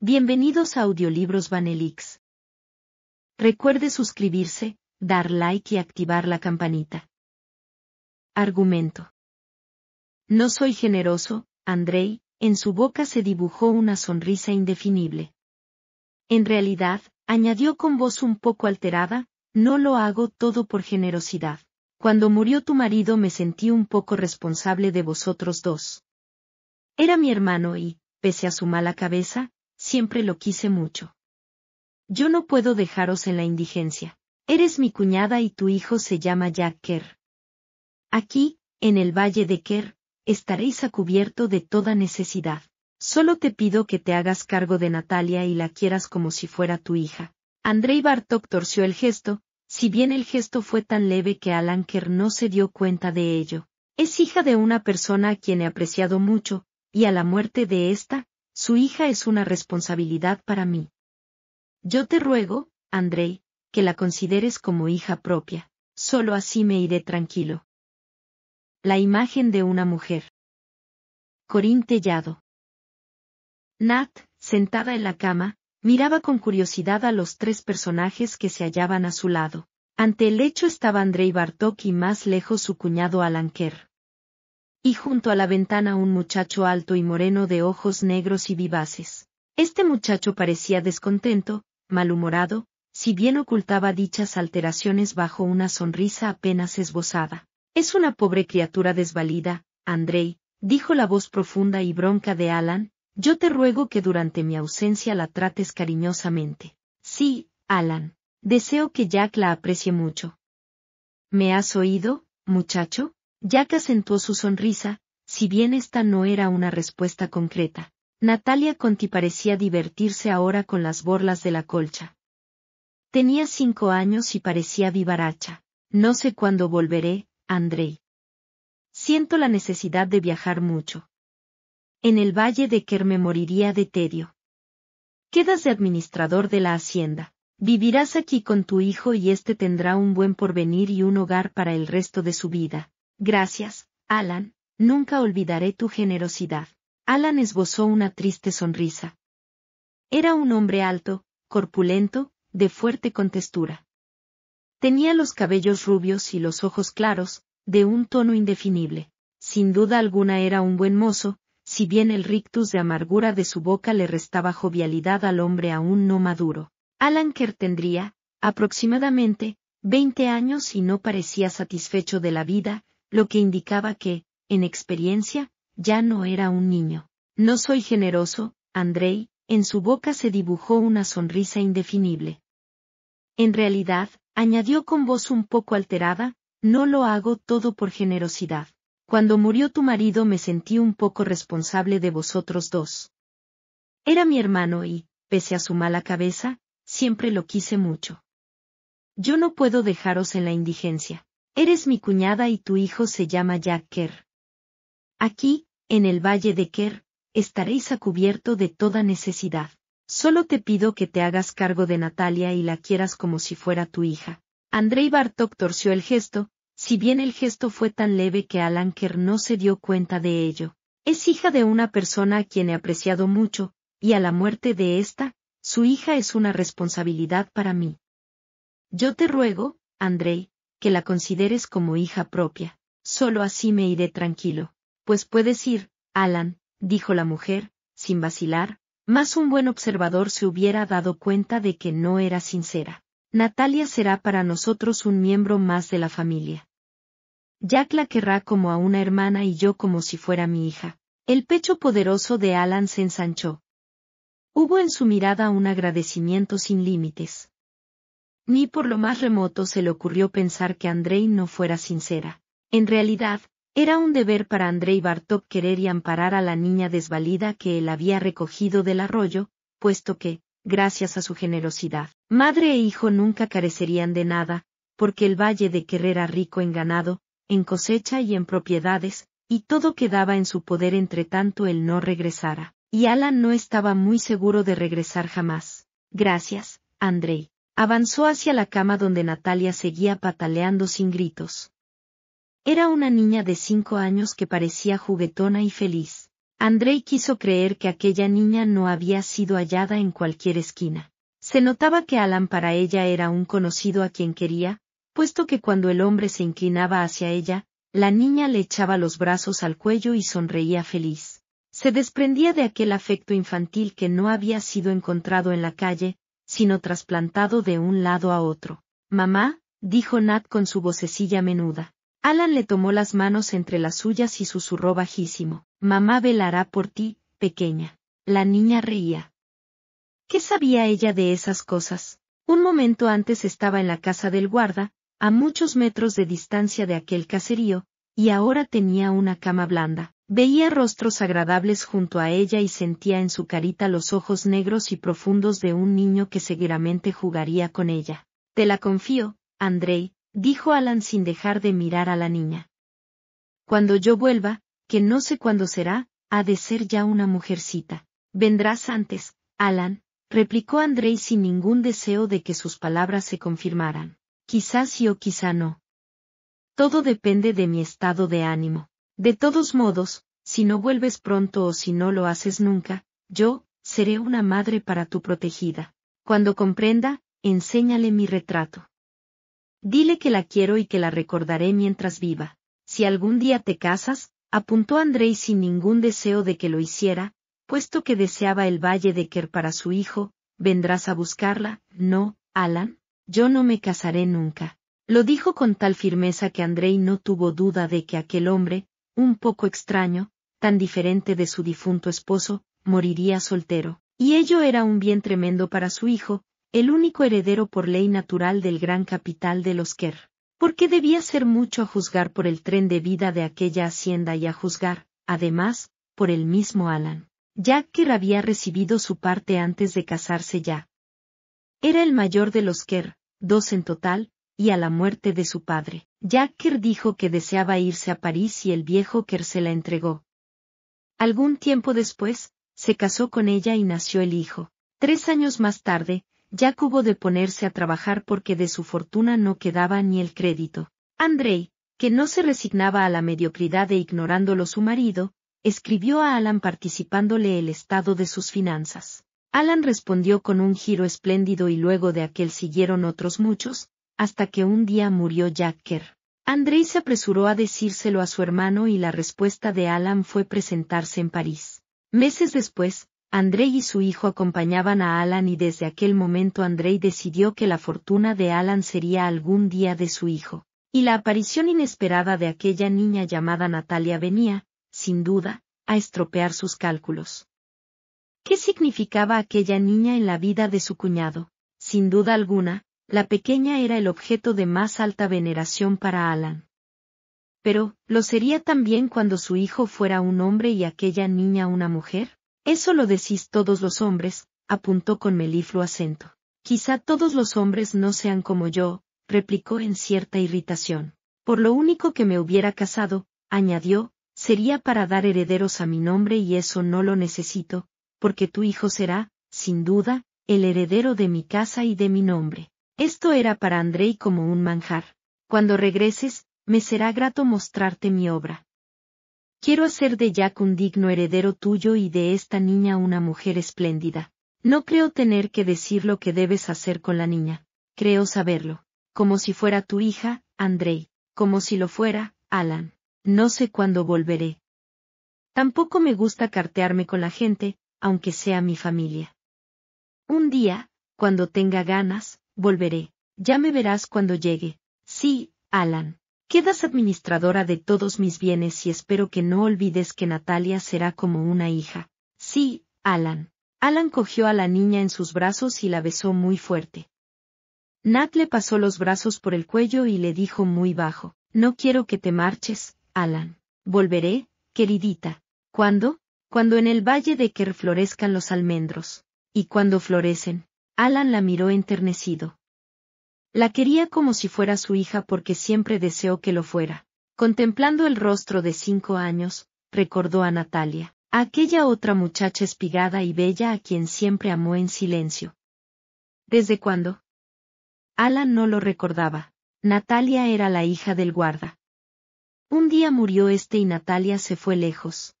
Bienvenidos a Audiolibros Vanelix. Recuerde suscribirse, dar like y activar la campanita. Argumento. No soy generoso, Andrei, en su boca se dibujó una sonrisa indefinible. En realidad, añadió con voz un poco alterada, no lo hago todo por generosidad. Cuando murió tu marido me sentí un poco responsable de vosotros dos. Era mi hermano y, pese a su mala cabeza, siempre lo quise mucho. Yo no puedo dejaros en la indigencia. Eres mi cuñada y tu hijo se llama Jack Kerr. Aquí, en el valle de Kerr, estaréis a cubierto de toda necesidad. Solo te pido que te hagas cargo de Natalia y la quieras como si fuera tu hija. Andrei Bartok torció el gesto, si bien el gesto fue tan leve que Alan Kerr no se dio cuenta de ello. Es hija de una persona a quien he apreciado mucho, y a la muerte de ésta, su hija es una responsabilidad para mí. Yo te ruego, Andrei, que la consideres como hija propia, solo así me iré tranquilo. La imagen de una mujer. Corín Tellado. Nat, sentada en la cama, miraba con curiosidad a los tres personajes que se hallaban a su lado. Ante el hecho estaba Andrei Bartok y más lejos su cuñado Alanquer y junto a la ventana un muchacho alto y moreno de ojos negros y vivaces. Este muchacho parecía descontento, malhumorado, si bien ocultaba dichas alteraciones bajo una sonrisa apenas esbozada. Es una pobre criatura desvalida, Andrei, dijo la voz profunda y bronca de Alan, yo te ruego que durante mi ausencia la trates cariñosamente. Sí, Alan. Deseo que Jack la aprecie mucho. ¿Me has oído, muchacho? Jack acentuó su sonrisa, si bien esta no era una respuesta concreta. Natalia Conti parecía divertirse ahora con las borlas de la colcha. Tenía cinco años y parecía vivaracha. No sé cuándo volveré, Andrei. Siento la necesidad de viajar mucho. En el valle de Kerme moriría de tedio. Quedas de administrador de la hacienda. Vivirás aquí con tu hijo y éste tendrá un buen porvenir y un hogar para el resto de su vida. Gracias, Alan, nunca olvidaré tu generosidad. Alan esbozó una triste sonrisa. Era un hombre alto, corpulento, de fuerte contextura. Tenía los cabellos rubios y los ojos claros, de un tono indefinible. Sin duda alguna era un buen mozo, si bien el rictus de amargura de su boca le restaba jovialidad al hombre aún no maduro. Alan Kerr tendría, aproximadamente, veinte años y no parecía satisfecho de la vida, lo que indicaba que, en experiencia, ya no era un niño. No soy generoso, Andrei, en su boca se dibujó una sonrisa indefinible. En realidad, añadió con voz un poco alterada, no lo hago todo por generosidad. Cuando murió tu marido me sentí un poco responsable de vosotros dos. Era mi hermano y, pese a su mala cabeza, siempre lo quise mucho. Yo no puedo dejaros en la indigencia. Eres mi cuñada y tu hijo se llama Jack Kerr. Aquí, en el valle de Kerr, estaréis a cubierto de toda necesidad. Solo te pido que te hagas cargo de Natalia y la quieras como si fuera tu hija. Andrei Bartok torció el gesto, si bien el gesto fue tan leve que Alan Kerr no se dio cuenta de ello. Es hija de una persona a quien he apreciado mucho, y a la muerte de esta, su hija es una responsabilidad para mí. Yo te ruego, Andrei, que la consideres como hija propia. Solo así me iré tranquilo. Pues puedes ir, Alan, dijo la mujer, sin vacilar, más un buen observador se hubiera dado cuenta de que no era sincera. Natalia será para nosotros un miembro más de la familia. Jack la querrá como a una hermana y yo como si fuera mi hija. El pecho poderoso de Alan se ensanchó. Hubo en su mirada un agradecimiento sin límites. Ni por lo más remoto se le ocurrió pensar que Andrei no fuera sincera. En realidad, era un deber para Andrei Bartok querer y amparar a la niña desvalida que él había recogido del arroyo, puesto que, gracias a su generosidad, madre e hijo nunca carecerían de nada, porque el valle de Kerr era rico en ganado, en cosecha y en propiedades, y todo quedaba en su poder entre tanto él no regresara, y Alan no estaba muy seguro de regresar jamás. Gracias, Andrei. Avanzó hacia la cama donde Natalia seguía pataleando sin gritos. Era una niña de cinco años que parecía juguetona y feliz. André quiso creer que aquella niña no había sido hallada en cualquier esquina. Se notaba que Alan para ella era un conocido a quien quería, puesto que cuando el hombre se inclinaba hacia ella, la niña le echaba los brazos al cuello y sonreía feliz. Se desprendía de aquel afecto infantil que no había sido encontrado en la calle, sino trasplantado de un lado a otro. Mamá, dijo Nat con su vocecilla menuda. Alan le tomó las manos entre las suyas y susurró bajísimo. Mamá velará por ti, pequeña. La niña reía. ¿Qué sabía ella de esas cosas? Un momento antes estaba en la casa del guarda, a muchos metros de distancia de aquel caserío, y ahora tenía una cama blanda, Veía rostros agradables junto a ella y sentía en su carita los ojos negros y profundos de un niño que seguramente jugaría con ella. Te la confío, Andrei, dijo Alan sin dejar de mirar a la niña. Cuando yo vuelva, que no sé cuándo será, ha de ser ya una mujercita. Vendrás antes, Alan, replicó Andrei sin ningún deseo de que sus palabras se confirmaran. Quizás sí o quizá no. Todo depende de mi estado de ánimo. De todos modos, si no vuelves pronto o si no lo haces nunca, yo, seré una madre para tu protegida. Cuando comprenda, enséñale mi retrato. Dile que la quiero y que la recordaré mientras viva. Si algún día te casas, apuntó Andrei sin ningún deseo de que lo hiciera, puesto que deseaba el valle de Ker para su hijo, vendrás a buscarla, no, Alan, yo no me casaré nunca. Lo dijo con tal firmeza que Andrei no tuvo duda de que aquel hombre, un poco extraño, tan diferente de su difunto esposo, moriría soltero, y ello era un bien tremendo para su hijo, el único heredero por ley natural del gran capital de los Kerr. Porque debía ser mucho a juzgar por el tren de vida de aquella hacienda y a juzgar, además, por el mismo Alan. Jack Kerr había recibido su parte antes de casarse ya. Era el mayor de los Kerr, dos en total, y a la muerte de su padre. Jacker dijo que deseaba irse a París y el viejo Kerr se la entregó. Algún tiempo después, se casó con ella y nació el hijo. Tres años más tarde, Jack hubo de ponerse a trabajar porque de su fortuna no quedaba ni el crédito. Andrei, que no se resignaba a la mediocridad e ignorándolo su marido, escribió a Alan participándole el estado de sus finanzas. Alan respondió con un giro espléndido y luego de aquel siguieron otros muchos, hasta que un día murió Jacker. Andrei se apresuró a decírselo a su hermano y la respuesta de Alan fue presentarse en París. Meses después, Andrei y su hijo acompañaban a Alan y desde aquel momento Andrei decidió que la fortuna de Alan sería algún día de su hijo. Y la aparición inesperada de aquella niña llamada Natalia venía, sin duda, a estropear sus cálculos. ¿Qué significaba aquella niña en la vida de su cuñado? Sin duda alguna, la pequeña era el objeto de más alta veneración para Alan. Pero, ¿lo sería también cuando su hijo fuera un hombre y aquella niña una mujer? Eso lo decís todos los hombres, apuntó con melifluo acento. Quizá todos los hombres no sean como yo, replicó en cierta irritación. Por lo único que me hubiera casado, añadió, sería para dar herederos a mi nombre y eso no lo necesito, porque tu hijo será, sin duda, el heredero de mi casa y de mi nombre. Esto era para Andrei como un manjar. Cuando regreses, me será grato mostrarte mi obra. Quiero hacer de Jack un digno heredero tuyo y de esta niña una mujer espléndida. No creo tener que decir lo que debes hacer con la niña. Creo saberlo. Como si fuera tu hija, Andrei. Como si lo fuera, Alan. No sé cuándo volveré. Tampoco me gusta cartearme con la gente, aunque sea mi familia. Un día, cuando tenga ganas, Volveré. Ya me verás cuando llegue. Sí, Alan. Quedas administradora de todos mis bienes y espero que no olvides que Natalia será como una hija. Sí, Alan. Alan cogió a la niña en sus brazos y la besó muy fuerte. Nat le pasó los brazos por el cuello y le dijo muy bajo, No quiero que te marches, Alan. Volveré, queridita. ¿Cuándo? Cuando en el valle de que florezcan los almendros. Y cuando florecen, Alan la miró enternecido. La quería como si fuera su hija porque siempre deseó que lo fuera. Contemplando el rostro de cinco años, recordó a Natalia, a aquella otra muchacha espigada y bella a quien siempre amó en silencio. ¿Desde cuándo? Alan no lo recordaba. Natalia era la hija del guarda. Un día murió este y Natalia se fue lejos.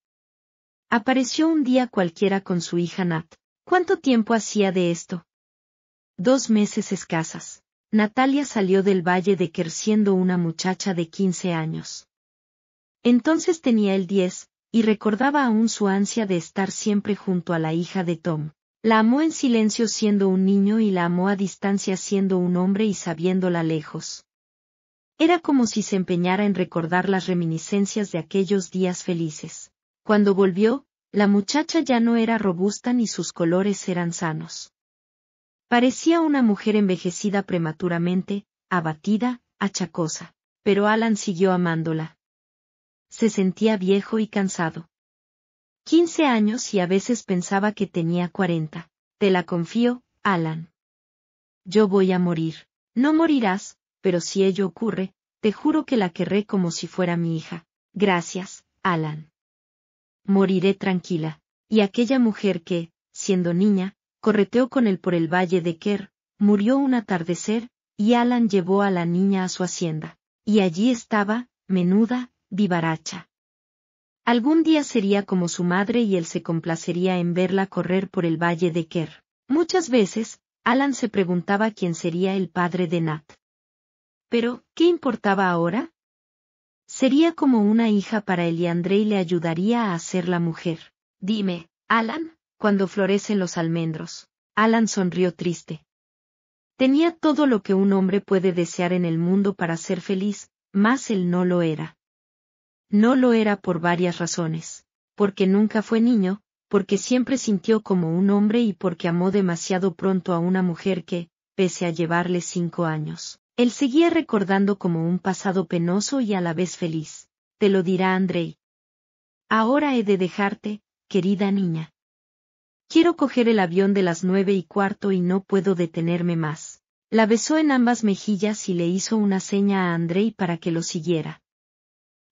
Apareció un día cualquiera con su hija Nat. ¿Cuánto tiempo hacía de esto? Dos meses escasas. Natalia salió del valle de Ker siendo una muchacha de 15 años. Entonces tenía el diez, y recordaba aún su ansia de estar siempre junto a la hija de Tom. La amó en silencio siendo un niño y la amó a distancia siendo un hombre y sabiéndola lejos. Era como si se empeñara en recordar las reminiscencias de aquellos días felices. Cuando volvió, la muchacha ya no era robusta ni sus colores eran sanos. Parecía una mujer envejecida prematuramente, abatida, achacosa, pero Alan siguió amándola. Se sentía viejo y cansado. Quince años y a veces pensaba que tenía cuarenta. Te la confío, Alan. Yo voy a morir. No morirás, pero si ello ocurre, te juro que la querré como si fuera mi hija. Gracias, Alan. Moriré tranquila. Y aquella mujer que, siendo niña, correteó con él por el valle de Ker, murió un atardecer, y Alan llevó a la niña a su hacienda. Y allí estaba, menuda, vivaracha. Algún día sería como su madre y él se complacería en verla correr por el valle de Ker. Muchas veces, Alan se preguntaba quién sería el padre de Nat. Pero, ¿qué importaba ahora? Sería como una hija para él y André le ayudaría a hacer la mujer. Dime, Alan, cuando florecen los almendros. Alan sonrió triste. Tenía todo lo que un hombre puede desear en el mundo para ser feliz, mas él no lo era. No lo era por varias razones, porque nunca fue niño, porque siempre sintió como un hombre y porque amó demasiado pronto a una mujer que, pese a llevarle cinco años, él seguía recordando como un pasado penoso y a la vez feliz. Te lo dirá Andrei. Ahora he de dejarte, querida niña. Quiero coger el avión de las nueve y cuarto y no puedo detenerme más. La besó en ambas mejillas y le hizo una seña a Andrei para que lo siguiera.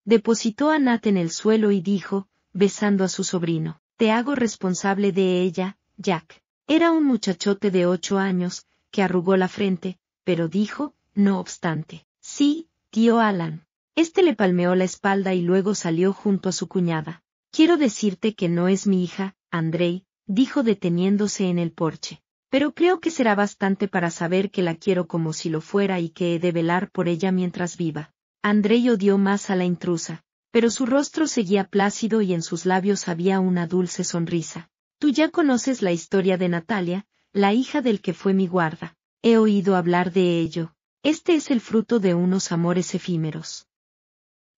Depositó a Nat en el suelo y dijo, besando a su sobrino, Te hago responsable de ella, Jack. Era un muchachote de ocho años, que arrugó la frente, pero dijo, no obstante, Sí, tío Alan. Este le palmeó la espalda y luego salió junto a su cuñada. Quiero decirte que no es mi hija, Andrei, dijo deteniéndose en el porche. Pero creo que será bastante para saber que la quiero como si lo fuera y que he de velar por ella mientras viva. Andrei odió más a la intrusa, pero su rostro seguía plácido y en sus labios había una dulce sonrisa. Tú ya conoces la historia de Natalia, la hija del que fue mi guarda. He oído hablar de ello. Este es el fruto de unos amores efímeros.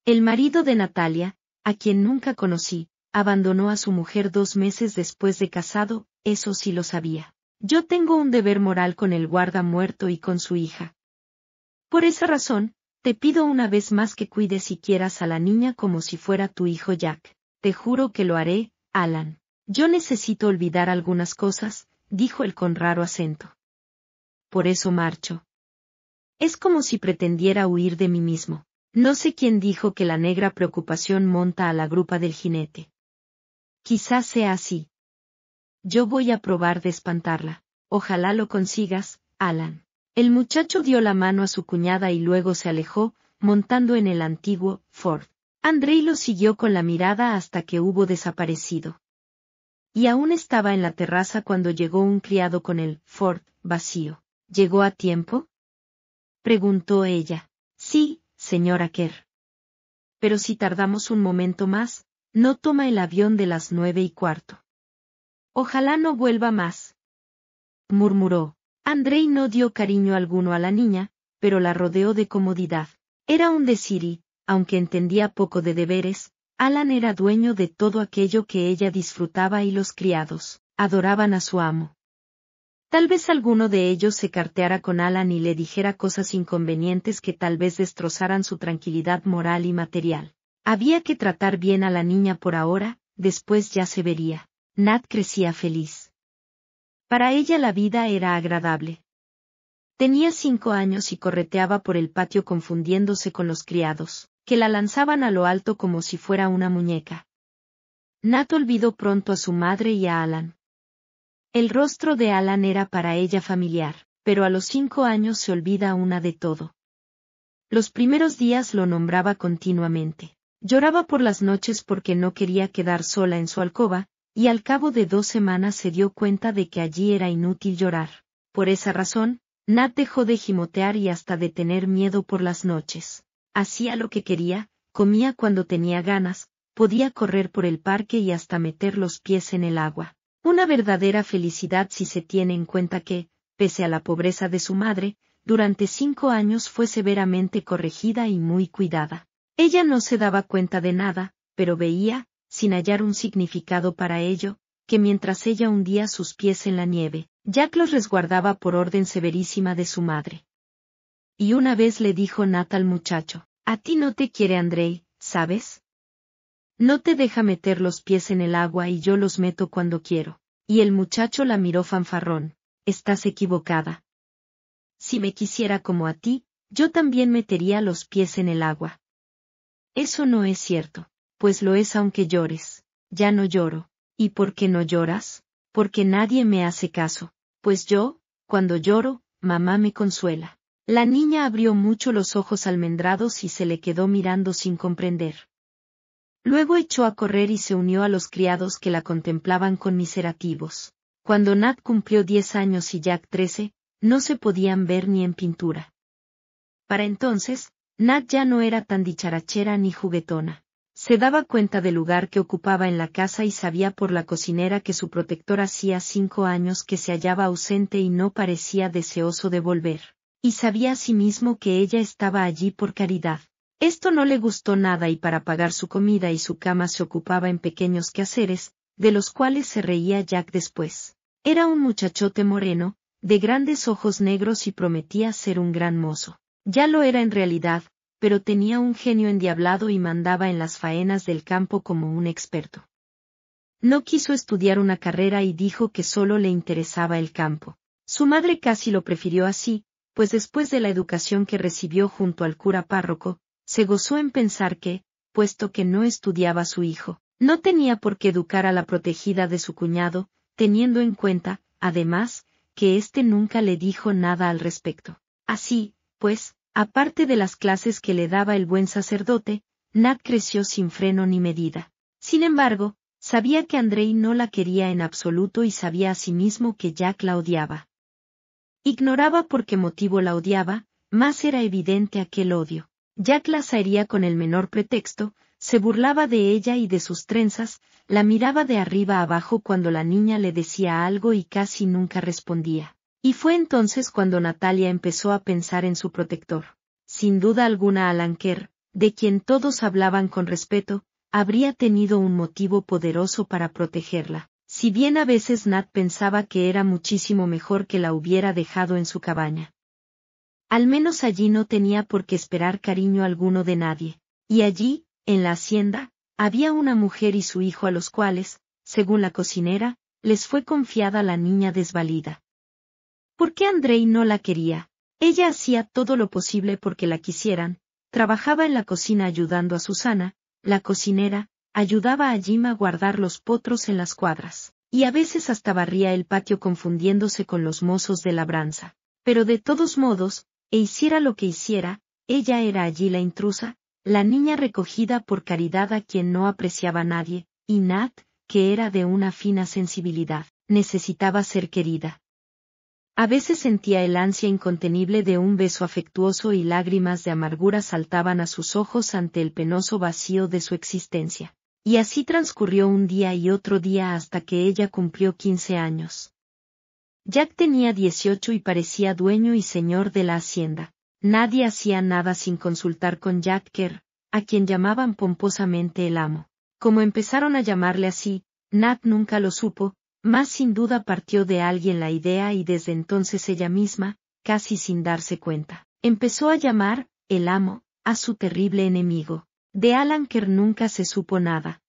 El marido de Natalia, a quien nunca conocí, abandonó a su mujer dos meses después de casado, eso sí lo sabía. Yo tengo un deber moral con el guarda muerto y con su hija. Por esa razón, te pido una vez más que cuides si quieras a la niña como si fuera tu hijo Jack. Te juro que lo haré, Alan. Yo necesito olvidar algunas cosas, dijo él con raro acento. Por eso marcho. Es como si pretendiera huir de mí mismo. No sé quién dijo que la negra preocupación monta a la grupa del jinete. Quizás sea así. Yo voy a probar de espantarla. Ojalá lo consigas, Alan. El muchacho dio la mano a su cuñada y luego se alejó, montando en el antiguo Ford. Andrei lo siguió con la mirada hasta que hubo desaparecido. Y aún estaba en la terraza cuando llegó un criado con el Ford vacío. ¿Llegó a tiempo? preguntó ella. Sí, señora Kerr. Pero si tardamos un momento más, no toma el avión de las nueve y cuarto. Ojalá no vuelva más. Murmuró. Andrei no dio cariño alguno a la niña, pero la rodeó de comodidad. Era un decir y, aunque entendía poco de deberes, Alan era dueño de todo aquello que ella disfrutaba y los criados, adoraban a su amo. Tal vez alguno de ellos se carteara con Alan y le dijera cosas inconvenientes que tal vez destrozaran su tranquilidad moral y material. Había que tratar bien a la niña por ahora, después ya se vería. Nat crecía feliz. Para ella la vida era agradable. Tenía cinco años y correteaba por el patio confundiéndose con los criados, que la lanzaban a lo alto como si fuera una muñeca. Nat olvidó pronto a su madre y a Alan. El rostro de Alan era para ella familiar, pero a los cinco años se olvida una de todo. Los primeros días lo nombraba continuamente. Lloraba por las noches porque no quería quedar sola en su alcoba, y al cabo de dos semanas se dio cuenta de que allí era inútil llorar. Por esa razón, Nat dejó de gimotear y hasta de tener miedo por las noches. Hacía lo que quería, comía cuando tenía ganas, podía correr por el parque y hasta meter los pies en el agua. Una verdadera felicidad si se tiene en cuenta que, pese a la pobreza de su madre, durante cinco años fue severamente corregida y muy cuidada. Ella no se daba cuenta de nada, pero veía, sin hallar un significado para ello, que mientras ella hundía sus pies en la nieve, Jack los resguardaba por orden severísima de su madre. Y una vez le dijo Nat al muchacho, a ti no te quiere Andrei, ¿sabes? No te deja meter los pies en el agua y yo los meto cuando quiero. Y el muchacho la miró fanfarrón, estás equivocada. Si me quisiera como a ti, yo también metería los pies en el agua. Eso no es cierto, pues lo es aunque llores, ya no lloro. ¿Y por qué no lloras? Porque nadie me hace caso, pues yo, cuando lloro, mamá me consuela. La niña abrió mucho los ojos almendrados y se le quedó mirando sin comprender. Luego echó a correr y se unió a los criados que la contemplaban con miserativos. Cuando Nat cumplió diez años y Jack trece, no se podían ver ni en pintura. Para entonces, Nat ya no era tan dicharachera ni juguetona. Se daba cuenta del lugar que ocupaba en la casa y sabía por la cocinera que su protector hacía cinco años que se hallaba ausente y no parecía deseoso de volver. Y sabía asimismo sí que ella estaba allí por caridad. Esto no le gustó nada y para pagar su comida y su cama se ocupaba en pequeños quehaceres, de los cuales se reía Jack después. Era un muchachote moreno, de grandes ojos negros y prometía ser un gran mozo. Ya lo era en realidad, pero tenía un genio endiablado y mandaba en las faenas del campo como un experto. No quiso estudiar una carrera y dijo que solo le interesaba el campo. Su madre casi lo prefirió así, pues después de la educación que recibió junto al cura párroco, se gozó en pensar que, puesto que no estudiaba su hijo, no tenía por qué educar a la protegida de su cuñado, teniendo en cuenta, además, que éste nunca le dijo nada al respecto. Así, pues, Aparte de las clases que le daba el buen sacerdote, Nat creció sin freno ni medida. Sin embargo, sabía que Andrei no la quería en absoluto y sabía asimismo sí que Jack la odiaba. Ignoraba por qué motivo la odiaba, más era evidente aquel odio. Jack la sairía con el menor pretexto, se burlaba de ella y de sus trenzas, la miraba de arriba abajo cuando la niña le decía algo y casi nunca respondía. Y fue entonces cuando Natalia empezó a pensar en su protector. Sin duda alguna Alanquer, de quien todos hablaban con respeto, habría tenido un motivo poderoso para protegerla, si bien a veces Nat pensaba que era muchísimo mejor que la hubiera dejado en su cabaña. Al menos allí no tenía por qué esperar cariño alguno de nadie, y allí, en la hacienda, había una mujer y su hijo a los cuales, según la cocinera, les fue confiada la niña desvalida. ¿Por qué Andrei no la quería? Ella hacía todo lo posible porque la quisieran, trabajaba en la cocina ayudando a Susana, la cocinera, ayudaba a Jim a guardar los potros en las cuadras, y a veces hasta barría el patio confundiéndose con los mozos de labranza. Pero de todos modos, e hiciera lo que hiciera, ella era allí la intrusa, la niña recogida por caridad a quien no apreciaba nadie, y Nat, que era de una fina sensibilidad, necesitaba ser querida. A veces sentía el ansia incontenible de un beso afectuoso y lágrimas de amargura saltaban a sus ojos ante el penoso vacío de su existencia. Y así transcurrió un día y otro día hasta que ella cumplió quince años. Jack tenía dieciocho y parecía dueño y señor de la hacienda. Nadie hacía nada sin consultar con Jack Kerr, a quien llamaban pomposamente el amo. Como empezaron a llamarle así, Nat nunca lo supo, más sin duda partió de alguien la idea y desde entonces ella misma, casi sin darse cuenta, empezó a llamar, el amo, a su terrible enemigo. De Alan Kerr nunca se supo nada.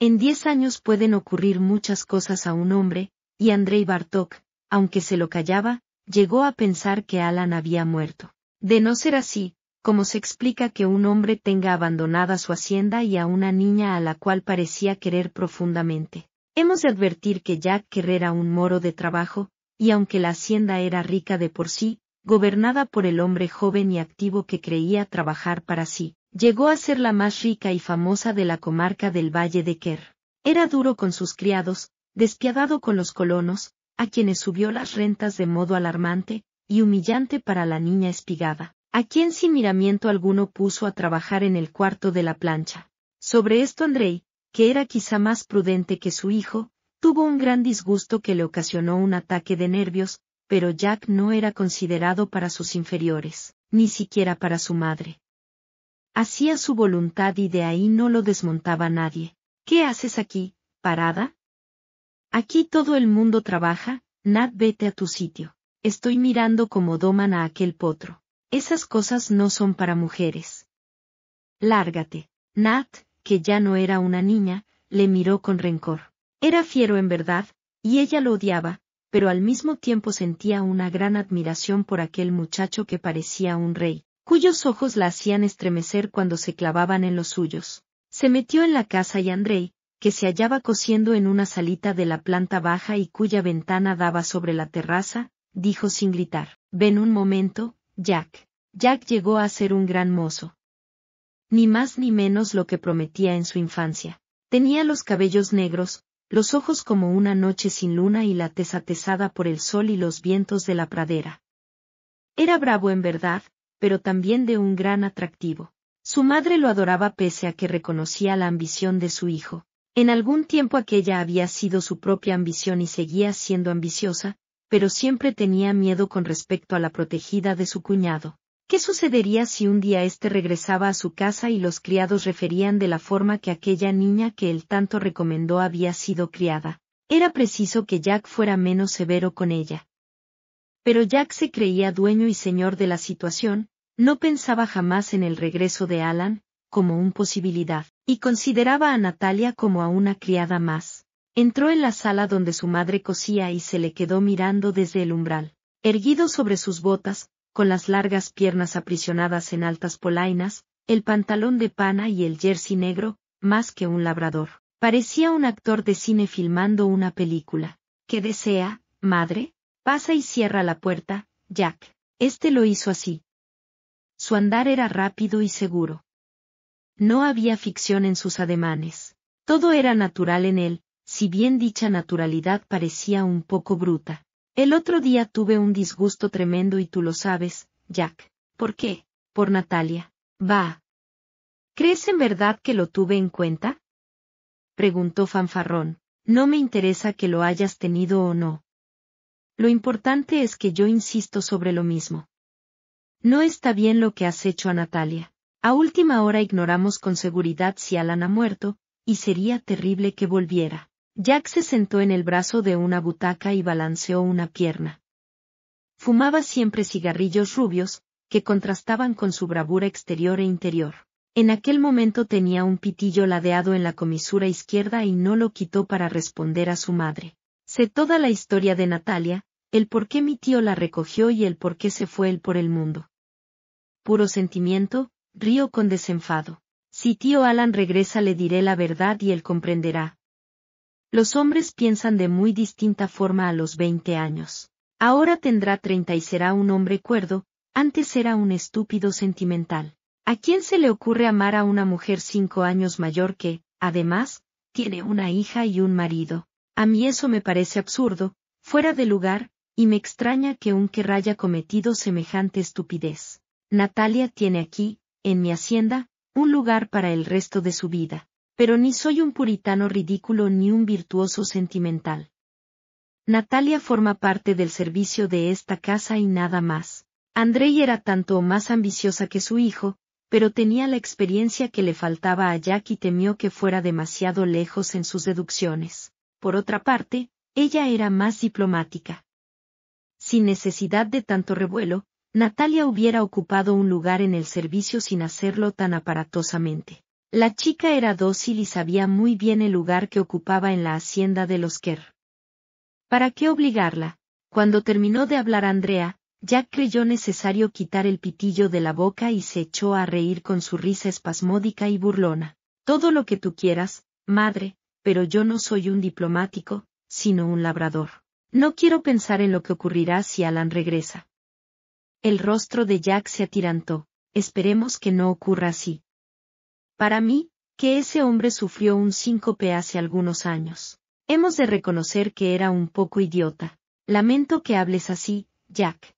En diez años pueden ocurrir muchas cosas a un hombre, y Andrei Bartok, aunque se lo callaba, llegó a pensar que Alan había muerto. De no ser así, como se explica que un hombre tenga abandonada su hacienda y a una niña a la cual parecía querer profundamente? Hemos de advertir que Jack Kerr era un moro de trabajo, y aunque la hacienda era rica de por sí, gobernada por el hombre joven y activo que creía trabajar para sí, llegó a ser la más rica y famosa de la comarca del Valle de Kerr. Era duro con sus criados, despiadado con los colonos, a quienes subió las rentas de modo alarmante, y humillante para la niña espigada, a quien sin miramiento alguno puso a trabajar en el cuarto de la plancha. Sobre esto Andrei, que era quizá más prudente que su hijo, tuvo un gran disgusto que le ocasionó un ataque de nervios, pero Jack no era considerado para sus inferiores, ni siquiera para su madre. Hacía su voluntad y de ahí no lo desmontaba nadie. ¿Qué haces aquí, parada? Aquí todo el mundo trabaja, Nat vete a tu sitio. Estoy mirando como doman a aquel potro. Esas cosas no son para mujeres. Lárgate. Nat, que ya no era una niña, le miró con rencor. Era fiero en verdad, y ella lo odiaba, pero al mismo tiempo sentía una gran admiración por aquel muchacho que parecía un rey, cuyos ojos la hacían estremecer cuando se clavaban en los suyos. Se metió en la casa y Andrei, que se hallaba cosiendo en una salita de la planta baja y cuya ventana daba sobre la terraza, dijo sin gritar, Ven un momento, Jack. Jack llegó a ser un gran mozo ni más ni menos lo que prometía en su infancia. Tenía los cabellos negros, los ojos como una noche sin luna y la tez atesada por el sol y los vientos de la pradera. Era bravo en verdad, pero también de un gran atractivo. Su madre lo adoraba pese a que reconocía la ambición de su hijo. En algún tiempo aquella había sido su propia ambición y seguía siendo ambiciosa, pero siempre tenía miedo con respecto a la protegida de su cuñado. ¿Qué sucedería si un día éste regresaba a su casa y los criados referían de la forma que aquella niña que él tanto recomendó había sido criada? Era preciso que Jack fuera menos severo con ella. Pero Jack se creía dueño y señor de la situación, no pensaba jamás en el regreso de Alan, como un posibilidad, y consideraba a Natalia como a una criada más. Entró en la sala donde su madre cosía y se le quedó mirando desde el umbral. Erguido sobre sus botas, con las largas piernas aprisionadas en altas polainas, el pantalón de pana y el jersey negro, más que un labrador. Parecía un actor de cine filmando una película. ¿Qué desea, madre? Pasa y cierra la puerta, Jack. Este lo hizo así. Su andar era rápido y seguro. No había ficción en sus ademanes. Todo era natural en él, si bien dicha naturalidad parecía un poco bruta. El otro día tuve un disgusto tremendo y tú lo sabes, Jack. ¿Por qué? Por Natalia. Va. ¿Crees en verdad que lo tuve en cuenta? preguntó Fanfarrón. No me interesa que lo hayas tenido o no. Lo importante es que yo insisto sobre lo mismo. No está bien lo que has hecho a Natalia. A última hora ignoramos con seguridad si Alan ha muerto, y sería terrible que volviera. Jack se sentó en el brazo de una butaca y balanceó una pierna. Fumaba siempre cigarrillos rubios, que contrastaban con su bravura exterior e interior. En aquel momento tenía un pitillo ladeado en la comisura izquierda y no lo quitó para responder a su madre. Sé toda la historia de Natalia, el por qué mi tío la recogió y el por qué se fue él por el mundo. Puro sentimiento, río con desenfado. Si tío Alan regresa le diré la verdad y él comprenderá, los hombres piensan de muy distinta forma a los veinte años. Ahora tendrá treinta y será un hombre cuerdo, antes era un estúpido sentimental. ¿A quién se le ocurre amar a una mujer cinco años mayor que, además, tiene una hija y un marido? A mí eso me parece absurdo, fuera de lugar, y me extraña que un que haya cometido semejante estupidez. Natalia tiene aquí, en mi hacienda, un lugar para el resto de su vida pero ni soy un puritano ridículo ni un virtuoso sentimental. Natalia forma parte del servicio de esta casa y nada más. Andrei era tanto o más ambiciosa que su hijo, pero tenía la experiencia que le faltaba a Jack y temió que fuera demasiado lejos en sus deducciones. Por otra parte, ella era más diplomática. Sin necesidad de tanto revuelo, Natalia hubiera ocupado un lugar en el servicio sin hacerlo tan aparatosamente. La chica era dócil y sabía muy bien el lugar que ocupaba en la hacienda de los Kerr. ¿Para qué obligarla? Cuando terminó de hablar Andrea, Jack creyó necesario quitar el pitillo de la boca y se echó a reír con su risa espasmódica y burlona. Todo lo que tú quieras, madre, pero yo no soy un diplomático, sino un labrador. No quiero pensar en lo que ocurrirá si Alan regresa. El rostro de Jack se atirantó. Esperemos que no ocurra así. Para mí, que ese hombre sufrió un síncope hace algunos años. Hemos de reconocer que era un poco idiota. Lamento que hables así, Jack.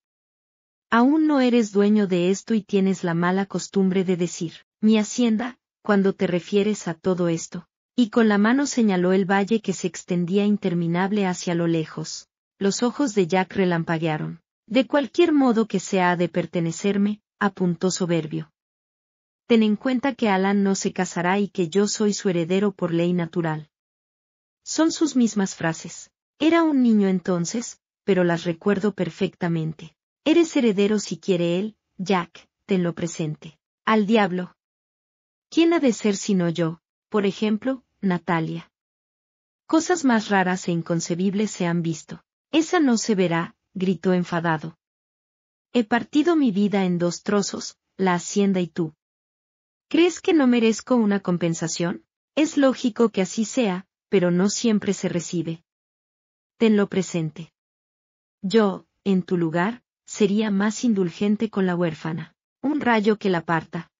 Aún no eres dueño de esto y tienes la mala costumbre de decir, mi hacienda, cuando te refieres a todo esto. Y con la mano señaló el valle que se extendía interminable hacia lo lejos. Los ojos de Jack relampaguearon. De cualquier modo que sea de pertenecerme, apuntó soberbio ten en cuenta que Alan no se casará y que yo soy su heredero por ley natural. Son sus mismas frases. Era un niño entonces, pero las recuerdo perfectamente. Eres heredero si quiere él, Jack, tenlo presente. Al diablo. ¿Quién ha de ser sino yo? Por ejemplo, Natalia. Cosas más raras e inconcebibles se han visto. Esa no se verá, gritó enfadado. He partido mi vida en dos trozos, la hacienda y tú. ¿Crees que no merezco una compensación? Es lógico que así sea, pero no siempre se recibe. Tenlo presente. Yo, en tu lugar, sería más indulgente con la huérfana. Un rayo que la parta.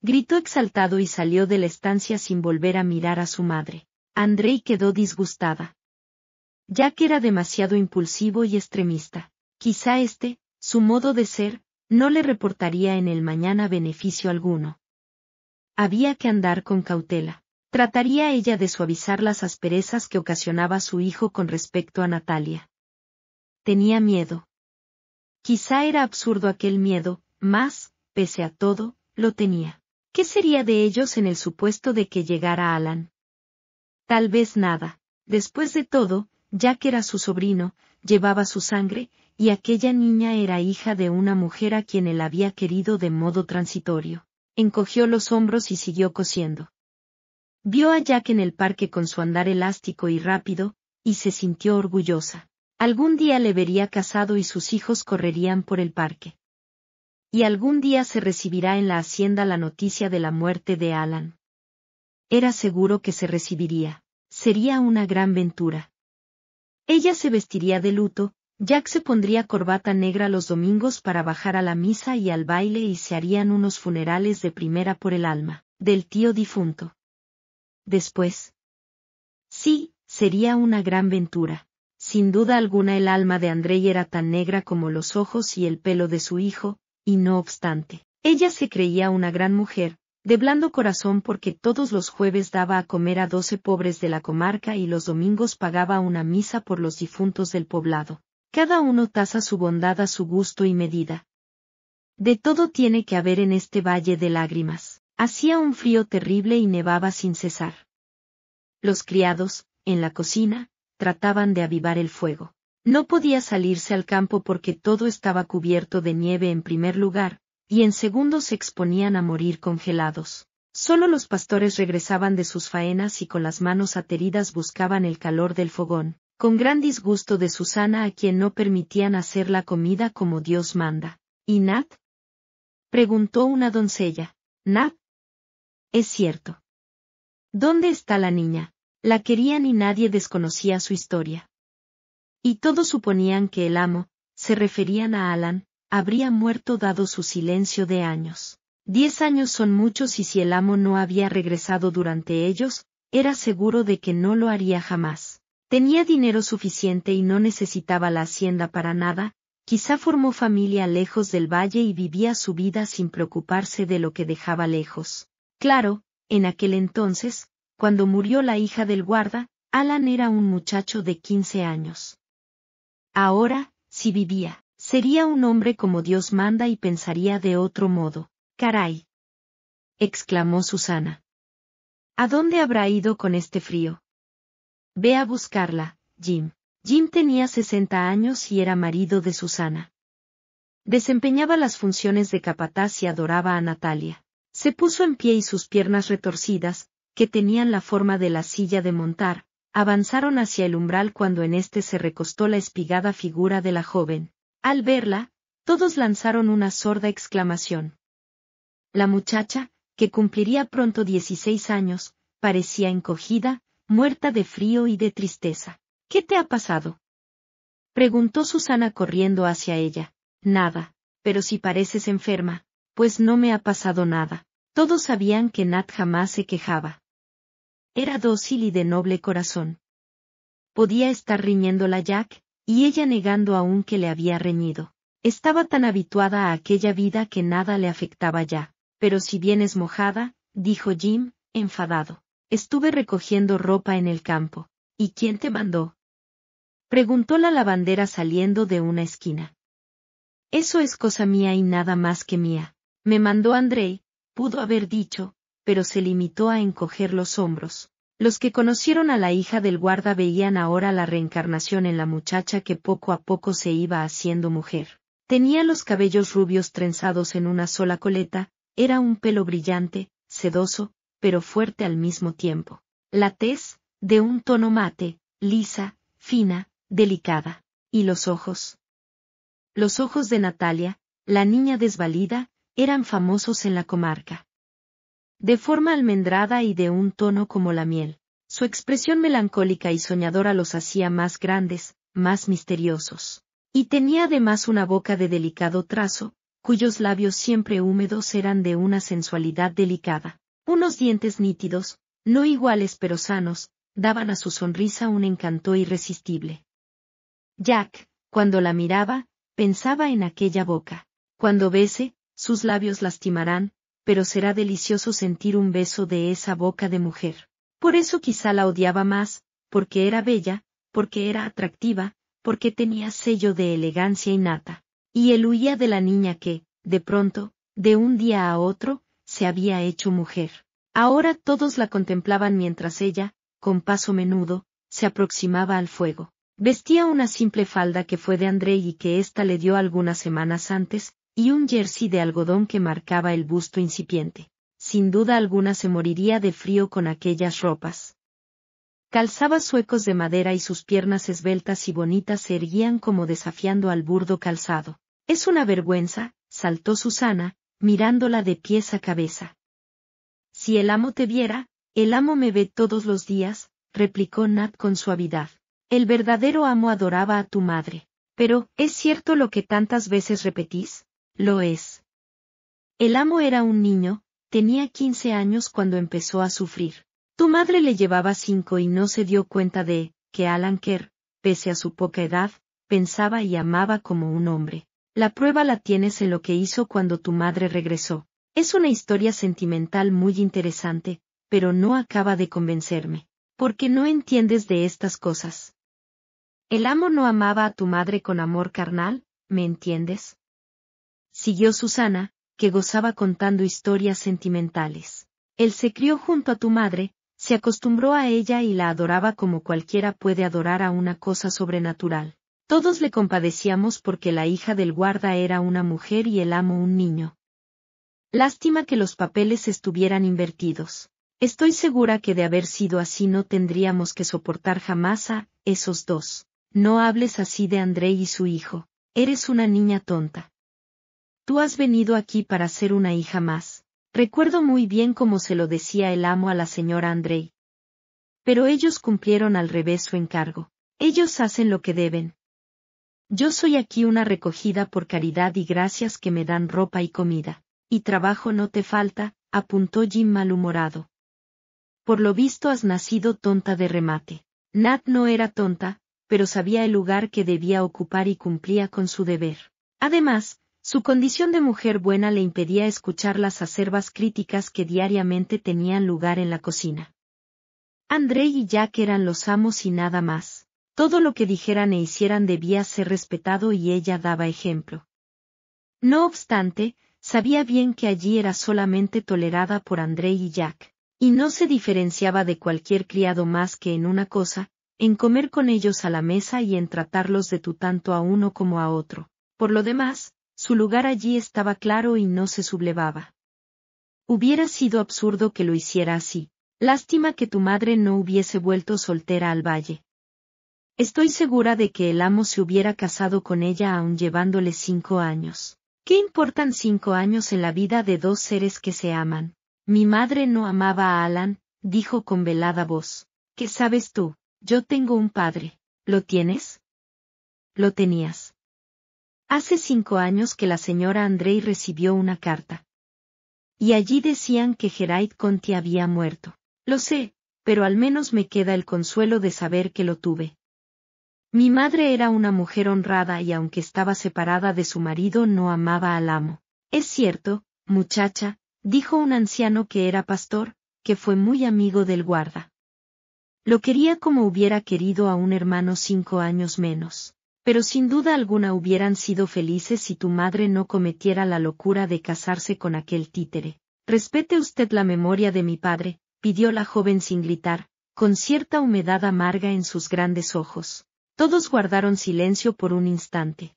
Gritó exaltado y salió de la estancia sin volver a mirar a su madre. Andrei quedó disgustada. Ya que era demasiado impulsivo y extremista. Quizá este, su modo de ser, no le reportaría en el mañana beneficio alguno. Había que andar con cautela. Trataría ella de suavizar las asperezas que ocasionaba su hijo con respecto a Natalia. Tenía miedo. Quizá era absurdo aquel miedo, mas, pese a todo, lo tenía. ¿Qué sería de ellos en el supuesto de que llegara Alan? Tal vez nada. Después de todo, ya que era su sobrino, llevaba su sangre, y aquella niña era hija de una mujer a quien él había querido de modo transitorio encogió los hombros y siguió cosiendo. Vio a Jack en el parque con su andar elástico y rápido, y se sintió orgullosa. Algún día le vería casado y sus hijos correrían por el parque. Y algún día se recibirá en la hacienda la noticia de la muerte de Alan. Era seguro que se recibiría. Sería una gran ventura. Ella se vestiría de luto, Jack se pondría corbata negra los domingos para bajar a la misa y al baile y se harían unos funerales de primera por el alma, del tío difunto. Después. Sí, sería una gran ventura. Sin duda alguna el alma de Andrei era tan negra como los ojos y el pelo de su hijo, y no obstante, ella se creía una gran mujer, de blando corazón porque todos los jueves daba a comer a doce pobres de la comarca y los domingos pagaba una misa por los difuntos del poblado cada uno tasa su bondad a su gusto y medida. De todo tiene que haber en este valle de lágrimas. Hacía un frío terrible y nevaba sin cesar. Los criados, en la cocina, trataban de avivar el fuego. No podía salirse al campo porque todo estaba cubierto de nieve en primer lugar, y en segundo se exponían a morir congelados. Solo los pastores regresaban de sus faenas y con las manos ateridas buscaban el calor del fogón, con gran disgusto de Susana a quien no permitían hacer la comida como Dios manda. ¿Y Nat? preguntó una doncella. Nat. Es cierto. ¿Dónde está la niña? La querían y nadie desconocía su historia. Y todos suponían que el amo, se referían a Alan, habría muerto dado su silencio de años. Diez años son muchos y si el amo no había regresado durante ellos, era seguro de que no lo haría jamás. Tenía dinero suficiente y no necesitaba la hacienda para nada, quizá formó familia lejos del valle y vivía su vida sin preocuparse de lo que dejaba lejos. Claro, en aquel entonces, cuando murió la hija del guarda, Alan era un muchacho de 15 años. Ahora, si vivía, sería un hombre como Dios manda y pensaría de otro modo. Caray. exclamó Susana. ¿A dónde habrá ido con este frío? Ve a buscarla, Jim. Jim tenía 60 años y era marido de Susana. Desempeñaba las funciones de capataz y adoraba a Natalia. Se puso en pie y sus piernas retorcidas, que tenían la forma de la silla de montar, avanzaron hacia el umbral cuando en éste se recostó la espigada figura de la joven. Al verla, todos lanzaron una sorda exclamación. La muchacha, que cumpliría pronto 16 años, parecía encogida, muerta de frío y de tristeza. ¿Qué te ha pasado? Preguntó Susana corriendo hacia ella. Nada, pero si pareces enferma, pues no me ha pasado nada. Todos sabían que Nat jamás se quejaba. Era dócil y de noble corazón. Podía estar riñéndola Jack, y ella negando aún que le había reñido. Estaba tan habituada a aquella vida que nada le afectaba ya. Pero si es mojada, dijo Jim, enfadado. Estuve recogiendo ropa en el campo. ¿Y quién te mandó? Preguntó la lavandera saliendo de una esquina. Eso es cosa mía y nada más que mía. Me mandó André, pudo haber dicho, pero se limitó a encoger los hombros. Los que conocieron a la hija del guarda veían ahora la reencarnación en la muchacha que poco a poco se iba haciendo mujer. Tenía los cabellos rubios trenzados en una sola coleta, era un pelo brillante, sedoso, pero fuerte al mismo tiempo. La tez, de un tono mate, lisa, fina, delicada. Y los ojos. Los ojos de Natalia, la niña desvalida, eran famosos en la comarca. De forma almendrada y de un tono como la miel, su expresión melancólica y soñadora los hacía más grandes, más misteriosos. Y tenía además una boca de delicado trazo, cuyos labios siempre húmedos eran de una sensualidad delicada. Unos dientes nítidos, no iguales pero sanos, daban a su sonrisa un encanto irresistible. Jack, cuando la miraba, pensaba en aquella boca. Cuando bese, sus labios lastimarán, pero será delicioso sentir un beso de esa boca de mujer. Por eso quizá la odiaba más, porque era bella, porque era atractiva, porque tenía sello de elegancia innata. Y él huía de la niña que, de pronto, de un día a otro, se había hecho mujer. Ahora todos la contemplaban mientras ella, con paso menudo, se aproximaba al fuego. Vestía una simple falda que fue de André y que ésta le dio algunas semanas antes, y un jersey de algodón que marcaba el busto incipiente. Sin duda alguna se moriría de frío con aquellas ropas. Calzaba suecos de madera y sus piernas esbeltas y bonitas se erguían como desafiando al burdo calzado. Es una vergüenza, saltó Susana, mirándola de pies a cabeza. Si el amo te viera, el amo me ve todos los días, replicó Nat con suavidad. El verdadero amo adoraba a tu madre. Pero, ¿es cierto lo que tantas veces repetís? Lo es. El amo era un niño, tenía quince años cuando empezó a sufrir. Tu madre le llevaba cinco y no se dio cuenta de que Alan Kerr, pese a su poca edad, pensaba y amaba como un hombre. La prueba la tienes en lo que hizo cuando tu madre regresó. Es una historia sentimental muy interesante, pero no acaba de convencerme, porque no entiendes de estas cosas. El amo no amaba a tu madre con amor carnal, ¿me entiendes? Siguió Susana, que gozaba contando historias sentimentales. Él se crió junto a tu madre, se acostumbró a ella y la adoraba como cualquiera puede adorar a una cosa sobrenatural. Todos le compadecíamos porque la hija del guarda era una mujer y el amo un niño. Lástima que los papeles estuvieran invertidos. Estoy segura que de haber sido así no tendríamos que soportar jamás a esos dos. No hables así de André y su hijo. Eres una niña tonta. Tú has venido aquí para ser una hija más. Recuerdo muy bien cómo se lo decía el amo a la señora André. Pero ellos cumplieron al revés su encargo. Ellos hacen lo que deben, yo soy aquí una recogida por caridad y gracias que me dan ropa y comida, y trabajo no te falta, apuntó Jim malhumorado. Por lo visto has nacido tonta de remate. Nat no era tonta, pero sabía el lugar que debía ocupar y cumplía con su deber. Además, su condición de mujer buena le impedía escuchar las acerbas críticas que diariamente tenían lugar en la cocina. André y Jack eran los amos y nada más. Todo lo que dijeran e hicieran debía ser respetado y ella daba ejemplo. No obstante, sabía bien que allí era solamente tolerada por André y Jack, y no se diferenciaba de cualquier criado más que en una cosa, en comer con ellos a la mesa y en tratarlos de tu tanto a uno como a otro. Por lo demás, su lugar allí estaba claro y no se sublevaba. Hubiera sido absurdo que lo hiciera así. Lástima que tu madre no hubiese vuelto soltera al valle. Estoy segura de que el amo se hubiera casado con ella aún llevándole cinco años. ¿Qué importan cinco años en la vida de dos seres que se aman? Mi madre no amaba a Alan, dijo con velada voz. ¿Qué sabes tú? Yo tengo un padre. ¿Lo tienes? Lo tenías. Hace cinco años que la señora Andrei recibió una carta. Y allí decían que Gerard Conti había muerto. Lo sé, pero al menos me queda el consuelo de saber que lo tuve. Mi madre era una mujer honrada y aunque estaba separada de su marido no amaba al amo. Es cierto, muchacha, dijo un anciano que era pastor, que fue muy amigo del guarda. Lo quería como hubiera querido a un hermano cinco años menos. Pero sin duda alguna hubieran sido felices si tu madre no cometiera la locura de casarse con aquel títere. Respete usted la memoria de mi padre, pidió la joven sin gritar, con cierta humedad amarga en sus grandes ojos. Todos guardaron silencio por un instante.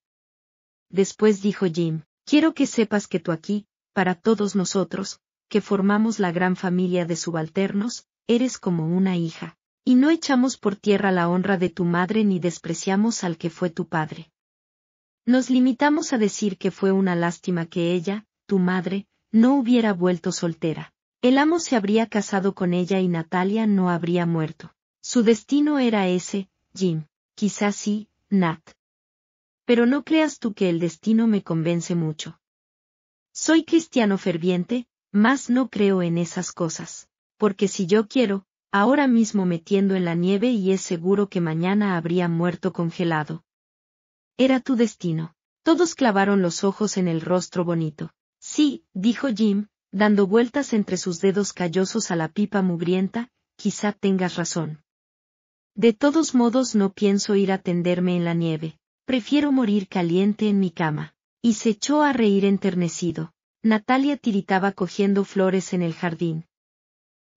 Después dijo Jim, quiero que sepas que tú aquí, para todos nosotros, que formamos la gran familia de subalternos, eres como una hija, y no echamos por tierra la honra de tu madre ni despreciamos al que fue tu padre. Nos limitamos a decir que fue una lástima que ella, tu madre, no hubiera vuelto soltera. El amo se habría casado con ella y Natalia no habría muerto. Su destino era ese, Jim. Quizás sí, Nat. Pero no creas tú que el destino me convence mucho. Soy cristiano ferviente, mas no creo en esas cosas, porque si yo quiero, ahora mismo me tiendo en la nieve y es seguro que mañana habría muerto congelado. Era tu destino. Todos clavaron los ojos en el rostro bonito. Sí, dijo Jim, dando vueltas entre sus dedos callosos a la pipa mugrienta, quizá tengas razón. De todos modos no pienso ir a tenderme en la nieve. Prefiero morir caliente en mi cama. Y se echó a reír enternecido. Natalia tiritaba cogiendo flores en el jardín.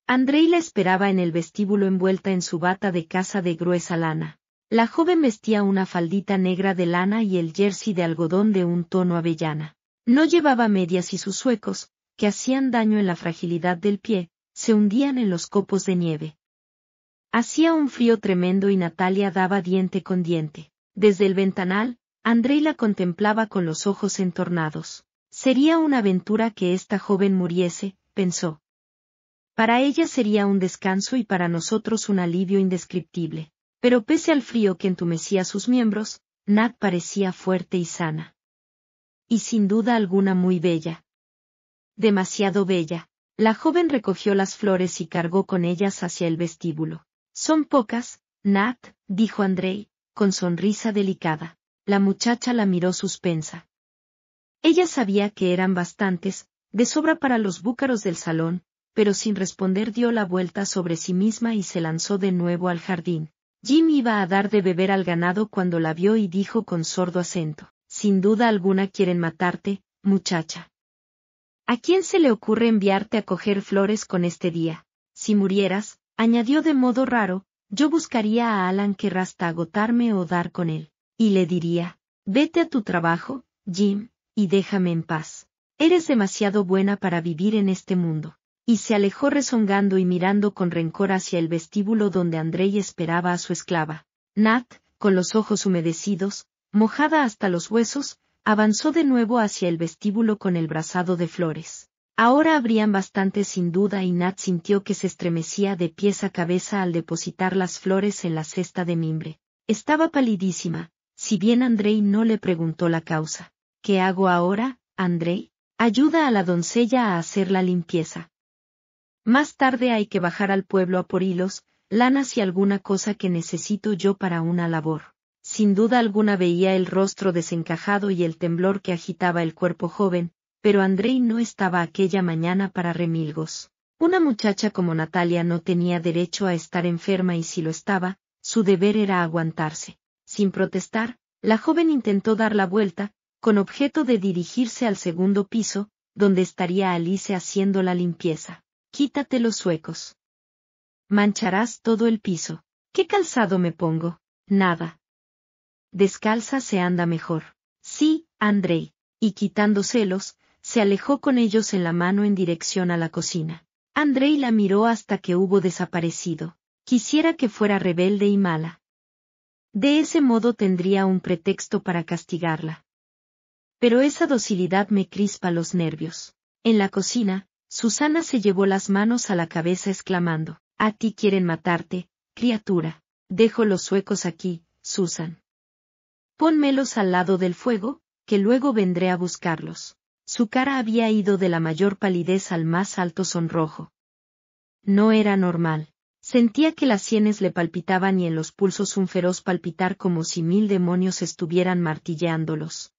Andrei la esperaba en el vestíbulo envuelta en su bata de casa de gruesa lana. La joven vestía una faldita negra de lana y el jersey de algodón de un tono avellana. No llevaba medias y sus suecos, que hacían daño en la fragilidad del pie, se hundían en los copos de nieve. Hacía un frío tremendo y Natalia daba diente con diente. Desde el ventanal, Andrei la contemplaba con los ojos entornados. Sería una aventura que esta joven muriese, pensó. Para ella sería un descanso y para nosotros un alivio indescriptible. Pero pese al frío que entumecía sus miembros, Nat parecía fuerte y sana. Y sin duda alguna muy bella. Demasiado bella. La joven recogió las flores y cargó con ellas hacia el vestíbulo. Son pocas, Nat, dijo Andrei, con sonrisa delicada. La muchacha la miró suspensa. Ella sabía que eran bastantes, de sobra para los búcaros del salón, pero sin responder dio la vuelta sobre sí misma y se lanzó de nuevo al jardín. Jim iba a dar de beber al ganado cuando la vio y dijo con sordo acento, Sin duda alguna quieren matarte, muchacha. ¿A quién se le ocurre enviarte a coger flores con este día? Si murieras, Añadió de modo raro, yo buscaría a Alan que rasta agotarme o dar con él, y le diría, vete a tu trabajo, Jim, y déjame en paz. Eres demasiado buena para vivir en este mundo. Y se alejó rezongando y mirando con rencor hacia el vestíbulo donde Andrei esperaba a su esclava. Nat, con los ojos humedecidos, mojada hasta los huesos, avanzó de nuevo hacia el vestíbulo con el brazado de flores. Ahora habrían bastante sin duda y Nat sintió que se estremecía de pies a cabeza al depositar las flores en la cesta de mimbre. Estaba palidísima, si bien Andrei no le preguntó la causa. ¿Qué hago ahora, Andrei? Ayuda a la doncella a hacer la limpieza. Más tarde hay que bajar al pueblo a por hilos, lanas y alguna cosa que necesito yo para una labor. Sin duda alguna veía el rostro desencajado y el temblor que agitaba el cuerpo joven, pero Andrei no estaba aquella mañana para remilgos. Una muchacha como Natalia no tenía derecho a estar enferma y si lo estaba, su deber era aguantarse. Sin protestar, la joven intentó dar la vuelta, con objeto de dirigirse al segundo piso, donde estaría Alice haciendo la limpieza. Quítate los suecos. Mancharás todo el piso. ¿Qué calzado me pongo? Nada. Descalza se anda mejor. Sí, Andrei. Y quitándoselos, se alejó con ellos en la mano en dirección a la cocina. Andrei la miró hasta que hubo desaparecido. Quisiera que fuera rebelde y mala. De ese modo tendría un pretexto para castigarla. Pero esa docilidad me crispa los nervios. En la cocina, Susana se llevó las manos a la cabeza exclamando, A ti quieren matarte, criatura. Dejo los suecos aquí, Susan. Pónmelos al lado del fuego, que luego vendré a buscarlos. Su cara había ido de la mayor palidez al más alto sonrojo. No era normal. Sentía que las sienes le palpitaban y en los pulsos un feroz palpitar como si mil demonios estuvieran martilleándolos.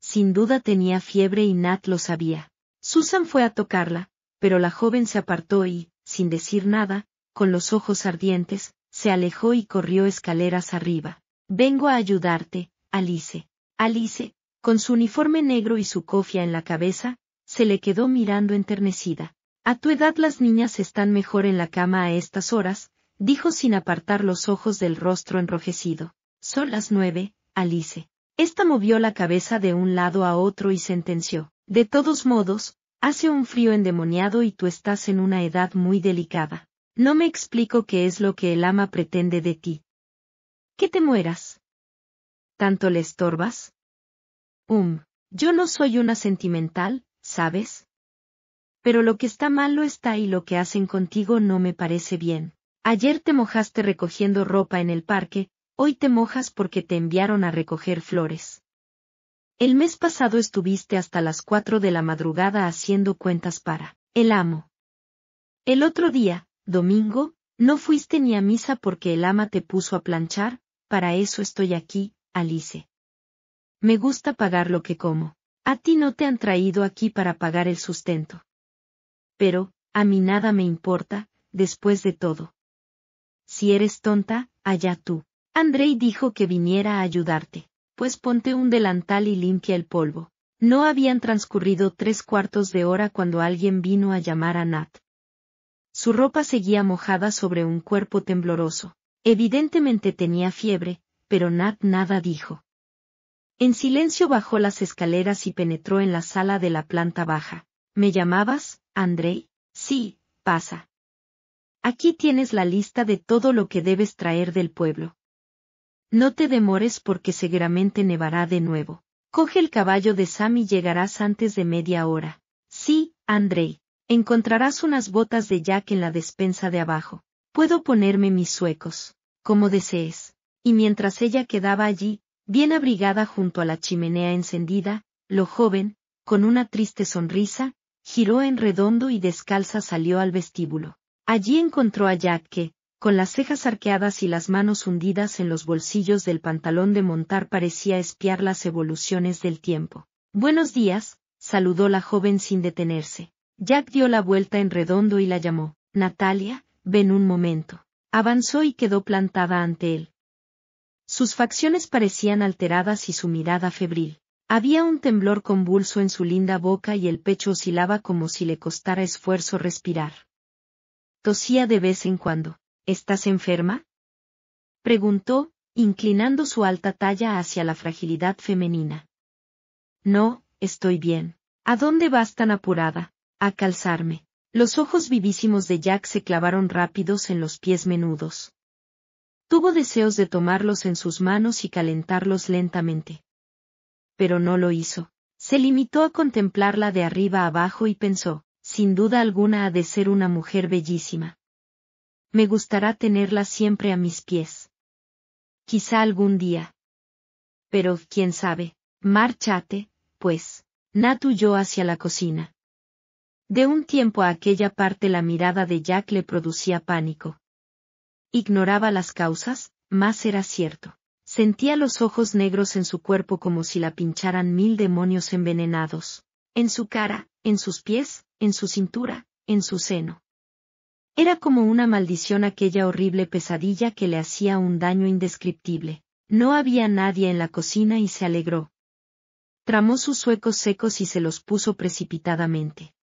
Sin duda tenía fiebre y Nat lo sabía. Susan fue a tocarla, pero la joven se apartó y, sin decir nada, con los ojos ardientes, se alejó y corrió escaleras arriba. Vengo a ayudarte, Alice. Alice, con su uniforme negro y su cofia en la cabeza, se le quedó mirando enternecida. A tu edad las niñas están mejor en la cama a estas horas, dijo sin apartar los ojos del rostro enrojecido. Son las nueve, Alice. Esta movió la cabeza de un lado a otro y sentenció. De todos modos, hace un frío endemoniado y tú estás en una edad muy delicada. No me explico qué es lo que el ama pretende de ti. Que te mueras. ¿Tanto le estorbas? Um, yo no soy una sentimental, ¿sabes? Pero lo que está mal lo está y lo que hacen contigo no me parece bien. Ayer te mojaste recogiendo ropa en el parque, hoy te mojas porque te enviaron a recoger flores. El mes pasado estuviste hasta las cuatro de la madrugada haciendo cuentas para el amo. El otro día, domingo, no fuiste ni a misa porque el ama te puso a planchar, para eso estoy aquí, Alice. Me gusta pagar lo que como. A ti no te han traído aquí para pagar el sustento. Pero, a mí nada me importa, después de todo. Si eres tonta, allá tú. Andrei dijo que viniera a ayudarte, pues ponte un delantal y limpia el polvo. No habían transcurrido tres cuartos de hora cuando alguien vino a llamar a Nat. Su ropa seguía mojada sobre un cuerpo tembloroso. Evidentemente tenía fiebre, pero Nat nada dijo. En silencio bajó las escaleras y penetró en la sala de la planta baja. ¿Me llamabas, Andrei? Sí, pasa. Aquí tienes la lista de todo lo que debes traer del pueblo. No te demores porque seguramente nevará de nuevo. Coge el caballo de Sam y llegarás antes de media hora. Sí, Andrei. Encontrarás unas botas de Jack en la despensa de abajo. Puedo ponerme mis suecos, como desees. Y mientras ella quedaba allí, bien abrigada junto a la chimenea encendida, lo joven, con una triste sonrisa, giró en redondo y descalza salió al vestíbulo. Allí encontró a Jack que, con las cejas arqueadas y las manos hundidas en los bolsillos del pantalón de montar parecía espiar las evoluciones del tiempo. Buenos días, saludó la joven sin detenerse. Jack dio la vuelta en redondo y la llamó. Natalia, ven un momento. Avanzó y quedó plantada ante él. Sus facciones parecían alteradas y su mirada febril. Había un temblor convulso en su linda boca y el pecho oscilaba como si le costara esfuerzo respirar. Tosía de vez en cuando. ¿Estás enferma? preguntó, inclinando su alta talla hacia la fragilidad femenina. No, estoy bien. ¿A dónde vas tan apurada? A calzarme. Los ojos vivísimos de Jack se clavaron rápidos en los pies menudos. Tuvo deseos de tomarlos en sus manos y calentarlos lentamente. Pero no lo hizo. Se limitó a contemplarla de arriba abajo y pensó, sin duda alguna ha de ser una mujer bellísima. Me gustará tenerla siempre a mis pies. Quizá algún día. Pero, quién sabe, márchate, pues. Nat huyó hacia la cocina. De un tiempo a aquella parte la mirada de Jack le producía pánico. Ignoraba las causas, más era cierto. Sentía los ojos negros en su cuerpo como si la pincharan mil demonios envenenados. En su cara, en sus pies, en su cintura, en su seno. Era como una maldición aquella horrible pesadilla que le hacía un daño indescriptible. No había nadie en la cocina y se alegró. Tramó sus suecos secos y se los puso precipitadamente.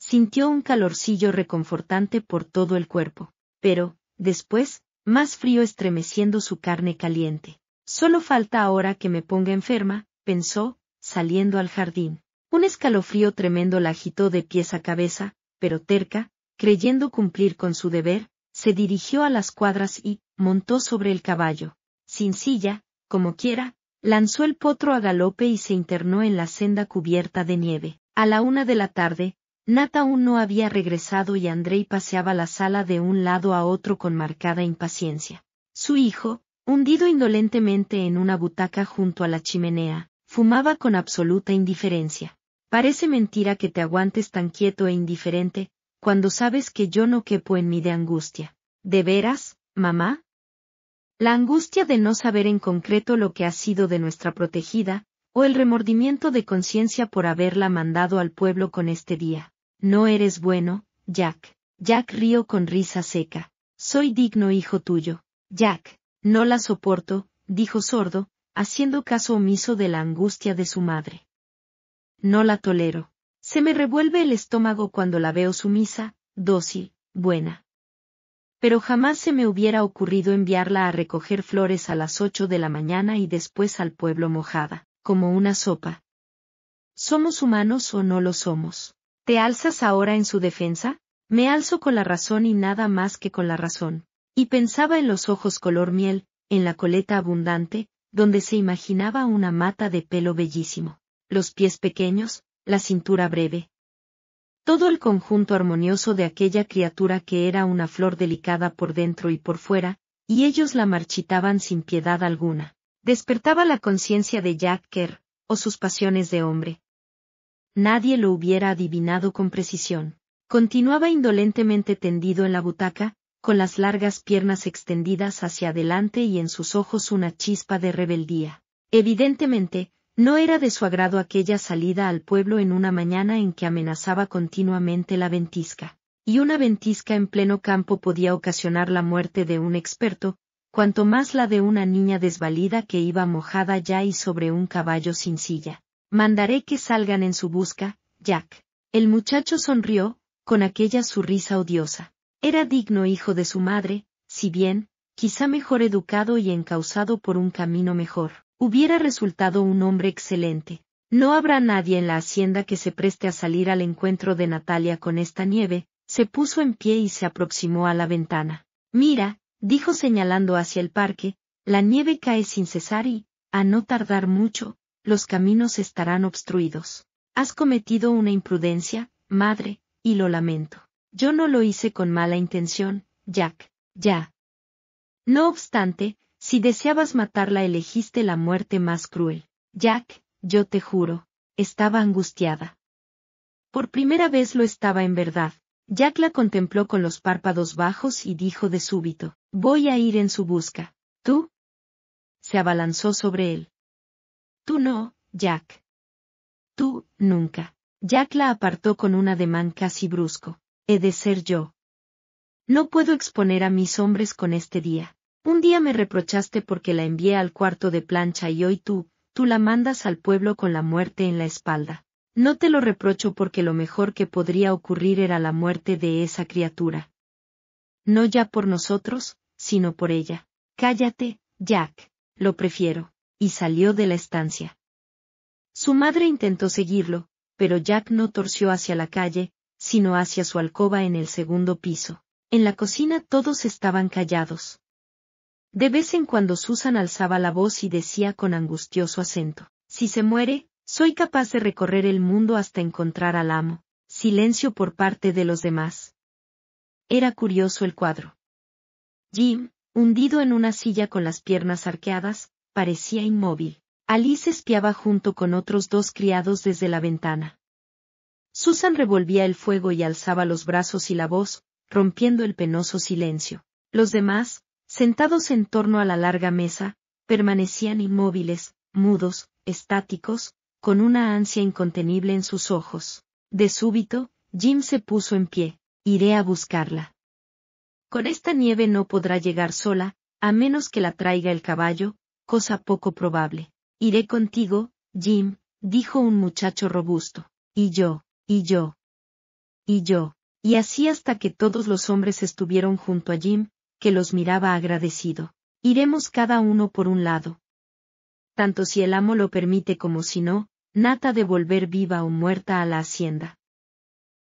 Sintió un calorcillo reconfortante por todo el cuerpo, pero, Después, más frío estremeciendo su carne caliente. Solo falta ahora que me ponga enferma, pensó, saliendo al jardín. Un escalofrío tremendo la agitó de pies a cabeza, pero terca, creyendo cumplir con su deber, se dirigió a las cuadras y, montó sobre el caballo. Sin silla, como quiera, lanzó el potro a galope y se internó en la senda cubierta de nieve. A la una de la tarde, Nat aún no había regresado y Andrei paseaba la sala de un lado a otro con marcada impaciencia. Su hijo, hundido indolentemente en una butaca junto a la chimenea, fumaba con absoluta indiferencia. Parece mentira que te aguantes tan quieto e indiferente, cuando sabes que yo no quepo en mí de angustia. ¿De veras, mamá? La angustia de no saber en concreto lo que ha sido de nuestra protegida, o el remordimiento de conciencia por haberla mandado al pueblo con este día. No eres bueno, Jack. Jack río con risa seca. Soy digno hijo tuyo. Jack. No la soporto, dijo sordo, haciendo caso omiso de la angustia de su madre. No la tolero. Se me revuelve el estómago cuando la veo sumisa, dócil, buena. Pero jamás se me hubiera ocurrido enviarla a recoger flores a las ocho de la mañana y después al pueblo mojada, como una sopa. ¿Somos humanos o no lo somos? ¿Te alzas ahora en su defensa? Me alzo con la razón y nada más que con la razón. Y pensaba en los ojos color miel, en la coleta abundante, donde se imaginaba una mata de pelo bellísimo, los pies pequeños, la cintura breve. Todo el conjunto armonioso de aquella criatura que era una flor delicada por dentro y por fuera, y ellos la marchitaban sin piedad alguna. Despertaba la conciencia de Jack Kerr, o sus pasiones de hombre, Nadie lo hubiera adivinado con precisión. Continuaba indolentemente tendido en la butaca, con las largas piernas extendidas hacia adelante y en sus ojos una chispa de rebeldía. Evidentemente, no era de su agrado aquella salida al pueblo en una mañana en que amenazaba continuamente la ventisca. Y una ventisca en pleno campo podía ocasionar la muerte de un experto, cuanto más la de una niña desvalida que iba mojada ya y sobre un caballo sin silla. Mandaré que salgan en su busca, Jack. El muchacho sonrió, con aquella sonrisa odiosa. Era digno hijo de su madre, si bien, quizá mejor educado y encausado por un camino mejor, hubiera resultado un hombre excelente. No habrá nadie en la hacienda que se preste a salir al encuentro de Natalia con esta nieve, se puso en pie y se aproximó a la ventana. Mira, dijo señalando hacia el parque, la nieve cae sin cesar y, a no tardar mucho, los caminos estarán obstruidos. Has cometido una imprudencia, madre, y lo lamento. Yo no lo hice con mala intención, Jack. Ya. No obstante, si deseabas matarla elegiste la muerte más cruel. Jack, yo te juro, estaba angustiada. Por primera vez lo estaba en verdad. Jack la contempló con los párpados bajos y dijo de súbito, voy a ir en su busca. ¿Tú? Se abalanzó sobre él. Tú no, Jack. Tú, nunca. Jack la apartó con un ademán casi brusco. He de ser yo. No puedo exponer a mis hombres con este día. Un día me reprochaste porque la envié al cuarto de plancha y hoy tú, tú la mandas al pueblo con la muerte en la espalda. No te lo reprocho porque lo mejor que podría ocurrir era la muerte de esa criatura. No ya por nosotros, sino por ella. Cállate, Jack. Lo prefiero y salió de la estancia. Su madre intentó seguirlo, pero Jack no torció hacia la calle, sino hacia su alcoba en el segundo piso. En la cocina todos estaban callados. De vez en cuando Susan alzaba la voz y decía con angustioso acento, Si se muere, soy capaz de recorrer el mundo hasta encontrar al amo. Silencio por parte de los demás. Era curioso el cuadro. Jim, hundido en una silla con las piernas arqueadas, parecía inmóvil. Alice espiaba junto con otros dos criados desde la ventana. Susan revolvía el fuego y alzaba los brazos y la voz, rompiendo el penoso silencio. Los demás, sentados en torno a la larga mesa, permanecían inmóviles, mudos, estáticos, con una ansia incontenible en sus ojos. De súbito, Jim se puso en pie. Iré a buscarla. Con esta nieve no podrá llegar sola, a menos que la traiga el caballo, cosa poco probable. Iré contigo, Jim, dijo un muchacho robusto. Y yo, y yo. Y yo. Y así hasta que todos los hombres estuvieron junto a Jim, que los miraba agradecido. Iremos cada uno por un lado. Tanto si el amo lo permite como si no, Nata de volver viva o muerta a la hacienda.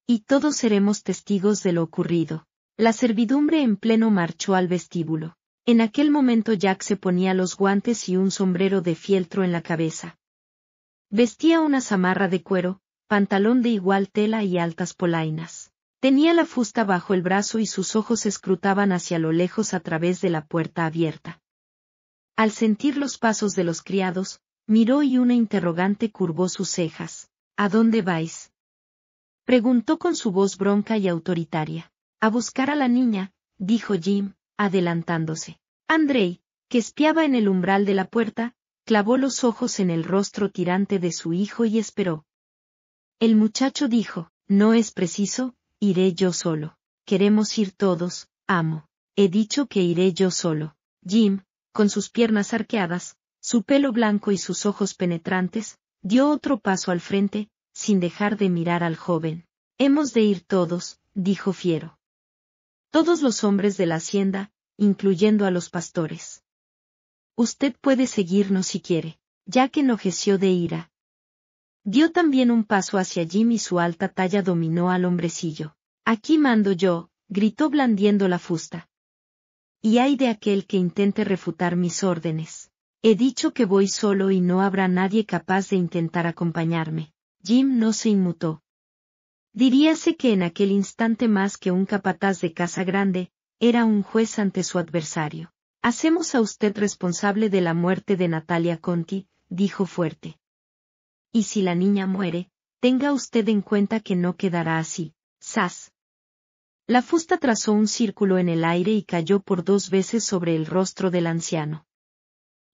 Y todos seremos testigos de lo ocurrido. La servidumbre en pleno marchó al vestíbulo. En aquel momento Jack se ponía los guantes y un sombrero de fieltro en la cabeza. Vestía una zamarra de cuero, pantalón de igual tela y altas polainas. Tenía la fusta bajo el brazo y sus ojos escrutaban hacia lo lejos a través de la puerta abierta. Al sentir los pasos de los criados, miró y una interrogante curvó sus cejas. ¿A dónde vais? Preguntó con su voz bronca y autoritaria. A buscar a la niña, dijo Jim, adelantándose. Andrei, que espiaba en el umbral de la puerta, clavó los ojos en el rostro tirante de su hijo y esperó. El muchacho dijo, no es preciso, iré yo solo. Queremos ir todos, amo. He dicho que iré yo solo. Jim, con sus piernas arqueadas, su pelo blanco y sus ojos penetrantes, dio otro paso al frente, sin dejar de mirar al joven. Hemos de ir todos, dijo fiero todos los hombres de la hacienda, incluyendo a los pastores. Usted puede seguirnos si quiere, ya que enojeció de ira. Dio también un paso hacia Jim y su alta talla dominó al hombrecillo. Aquí mando yo, gritó blandiendo la fusta. Y hay de aquel que intente refutar mis órdenes. He dicho que voy solo y no habrá nadie capaz de intentar acompañarme. Jim no se inmutó, Diríase que en aquel instante más que un capataz de casa grande, era un juez ante su adversario. Hacemos a usted responsable de la muerte de Natalia Conti, dijo fuerte. Y si la niña muere, tenga usted en cuenta que no quedará así. ¡Sas! La fusta trazó un círculo en el aire y cayó por dos veces sobre el rostro del anciano.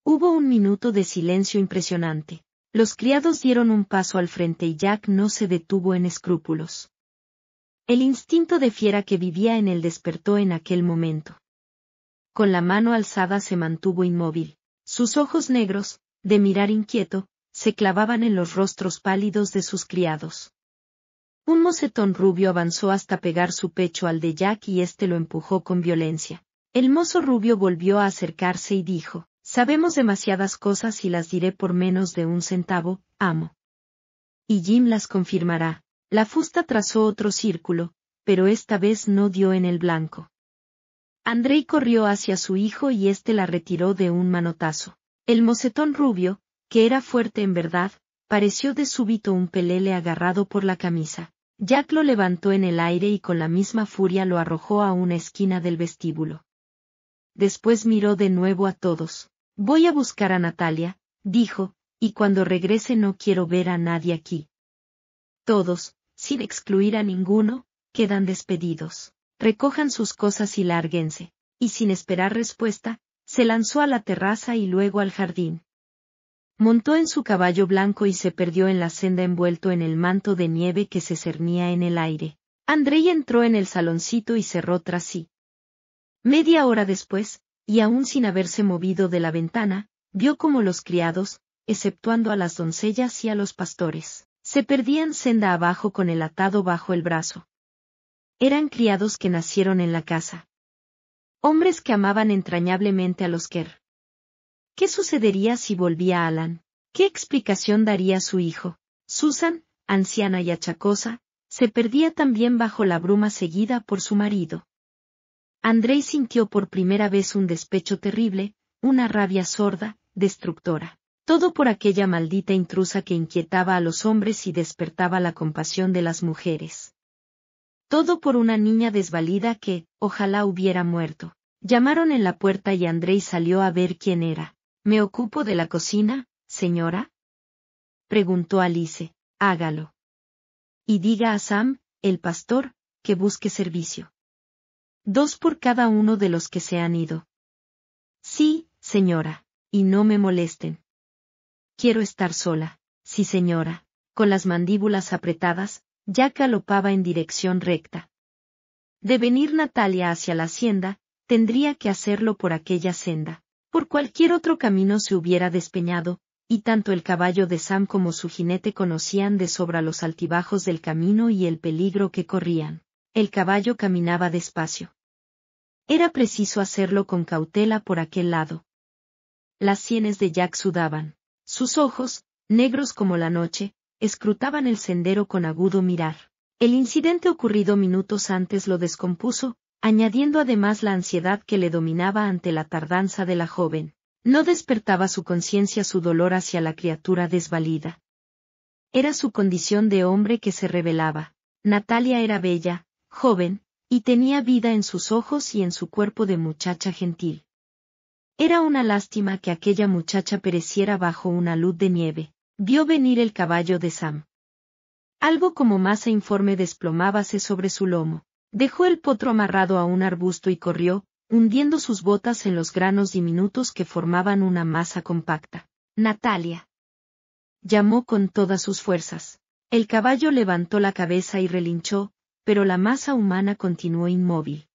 Hubo un minuto de silencio impresionante. Los criados dieron un paso al frente y Jack no se detuvo en escrúpulos. El instinto de fiera que vivía en él despertó en aquel momento. Con la mano alzada se mantuvo inmóvil. Sus ojos negros, de mirar inquieto, se clavaban en los rostros pálidos de sus criados. Un mocetón rubio avanzó hasta pegar su pecho al de Jack y éste lo empujó con violencia. El mozo rubio volvió a acercarse y dijo, Sabemos demasiadas cosas y las diré por menos de un centavo, amo. Y Jim las confirmará. La fusta trazó otro círculo, pero esta vez no dio en el blanco. Andrei corrió hacia su hijo y éste la retiró de un manotazo. El mocetón rubio, que era fuerte en verdad, pareció de súbito un pelele agarrado por la camisa. Jack lo levantó en el aire y con la misma furia lo arrojó a una esquina del vestíbulo. Después miró de nuevo a todos. Voy a buscar a Natalia, dijo, y cuando regrese no quiero ver a nadie aquí. Todos, sin excluir a ninguno, quedan despedidos. Recojan sus cosas y lárguense, y sin esperar respuesta, se lanzó a la terraza y luego al jardín. Montó en su caballo blanco y se perdió en la senda envuelto en el manto de nieve que se cernía en el aire. Andrei entró en el saloncito y cerró tras sí. Media hora después, y aún sin haberse movido de la ventana, vio como los criados, exceptuando a las doncellas y a los pastores, se perdían senda abajo con el atado bajo el brazo. Eran criados que nacieron en la casa. Hombres que amaban entrañablemente a los Kerr. ¿Qué sucedería si volvía Alan? ¿Qué explicación daría su hijo? Susan, anciana y achacosa, se perdía también bajo la bruma seguida por su marido. André sintió por primera vez un despecho terrible, una rabia sorda, destructora. Todo por aquella maldita intrusa que inquietaba a los hombres y despertaba la compasión de las mujeres. Todo por una niña desvalida que, ojalá hubiera muerto. Llamaron en la puerta y André salió a ver quién era. ¿Me ocupo de la cocina, señora? preguntó Alice. Hágalo. Y diga a Sam, el pastor, que busque servicio. Dos por cada uno de los que se han ido. Sí, señora, y no me molesten. Quiero estar sola, sí señora, con las mandíbulas apretadas, ya galopaba en dirección recta. De venir Natalia hacia la hacienda, tendría que hacerlo por aquella senda. Por cualquier otro camino se hubiera despeñado, y tanto el caballo de Sam como su jinete conocían de sobra los altibajos del camino y el peligro que corrían. El caballo caminaba despacio. Era preciso hacerlo con cautela por aquel lado. Las sienes de Jack sudaban. Sus ojos, negros como la noche, escrutaban el sendero con agudo mirar. El incidente ocurrido minutos antes lo descompuso, añadiendo además la ansiedad que le dominaba ante la tardanza de la joven. No despertaba su conciencia su dolor hacia la criatura desvalida. Era su condición de hombre que se revelaba. Natalia era bella, joven, y tenía vida en sus ojos y en su cuerpo de muchacha gentil. Era una lástima que aquella muchacha pereciera bajo una luz de nieve. Vio venir el caballo de Sam. Algo como masa informe desplomábase sobre su lomo. Dejó el potro amarrado a un arbusto y corrió, hundiendo sus botas en los granos diminutos que formaban una masa compacta. Natalia. Llamó con todas sus fuerzas. El caballo levantó la cabeza y relinchó, pero la masa humana continuó inmóvil.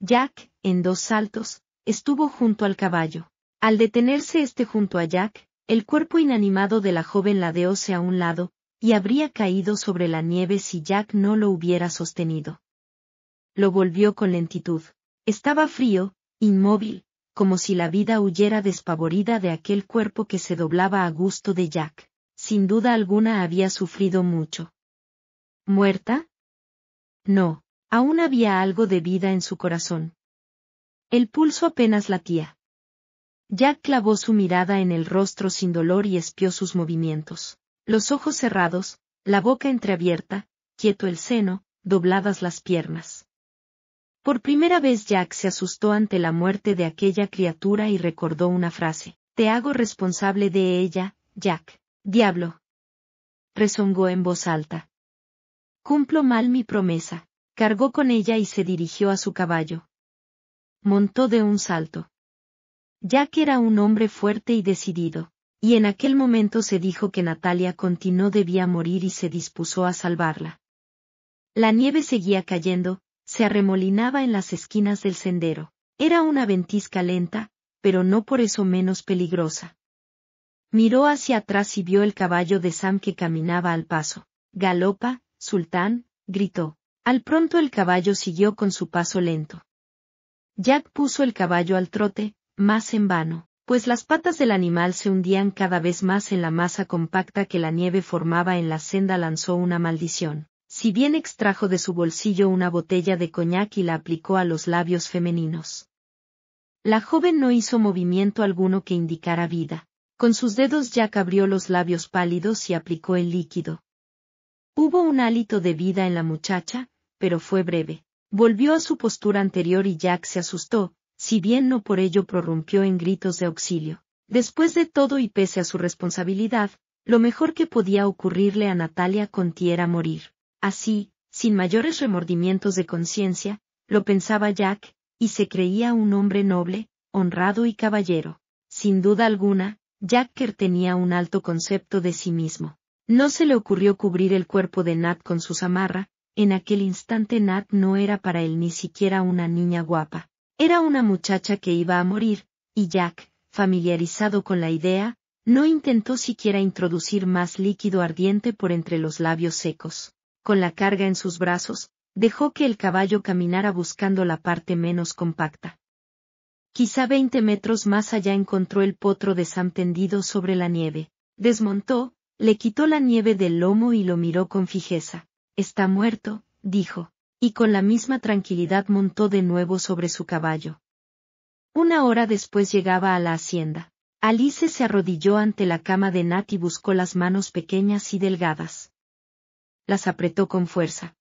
Jack, en dos saltos, estuvo junto al caballo. Al detenerse este junto a Jack, el cuerpo inanimado de la joven ladeóse a un lado, y habría caído sobre la nieve si Jack no lo hubiera sostenido. Lo volvió con lentitud. Estaba frío, inmóvil, como si la vida huyera despavorida de aquel cuerpo que se doblaba a gusto de Jack. Sin duda alguna había sufrido mucho. ¿Muerta? No, aún había algo de vida en su corazón. El pulso apenas latía. Jack clavó su mirada en el rostro sin dolor y espió sus movimientos. Los ojos cerrados, la boca entreabierta, quieto el seno, dobladas las piernas. Por primera vez Jack se asustó ante la muerte de aquella criatura y recordó una frase. Te hago responsable de ella, Jack. Diablo. Rezongó en voz alta. Cumplo mal mi promesa. Cargó con ella y se dirigió a su caballo. Montó de un salto. Jack era un hombre fuerte y decidido, y en aquel momento se dijo que Natalia continuó debía morir y se dispuso a salvarla. La nieve seguía cayendo, se arremolinaba en las esquinas del sendero. Era una ventisca lenta, pero no por eso menos peligrosa. Miró hacia atrás y vio el caballo de Sam que caminaba al paso. Galopa, Sultán, gritó. Al pronto el caballo siguió con su paso lento. Jack puso el caballo al trote, más en vano, pues las patas del animal se hundían cada vez más en la masa compacta que la nieve formaba en la senda lanzó una maldición. Si bien extrajo de su bolsillo una botella de coñac y la aplicó a los labios femeninos. La joven no hizo movimiento alguno que indicara vida. Con sus dedos Jack abrió los labios pálidos y aplicó el líquido Hubo un hálito de vida en la muchacha, pero fue breve. Volvió a su postura anterior y Jack se asustó, si bien no por ello prorrumpió en gritos de auxilio. Después de todo y pese a su responsabilidad, lo mejor que podía ocurrirle a Natalia Conti era morir. Así, sin mayores remordimientos de conciencia, lo pensaba Jack, y se creía un hombre noble, honrado y caballero. Sin duda alguna, Jacker tenía un alto concepto de sí mismo. No se le ocurrió cubrir el cuerpo de Nat con su zamarra, en aquel instante Nat no era para él ni siquiera una niña guapa. Era una muchacha que iba a morir, y Jack, familiarizado con la idea, no intentó siquiera introducir más líquido ardiente por entre los labios secos. Con la carga en sus brazos, dejó que el caballo caminara buscando la parte menos compacta. Quizá veinte metros más allá encontró el potro de Sam tendido sobre la nieve. Desmontó, le quitó la nieve del lomo y lo miró con fijeza. Está muerto, dijo, y con la misma tranquilidad montó de nuevo sobre su caballo. Una hora después llegaba a la hacienda. Alice se arrodilló ante la cama de Nat y buscó las manos pequeñas y delgadas. Las apretó con fuerza.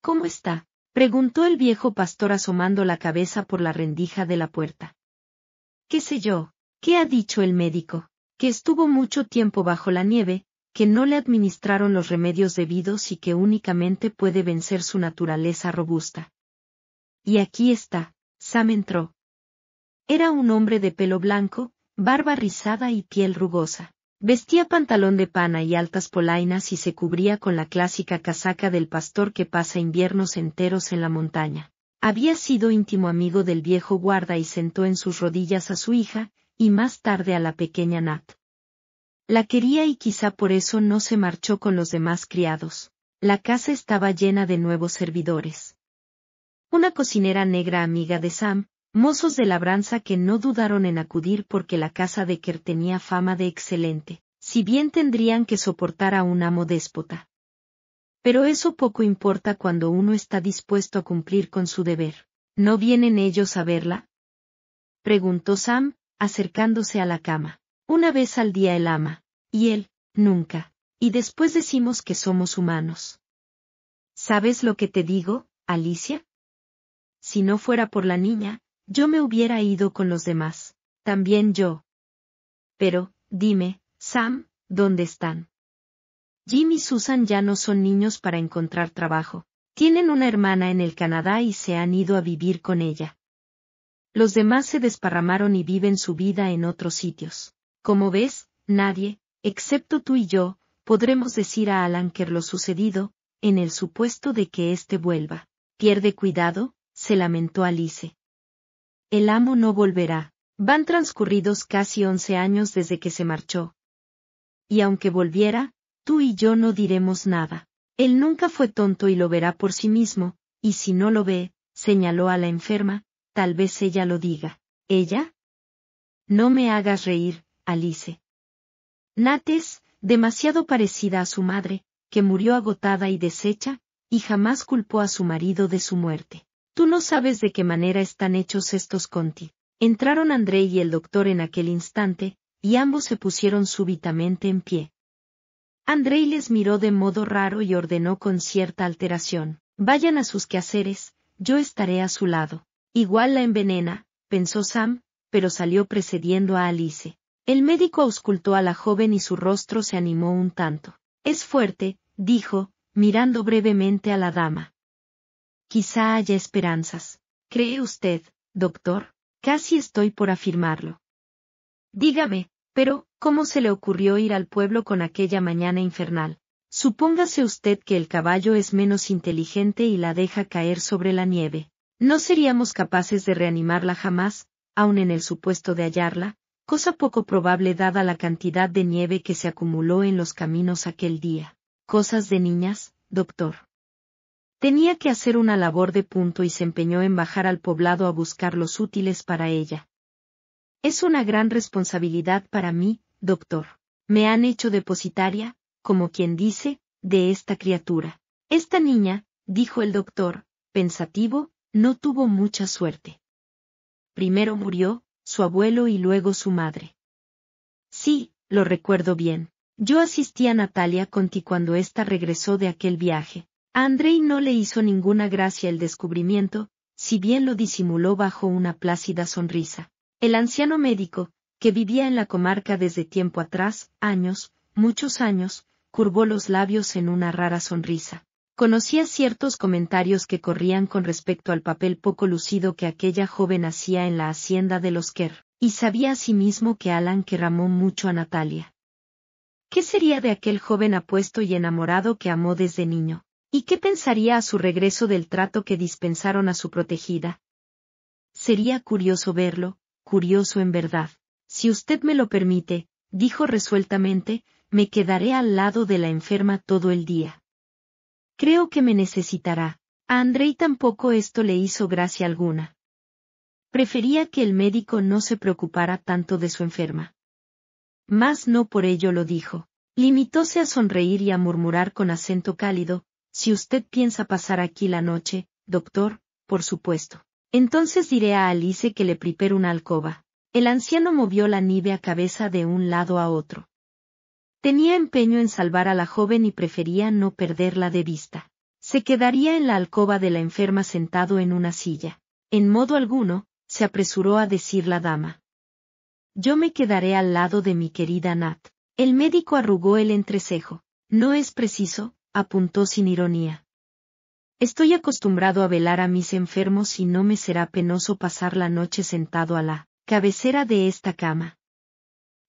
¿Cómo está? preguntó el viejo pastor asomando la cabeza por la rendija de la puerta. ¿Qué sé yo? ¿Qué ha dicho el médico? que estuvo mucho tiempo bajo la nieve, que no le administraron los remedios debidos y que únicamente puede vencer su naturaleza robusta. Y aquí está, Sam entró. Era un hombre de pelo blanco, barba rizada y piel rugosa. Vestía pantalón de pana y altas polainas y se cubría con la clásica casaca del pastor que pasa inviernos enteros en la montaña. Había sido íntimo amigo del viejo guarda y sentó en sus rodillas a su hija, y más tarde a la pequeña Nat. La quería y quizá por eso no se marchó con los demás criados. La casa estaba llena de nuevos servidores. Una cocinera negra amiga de Sam, mozos de labranza que no dudaron en acudir porque la casa de Kerr tenía fama de excelente, si bien tendrían que soportar a un amo déspota. Pero eso poco importa cuando uno está dispuesto a cumplir con su deber. ¿No vienen ellos a verla? Preguntó Sam, acercándose a la cama. Una vez al día el ama, y él, nunca. Y después decimos que somos humanos. ¿Sabes lo que te digo, Alicia? Si no fuera por la niña, yo me hubiera ido con los demás, también yo. Pero, dime, Sam, ¿dónde están? Jim y Susan ya no son niños para encontrar trabajo. Tienen una hermana en el Canadá y se han ido a vivir con ella. Los demás se desparramaron y viven su vida en otros sitios. Como ves, nadie, excepto tú y yo, podremos decir a Alan que lo sucedido, en el supuesto de que éste vuelva. Pierde cuidado, se lamentó Alice. El amo no volverá. Van transcurridos casi once años desde que se marchó. Y aunque volviera, tú y yo no diremos nada. Él nunca fue tonto y lo verá por sí mismo, y si no lo ve, señaló a la enferma, tal vez ella lo diga. ¿Ella? No me hagas reír, Alice. Nates, demasiado parecida a su madre, que murió agotada y deshecha, y jamás culpó a su marido de su muerte. Tú no sabes de qué manera están hechos estos Conti. Entraron André y el doctor en aquel instante, y ambos se pusieron súbitamente en pie. André les miró de modo raro y ordenó con cierta alteración. Vayan a sus quehaceres, yo estaré a su lado. Igual la envenena, pensó Sam, pero salió precediendo a Alice. El médico auscultó a la joven y su rostro se animó un tanto. Es fuerte, dijo, mirando brevemente a la dama. Quizá haya esperanzas. ¿Cree usted, doctor? Casi estoy por afirmarlo. Dígame, pero, ¿cómo se le ocurrió ir al pueblo con aquella mañana infernal? Supóngase usted que el caballo es menos inteligente y la deja caer sobre la nieve. No seríamos capaces de reanimarla jamás, aun en el supuesto de hallarla, cosa poco probable dada la cantidad de nieve que se acumuló en los caminos aquel día. Cosas de niñas, doctor. Tenía que hacer una labor de punto y se empeñó en bajar al poblado a buscar los útiles para ella. Es una gran responsabilidad para mí, doctor. Me han hecho depositaria, como quien dice, de esta criatura. Esta niña, dijo el doctor, pensativo, no tuvo mucha suerte. Primero murió, su abuelo y luego su madre. Sí, lo recuerdo bien. Yo asistí a Natalia Conti cuando ésta regresó de aquel viaje. A Andrei no le hizo ninguna gracia el descubrimiento, si bien lo disimuló bajo una plácida sonrisa. El anciano médico, que vivía en la comarca desde tiempo atrás, años, muchos años, curvó los labios en una rara sonrisa. Conocía ciertos comentarios que corrían con respecto al papel poco lucido que aquella joven hacía en la hacienda de los Kerr, y sabía asimismo que Alan querramó mucho a Natalia. ¿Qué sería de aquel joven apuesto y enamorado que amó desde niño? ¿Y qué pensaría a su regreso del trato que dispensaron a su protegida? Sería curioso verlo, curioso en verdad. Si usted me lo permite, dijo resueltamente, me quedaré al lado de la enferma todo el día. Creo que me necesitará. A Andrei tampoco esto le hizo gracia alguna. Prefería que el médico no se preocupara tanto de su enferma. Mas no por ello lo dijo. Limitóse a sonreír y a murmurar con acento cálido, si usted piensa pasar aquí la noche, doctor, por supuesto. Entonces diré a Alice que le prepare una alcoba. El anciano movió la nieve a cabeza de un lado a otro. Tenía empeño en salvar a la joven y prefería no perderla de vista. Se quedaría en la alcoba de la enferma sentado en una silla. En modo alguno, se apresuró a decir la dama. Yo me quedaré al lado de mi querida Nat. El médico arrugó el entrecejo. No es preciso, apuntó sin ironía. Estoy acostumbrado a velar a mis enfermos y no me será penoso pasar la noche sentado a la cabecera de esta cama.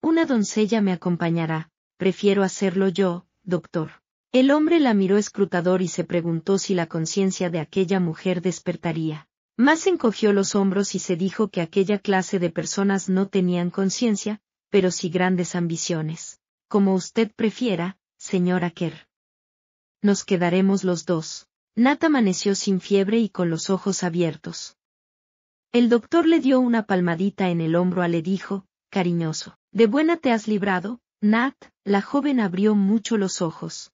Una doncella me acompañará, prefiero hacerlo yo, doctor. El hombre la miró escrutador y se preguntó si la conciencia de aquella mujer despertaría. Más encogió los hombros y se dijo que aquella clase de personas no tenían conciencia, pero sí grandes ambiciones. Como usted prefiera, señora Kerr. Nos quedaremos los dos. Nata amaneció sin fiebre y con los ojos abiertos. El doctor le dio una palmadita en el hombro a le dijo, cariñoso, de buena te has librado, Nat, la joven abrió mucho los ojos.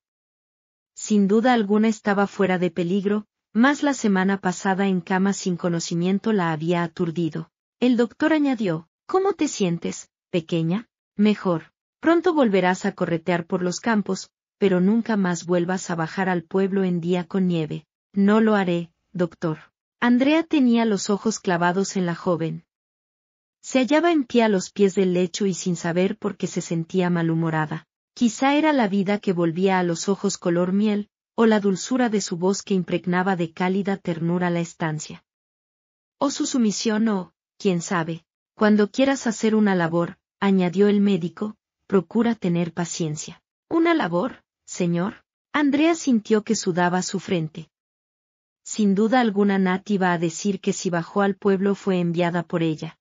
Sin duda alguna estaba fuera de peligro, más la semana pasada en cama sin conocimiento la había aturdido. El doctor añadió, ¿Cómo te sientes, pequeña? Mejor. Pronto volverás a corretear por los campos, pero nunca más vuelvas a bajar al pueblo en día con nieve. No lo haré, doctor. Andrea tenía los ojos clavados en la joven. Se hallaba en pie a los pies del lecho y sin saber por qué se sentía malhumorada. Quizá era la vida que volvía a los ojos color miel, o la dulzura de su voz que impregnaba de cálida ternura la estancia. O su sumisión o, quién sabe, cuando quieras hacer una labor, añadió el médico, procura tener paciencia. ¿Una labor, señor? Andrea sintió que sudaba su frente. Sin duda alguna nativa a decir que si bajó al pueblo fue enviada por ella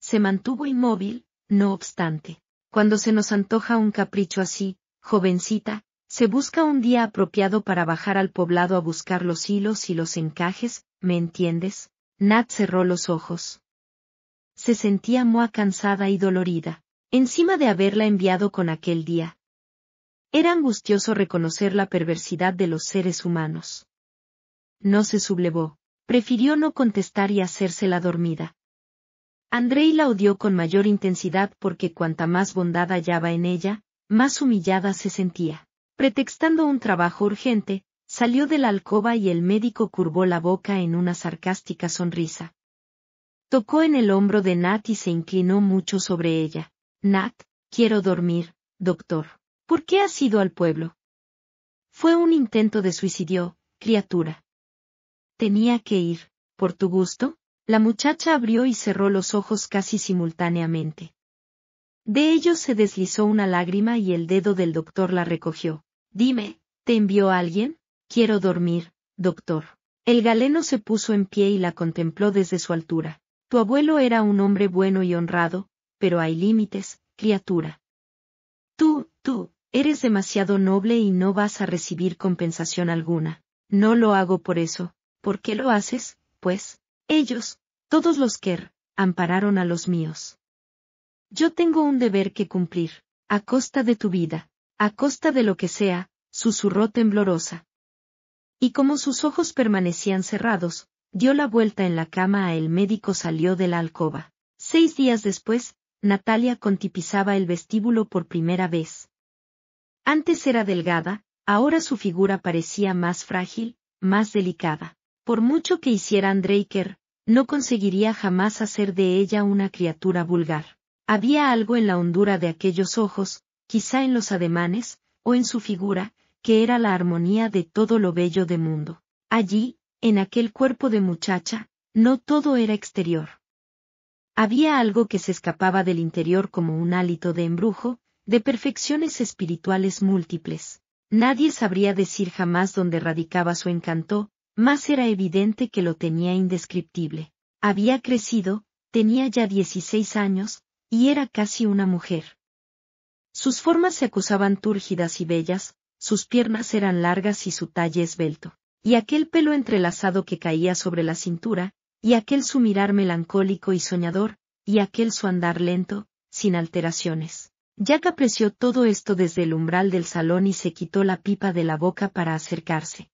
se mantuvo inmóvil, no obstante. Cuando se nos antoja un capricho así, jovencita, se busca un día apropiado para bajar al poblado a buscar los hilos y los encajes, ¿me entiendes? Nat cerró los ojos. Se sentía muy cansada y dolorida, encima de haberla enviado con aquel día. Era angustioso reconocer la perversidad de los seres humanos. No se sublevó, prefirió no contestar y hacerse la dormida, Andrei la odió con mayor intensidad porque cuanta más bondad hallaba en ella, más humillada se sentía. Pretextando un trabajo urgente, salió de la alcoba y el médico curvó la boca en una sarcástica sonrisa. Tocó en el hombro de Nat y se inclinó mucho sobre ella. Nat, quiero dormir, doctor. ¿Por qué has ido al pueblo? Fue un intento de suicidio, criatura. Tenía que ir, por tu gusto, la muchacha abrió y cerró los ojos casi simultáneamente. De ellos se deslizó una lágrima y el dedo del doctor la recogió. Dime, ¿te envió alguien? Quiero dormir, doctor. El galeno se puso en pie y la contempló desde su altura. Tu abuelo era un hombre bueno y honrado, pero hay límites, criatura. Tú, tú, eres demasiado noble y no vas a recibir compensación alguna. No lo hago por eso. ¿Por qué lo haces, pues? Ellos, todos los Kerr, ampararon a los míos. Yo tengo un deber que cumplir, a costa de tu vida, a costa de lo que sea, susurró temblorosa. Y como sus ojos permanecían cerrados, dio la vuelta en la cama a el médico salió de la alcoba. Seis días después, Natalia contipizaba el vestíbulo por primera vez. Antes era delgada, ahora su figura parecía más frágil, más delicada. Por mucho que hiciera no conseguiría jamás hacer de ella una criatura vulgar. Había algo en la hondura de aquellos ojos, quizá en los ademanes, o en su figura, que era la armonía de todo lo bello de mundo. Allí, en aquel cuerpo de muchacha, no todo era exterior. Había algo que se escapaba del interior como un hálito de embrujo, de perfecciones espirituales múltiples. Nadie sabría decir jamás dónde radicaba su encanto, más era evidente que lo tenía indescriptible. Había crecido, tenía ya 16 años, y era casi una mujer. Sus formas se acusaban túrgidas y bellas, sus piernas eran largas y su talle esbelto, y aquel pelo entrelazado que caía sobre la cintura, y aquel su mirar melancólico y soñador, y aquel su andar lento, sin alteraciones. Jack apreció todo esto desde el umbral del salón y se quitó la pipa de la boca para acercarse.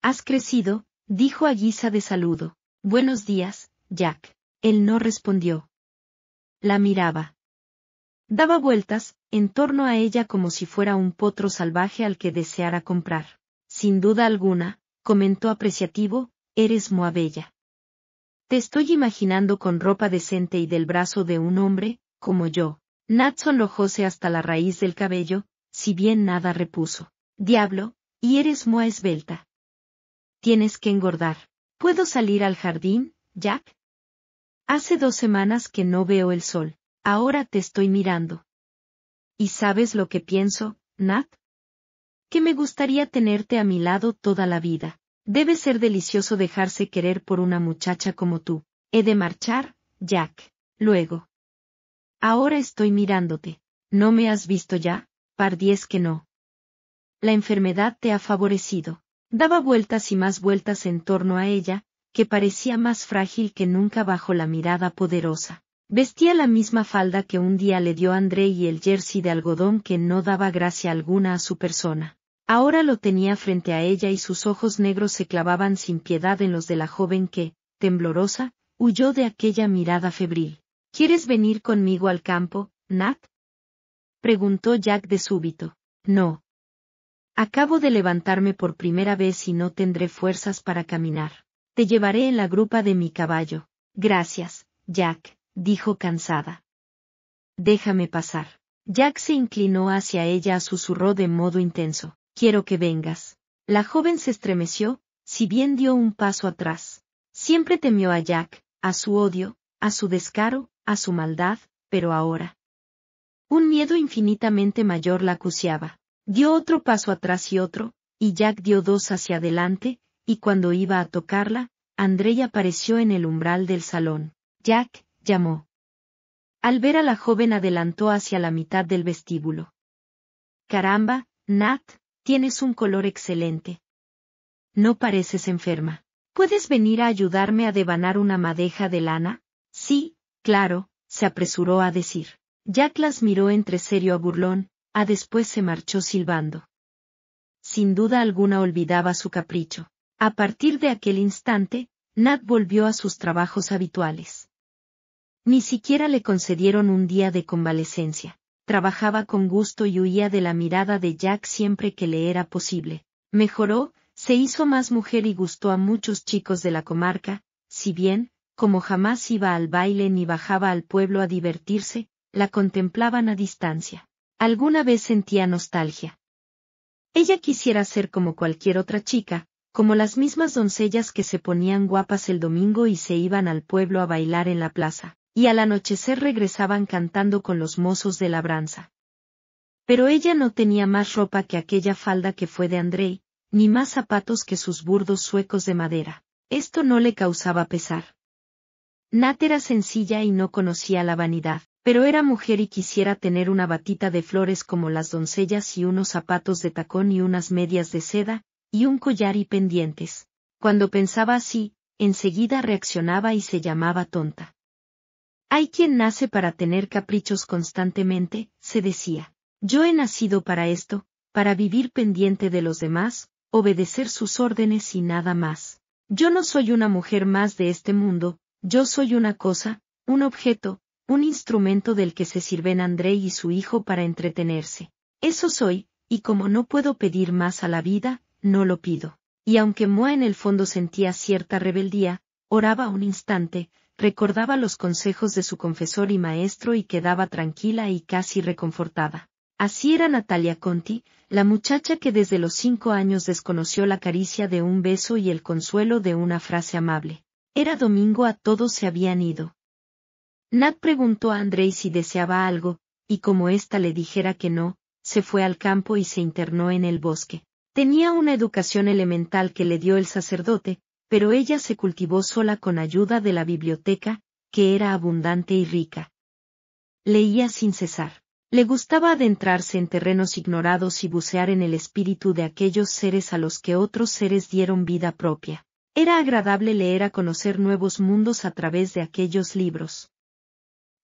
Has crecido, dijo a guisa de saludo. Buenos días, Jack. Él no respondió. La miraba. Daba vueltas, en torno a ella como si fuera un potro salvaje al que deseara comprar. Sin duda alguna, comentó apreciativo, eres bella. Te estoy imaginando con ropa decente y del brazo de un hombre, como yo. Nat sonrojóse hasta la raíz del cabello, si bien nada repuso. Diablo, y eres Moa esbelta. Tienes que engordar. ¿Puedo salir al jardín, Jack? Hace dos semanas que no veo el sol. Ahora te estoy mirando. ¿Y sabes lo que pienso, Nat? Que me gustaría tenerte a mi lado toda la vida. Debe ser delicioso dejarse querer por una muchacha como tú. He de marchar, Jack. Luego. Ahora estoy mirándote. ¿No me has visto ya? Pardies que no. La enfermedad te ha favorecido. Daba vueltas y más vueltas en torno a ella, que parecía más frágil que nunca bajo la mirada poderosa. Vestía la misma falda que un día le dio André y el jersey de algodón que no daba gracia alguna a su persona. Ahora lo tenía frente a ella y sus ojos negros se clavaban sin piedad en los de la joven que, temblorosa, huyó de aquella mirada febril. ¿Quieres venir conmigo al campo, Nat? preguntó Jack de súbito. No, Acabo de levantarme por primera vez y no tendré fuerzas para caminar. Te llevaré en la grupa de mi caballo. Gracias, Jack, dijo cansada. Déjame pasar. Jack se inclinó hacia ella, susurró de modo intenso. Quiero que vengas. La joven se estremeció, si bien dio un paso atrás. Siempre temió a Jack, a su odio, a su descaro, a su maldad, pero ahora. Un miedo infinitamente mayor la acuciaba. Dio otro paso atrás y otro, y Jack dio dos hacia adelante, y cuando iba a tocarla, Andrea apareció en el umbral del salón. Jack, llamó. Al ver a la joven adelantó hacia la mitad del vestíbulo. Caramba, Nat, tienes un color excelente. No pareces enferma. ¿Puedes venir a ayudarme a devanar una madeja de lana? Sí, claro, se apresuró a decir. Jack las miró entre serio a burlón, a ah, después se marchó silbando. Sin duda alguna olvidaba su capricho. A partir de aquel instante, Nat volvió a sus trabajos habituales. Ni siquiera le concedieron un día de convalecencia. Trabajaba con gusto y huía de la mirada de Jack siempre que le era posible. Mejoró, se hizo más mujer y gustó a muchos chicos de la comarca, si bien, como jamás iba al baile ni bajaba al pueblo a divertirse, la contemplaban a distancia. Alguna vez sentía nostalgia. Ella quisiera ser como cualquier otra chica, como las mismas doncellas que se ponían guapas el domingo y se iban al pueblo a bailar en la plaza, y al anochecer regresaban cantando con los mozos de labranza. Pero ella no tenía más ropa que aquella falda que fue de Andrei, ni más zapatos que sus burdos suecos de madera. Esto no le causaba pesar. Nat era sencilla y no conocía la vanidad pero era mujer y quisiera tener una batita de flores como las doncellas y unos zapatos de tacón y unas medias de seda, y un collar y pendientes. Cuando pensaba así, enseguida reaccionaba y se llamaba tonta. Hay quien nace para tener caprichos constantemente, se decía. Yo he nacido para esto, para vivir pendiente de los demás, obedecer sus órdenes y nada más. Yo no soy una mujer más de este mundo, yo soy una cosa, un objeto, un instrumento del que se sirven André y su hijo para entretenerse. Eso soy, y como no puedo pedir más a la vida, no lo pido. Y aunque Moa en el fondo sentía cierta rebeldía, oraba un instante, recordaba los consejos de su confesor y maestro y quedaba tranquila y casi reconfortada. Así era Natalia Conti, la muchacha que desde los cinco años desconoció la caricia de un beso y el consuelo de una frase amable. Era domingo a todos se habían ido. Nat preguntó a Andrei si deseaba algo, y como ésta le dijera que no, se fue al campo y se internó en el bosque. Tenía una educación elemental que le dio el sacerdote, pero ella se cultivó sola con ayuda de la biblioteca, que era abundante y rica. Leía sin cesar. Le gustaba adentrarse en terrenos ignorados y bucear en el espíritu de aquellos seres a los que otros seres dieron vida propia. Era agradable leer a conocer nuevos mundos a través de aquellos libros.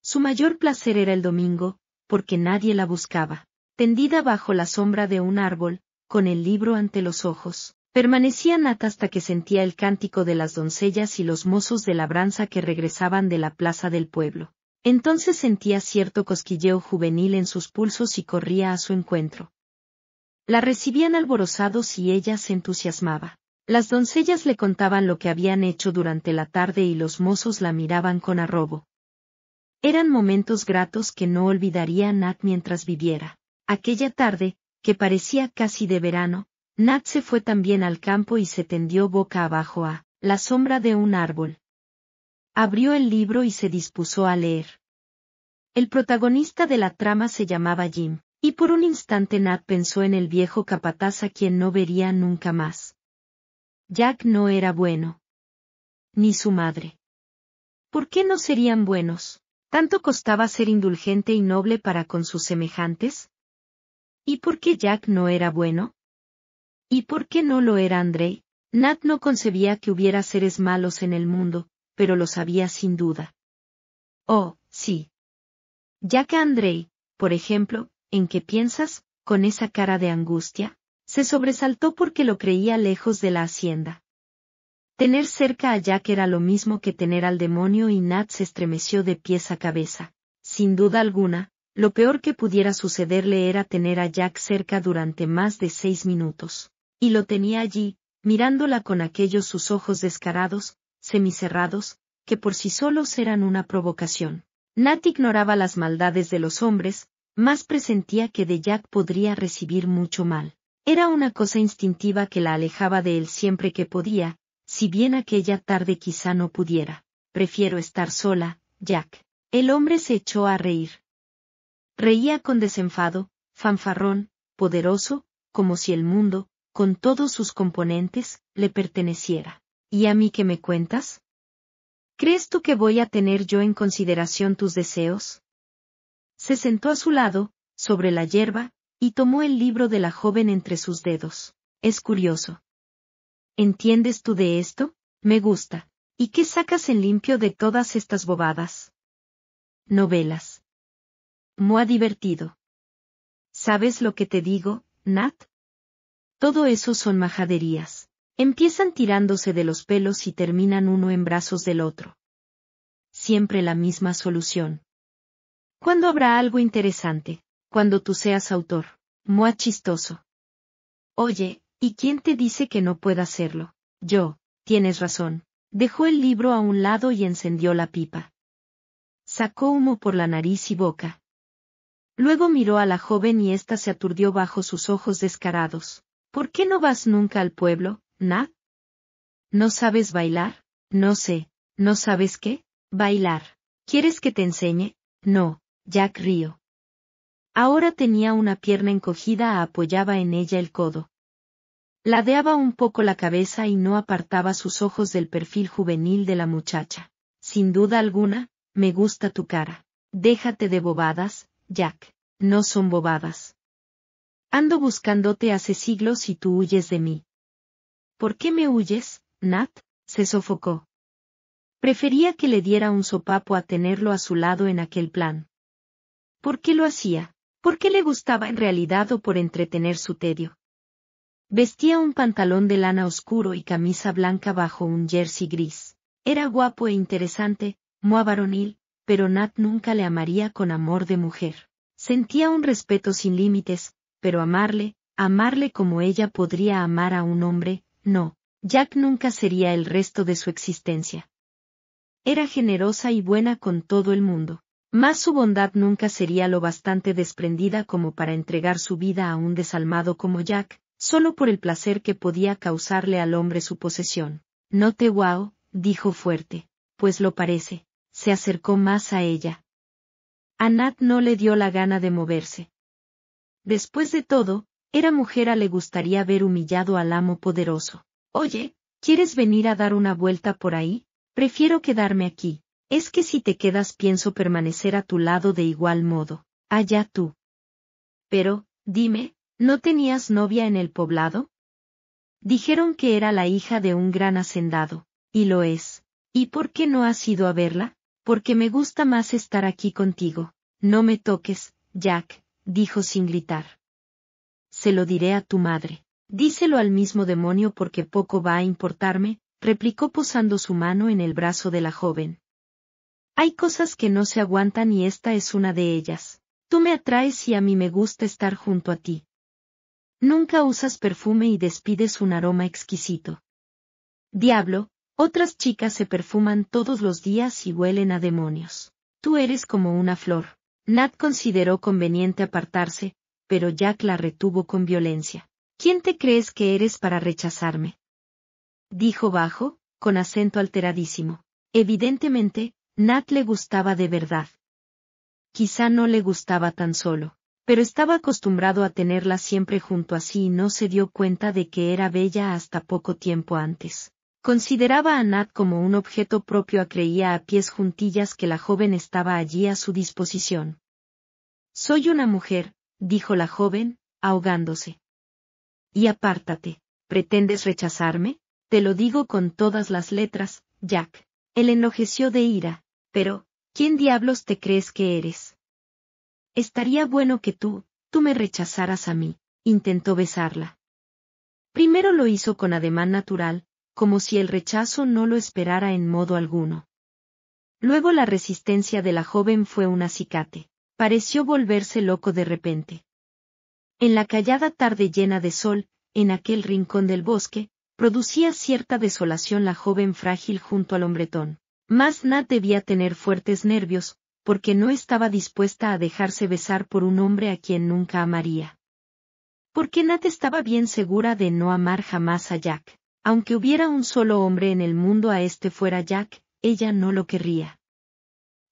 Su mayor placer era el domingo, porque nadie la buscaba. Tendida bajo la sombra de un árbol, con el libro ante los ojos, permanecía Nata hasta que sentía el cántico de las doncellas y los mozos de labranza que regresaban de la plaza del pueblo. Entonces sentía cierto cosquilleo juvenil en sus pulsos y corría a su encuentro. La recibían alborozados y ella se entusiasmaba. Las doncellas le contaban lo que habían hecho durante la tarde y los mozos la miraban con arrobo. Eran momentos gratos que no olvidaría Nat mientras viviera. Aquella tarde, que parecía casi de verano, Nat se fue también al campo y se tendió boca abajo a la sombra de un árbol. Abrió el libro y se dispuso a leer. El protagonista de la trama se llamaba Jim, y por un instante Nat pensó en el viejo capataz a quien no vería nunca más. Jack no era bueno. Ni su madre. ¿Por qué no serían buenos? ¿Tanto costaba ser indulgente y noble para con sus semejantes? ¿Y por qué Jack no era bueno? ¿Y por qué no lo era Andrei? Nat no concebía que hubiera seres malos en el mundo, pero lo sabía sin duda. Oh, sí. Jack Andrei, por ejemplo, ¿en qué piensas, con esa cara de angustia? Se sobresaltó porque lo creía lejos de la hacienda. Tener cerca a Jack era lo mismo que tener al demonio y Nat se estremeció de pies a cabeza. Sin duda alguna, lo peor que pudiera sucederle era tener a Jack cerca durante más de seis minutos. Y lo tenía allí, mirándola con aquellos sus ojos descarados, semicerrados, que por sí solos eran una provocación. Nat ignoraba las maldades de los hombres, más presentía que de Jack podría recibir mucho mal. Era una cosa instintiva que la alejaba de él siempre que podía, si bien aquella tarde quizá no pudiera. Prefiero estar sola, Jack. El hombre se echó a reír. Reía con desenfado, fanfarrón, poderoso, como si el mundo, con todos sus componentes, le perteneciera. ¿Y a mí qué me cuentas? ¿Crees tú que voy a tener yo en consideración tus deseos? Se sentó a su lado, sobre la hierba, y tomó el libro de la joven entre sus dedos. Es curioso, ¿Entiendes tú de esto? Me gusta. ¿Y qué sacas en limpio de todas estas bobadas? Novelas. Mua divertido. ¿Sabes lo que te digo, Nat? Todo eso son majaderías. Empiezan tirándose de los pelos y terminan uno en brazos del otro. Siempre la misma solución. ¿Cuándo habrá algo interesante? Cuando tú seas autor. Mua chistoso. Oye, ¿Y quién te dice que no pueda hacerlo? Yo, tienes razón. Dejó el libro a un lado y encendió la pipa. Sacó humo por la nariz y boca. Luego miró a la joven y ésta se aturdió bajo sus ojos descarados. ¿Por qué no vas nunca al pueblo, Nat? ¿No sabes bailar? No sé. ¿No sabes qué? Bailar. ¿Quieres que te enseñe? No, Jack río. Ahora tenía una pierna encogida, apoyaba en ella el codo. Ladeaba un poco la cabeza y no apartaba sus ojos del perfil juvenil de la muchacha. Sin duda alguna, me gusta tu cara. Déjate de bobadas, Jack. No son bobadas. Ando buscándote hace siglos y tú huyes de mí. ¿Por qué me huyes, Nat? se sofocó. Prefería que le diera un sopapo a tenerlo a su lado en aquel plan. ¿Por qué lo hacía? ¿Por qué le gustaba en realidad o por entretener su tedio? Vestía un pantalón de lana oscuro y camisa blanca bajo un jersey gris. Era guapo e interesante, muy varonil, pero Nat nunca le amaría con amor de mujer. Sentía un respeto sin límites, pero amarle, amarle como ella podría amar a un hombre, no, Jack nunca sería el resto de su existencia. Era generosa y buena con todo el mundo, mas su bondad nunca sería lo bastante desprendida como para entregar su vida a un desalmado como Jack, solo por el placer que podía causarle al hombre su posesión. No te guau, dijo fuerte, pues lo parece, se acercó más a ella. Anat no le dio la gana de moverse. Después de todo, era mujer a le gustaría ver humillado al amo poderoso. Oye, ¿quieres venir a dar una vuelta por ahí? Prefiero quedarme aquí. Es que si te quedas pienso permanecer a tu lado de igual modo. Allá tú. Pero, dime, ¿No tenías novia en el poblado? Dijeron que era la hija de un gran hacendado, y lo es. ¿Y por qué no has ido a verla? Porque me gusta más estar aquí contigo. No me toques, Jack, dijo sin gritar. Se lo diré a tu madre. Díselo al mismo demonio porque poco va a importarme, replicó posando su mano en el brazo de la joven. Hay cosas que no se aguantan y esta es una de ellas. Tú me atraes y a mí me gusta estar junto a ti, Nunca usas perfume y despides un aroma exquisito. Diablo, otras chicas se perfuman todos los días y huelen a demonios. Tú eres como una flor. Nat consideró conveniente apartarse, pero Jack la retuvo con violencia. ¿Quién te crees que eres para rechazarme? Dijo bajo, con acento alteradísimo. Evidentemente, Nat le gustaba de verdad. Quizá no le gustaba tan solo pero estaba acostumbrado a tenerla siempre junto a sí y no se dio cuenta de que era bella hasta poco tiempo antes. Consideraba a Nat como un objeto propio a creía a pies juntillas que la joven estaba allí a su disposición. Soy una mujer, dijo la joven, ahogándose. Y apártate, ¿pretendes rechazarme? Te lo digo con todas las letras, Jack. Él enojeció de ira, pero, ¿quién diablos te crees que eres? Estaría bueno que tú, tú me rechazaras a mí, intentó besarla. Primero lo hizo con ademán natural, como si el rechazo no lo esperara en modo alguno. Luego la resistencia de la joven fue un acicate. Pareció volverse loco de repente. En la callada tarde llena de sol, en aquel rincón del bosque, producía cierta desolación la joven frágil junto al hombretón. Más Nat debía tener fuertes nervios, porque no estaba dispuesta a dejarse besar por un hombre a quien nunca amaría. Porque Nat estaba bien segura de no amar jamás a Jack. Aunque hubiera un solo hombre en el mundo a este fuera Jack, ella no lo querría.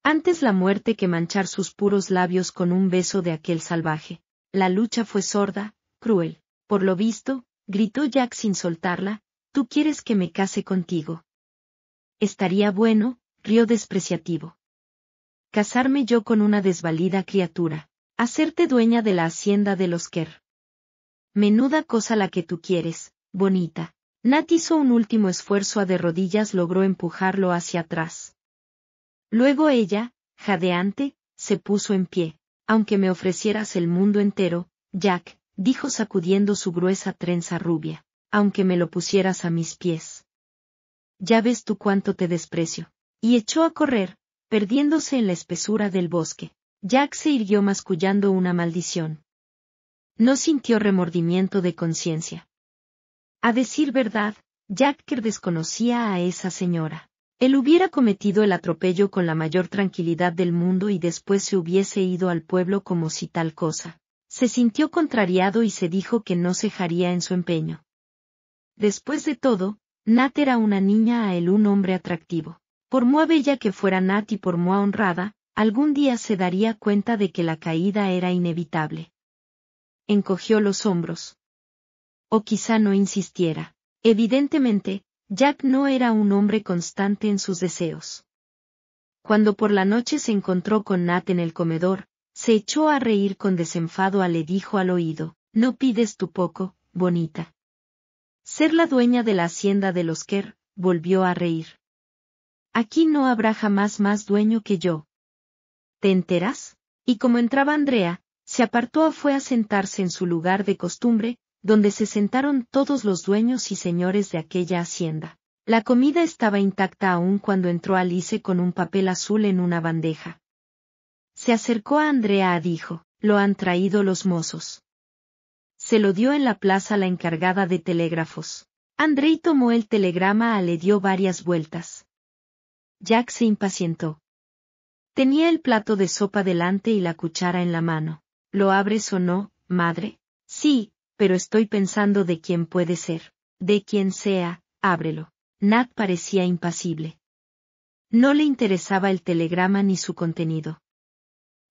Antes la muerte que manchar sus puros labios con un beso de aquel salvaje. La lucha fue sorda, cruel. Por lo visto, gritó Jack sin soltarla, tú quieres que me case contigo. Estaría bueno, rió despreciativo casarme yo con una desvalida criatura, hacerte dueña de la hacienda de los Kerr. Menuda cosa la que tú quieres, bonita. Nat hizo un último esfuerzo a de rodillas logró empujarlo hacia atrás. Luego ella, jadeante, se puso en pie. Aunque me ofrecieras el mundo entero, Jack, dijo sacudiendo su gruesa trenza rubia, aunque me lo pusieras a mis pies. Ya ves tú cuánto te desprecio. Y echó a correr, Perdiéndose en la espesura del bosque, Jack se irguió mascullando una maldición. No sintió remordimiento de conciencia. A decir verdad, Jacker desconocía a esa señora. Él hubiera cometido el atropello con la mayor tranquilidad del mundo y después se hubiese ido al pueblo como si tal cosa. Se sintió contrariado y se dijo que no cejaría en su empeño. Después de todo, Nat era una niña a él un hombre atractivo. Por muy bella que fuera Nat y por muy honrada, algún día se daría cuenta de que la caída era inevitable. Encogió los hombros. O quizá no insistiera. Evidentemente, Jack no era un hombre constante en sus deseos. Cuando por la noche se encontró con Nat en el comedor, se echó a reír con desenfado a le dijo al oído, No pides tu poco, bonita. Ser la dueña de la hacienda de los Kerr, volvió a reír. Aquí no habrá jamás más dueño que yo. ¿Te enteras? Y como entraba Andrea, se apartó o fue a sentarse en su lugar de costumbre, donde se sentaron todos los dueños y señores de aquella hacienda. La comida estaba intacta aún cuando entró Alice con un papel azul en una bandeja. Se acercó a Andrea y dijo, lo han traído los mozos. Se lo dio en la plaza la encargada de telégrafos. Andrei tomó el telegrama a le dio varias vueltas. Jack se impacientó. Tenía el plato de sopa delante y la cuchara en la mano. ¿Lo abres o no, madre? Sí, pero estoy pensando de quién puede ser. De quien sea, ábrelo. Nat parecía impasible. No le interesaba el telegrama ni su contenido.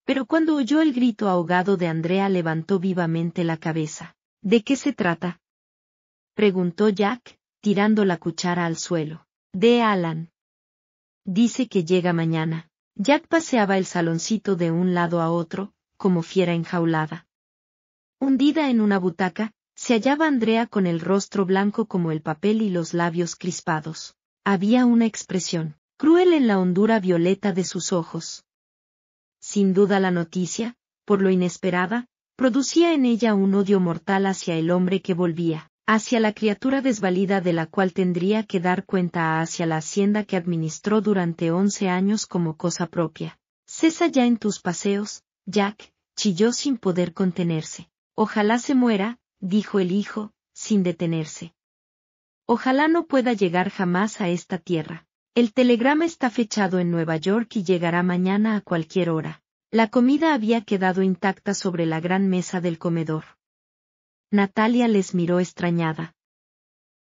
Pero cuando oyó el grito ahogado de Andrea levantó vivamente la cabeza. ¿De qué se trata? preguntó Jack, tirando la cuchara al suelo. De Alan. Dice que llega mañana. Jack paseaba el saloncito de un lado a otro, como fiera enjaulada. Hundida en una butaca, se hallaba Andrea con el rostro blanco como el papel y los labios crispados. Había una expresión cruel en la hondura violeta de sus ojos. Sin duda la noticia, por lo inesperada, producía en ella un odio mortal hacia el hombre que volvía hacia la criatura desvalida de la cual tendría que dar cuenta hacia la hacienda que administró durante once años como cosa propia. Cesa ya en tus paseos, Jack, chilló sin poder contenerse. Ojalá se muera, dijo el hijo, sin detenerse. Ojalá no pueda llegar jamás a esta tierra. El telegrama está fechado en Nueva York y llegará mañana a cualquier hora. La comida había quedado intacta sobre la gran mesa del comedor. Natalia les miró extrañada.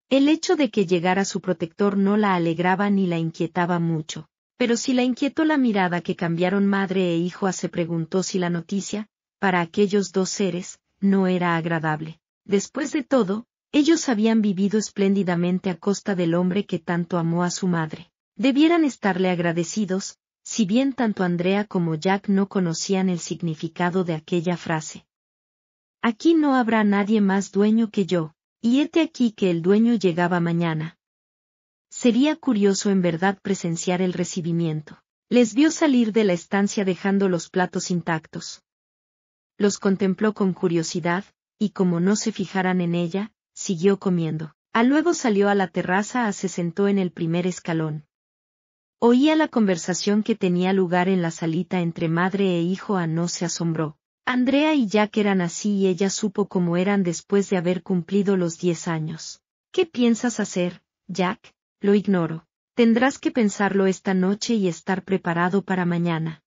El hecho de que llegara su protector no la alegraba ni la inquietaba mucho, pero si la inquietó la mirada que cambiaron madre e hijo se preguntó si la noticia, para aquellos dos seres, no era agradable. Después de todo, ellos habían vivido espléndidamente a costa del hombre que tanto amó a su madre. Debieran estarle agradecidos, si bien tanto Andrea como Jack no conocían el significado de aquella frase. Aquí no habrá nadie más dueño que yo, y hete aquí que el dueño llegaba mañana. Sería curioso en verdad presenciar el recibimiento. Les vio salir de la estancia dejando los platos intactos. Los contempló con curiosidad, y como no se fijaran en ella, siguió comiendo. A ah, luego salió a la terraza a ah, se sentó en el primer escalón. Oía la conversación que tenía lugar en la salita entre madre e hijo a ah, no se asombró. Andrea y Jack eran así y ella supo cómo eran después de haber cumplido los diez años. ¿Qué piensas hacer, Jack? Lo ignoro. Tendrás que pensarlo esta noche y estar preparado para mañana.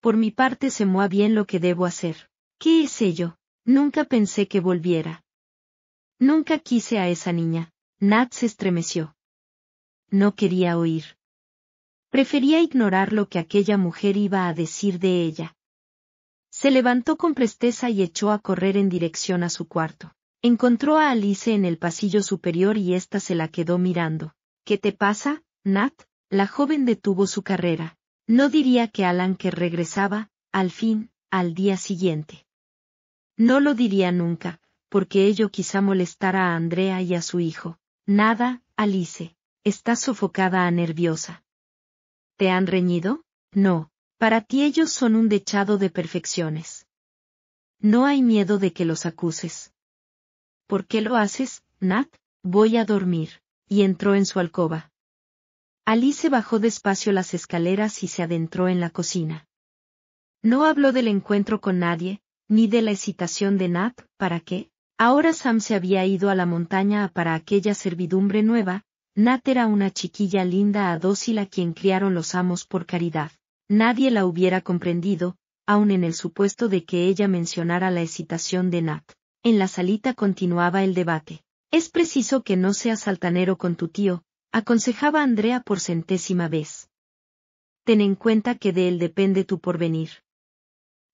Por mi parte se moa bien lo que debo hacer. ¿Qué es ello? Nunca pensé que volviera. Nunca quise a esa niña. Nat se estremeció. No quería oír. Prefería ignorar lo que aquella mujer iba a decir de ella. Se levantó con presteza y echó a correr en dirección a su cuarto. Encontró a Alice en el pasillo superior y ésta se la quedó mirando. ¿Qué te pasa, Nat? La joven detuvo su carrera. No diría que Alan que regresaba, al fin, al día siguiente. No lo diría nunca, porque ello quizá molestara a Andrea y a su hijo. Nada, Alice. Está sofocada a nerviosa. ¿Te han reñido? No, para ti ellos son un dechado de perfecciones. No hay miedo de que los acuses. ¿Por qué lo haces, Nat? Voy a dormir. Y entró en su alcoba. Alice bajó despacio las escaleras y se adentró en la cocina. No habló del encuentro con nadie, ni de la excitación de Nat, para que, ahora Sam se había ido a la montaña para aquella servidumbre nueva, Nat era una chiquilla linda a dócil a quien criaron los amos por caridad. Nadie la hubiera comprendido, aun en el supuesto de que ella mencionara la excitación de Nat. En la salita continuaba el debate. Es preciso que no seas altanero con tu tío, aconsejaba Andrea por centésima vez. Ten en cuenta que de él depende tu porvenir.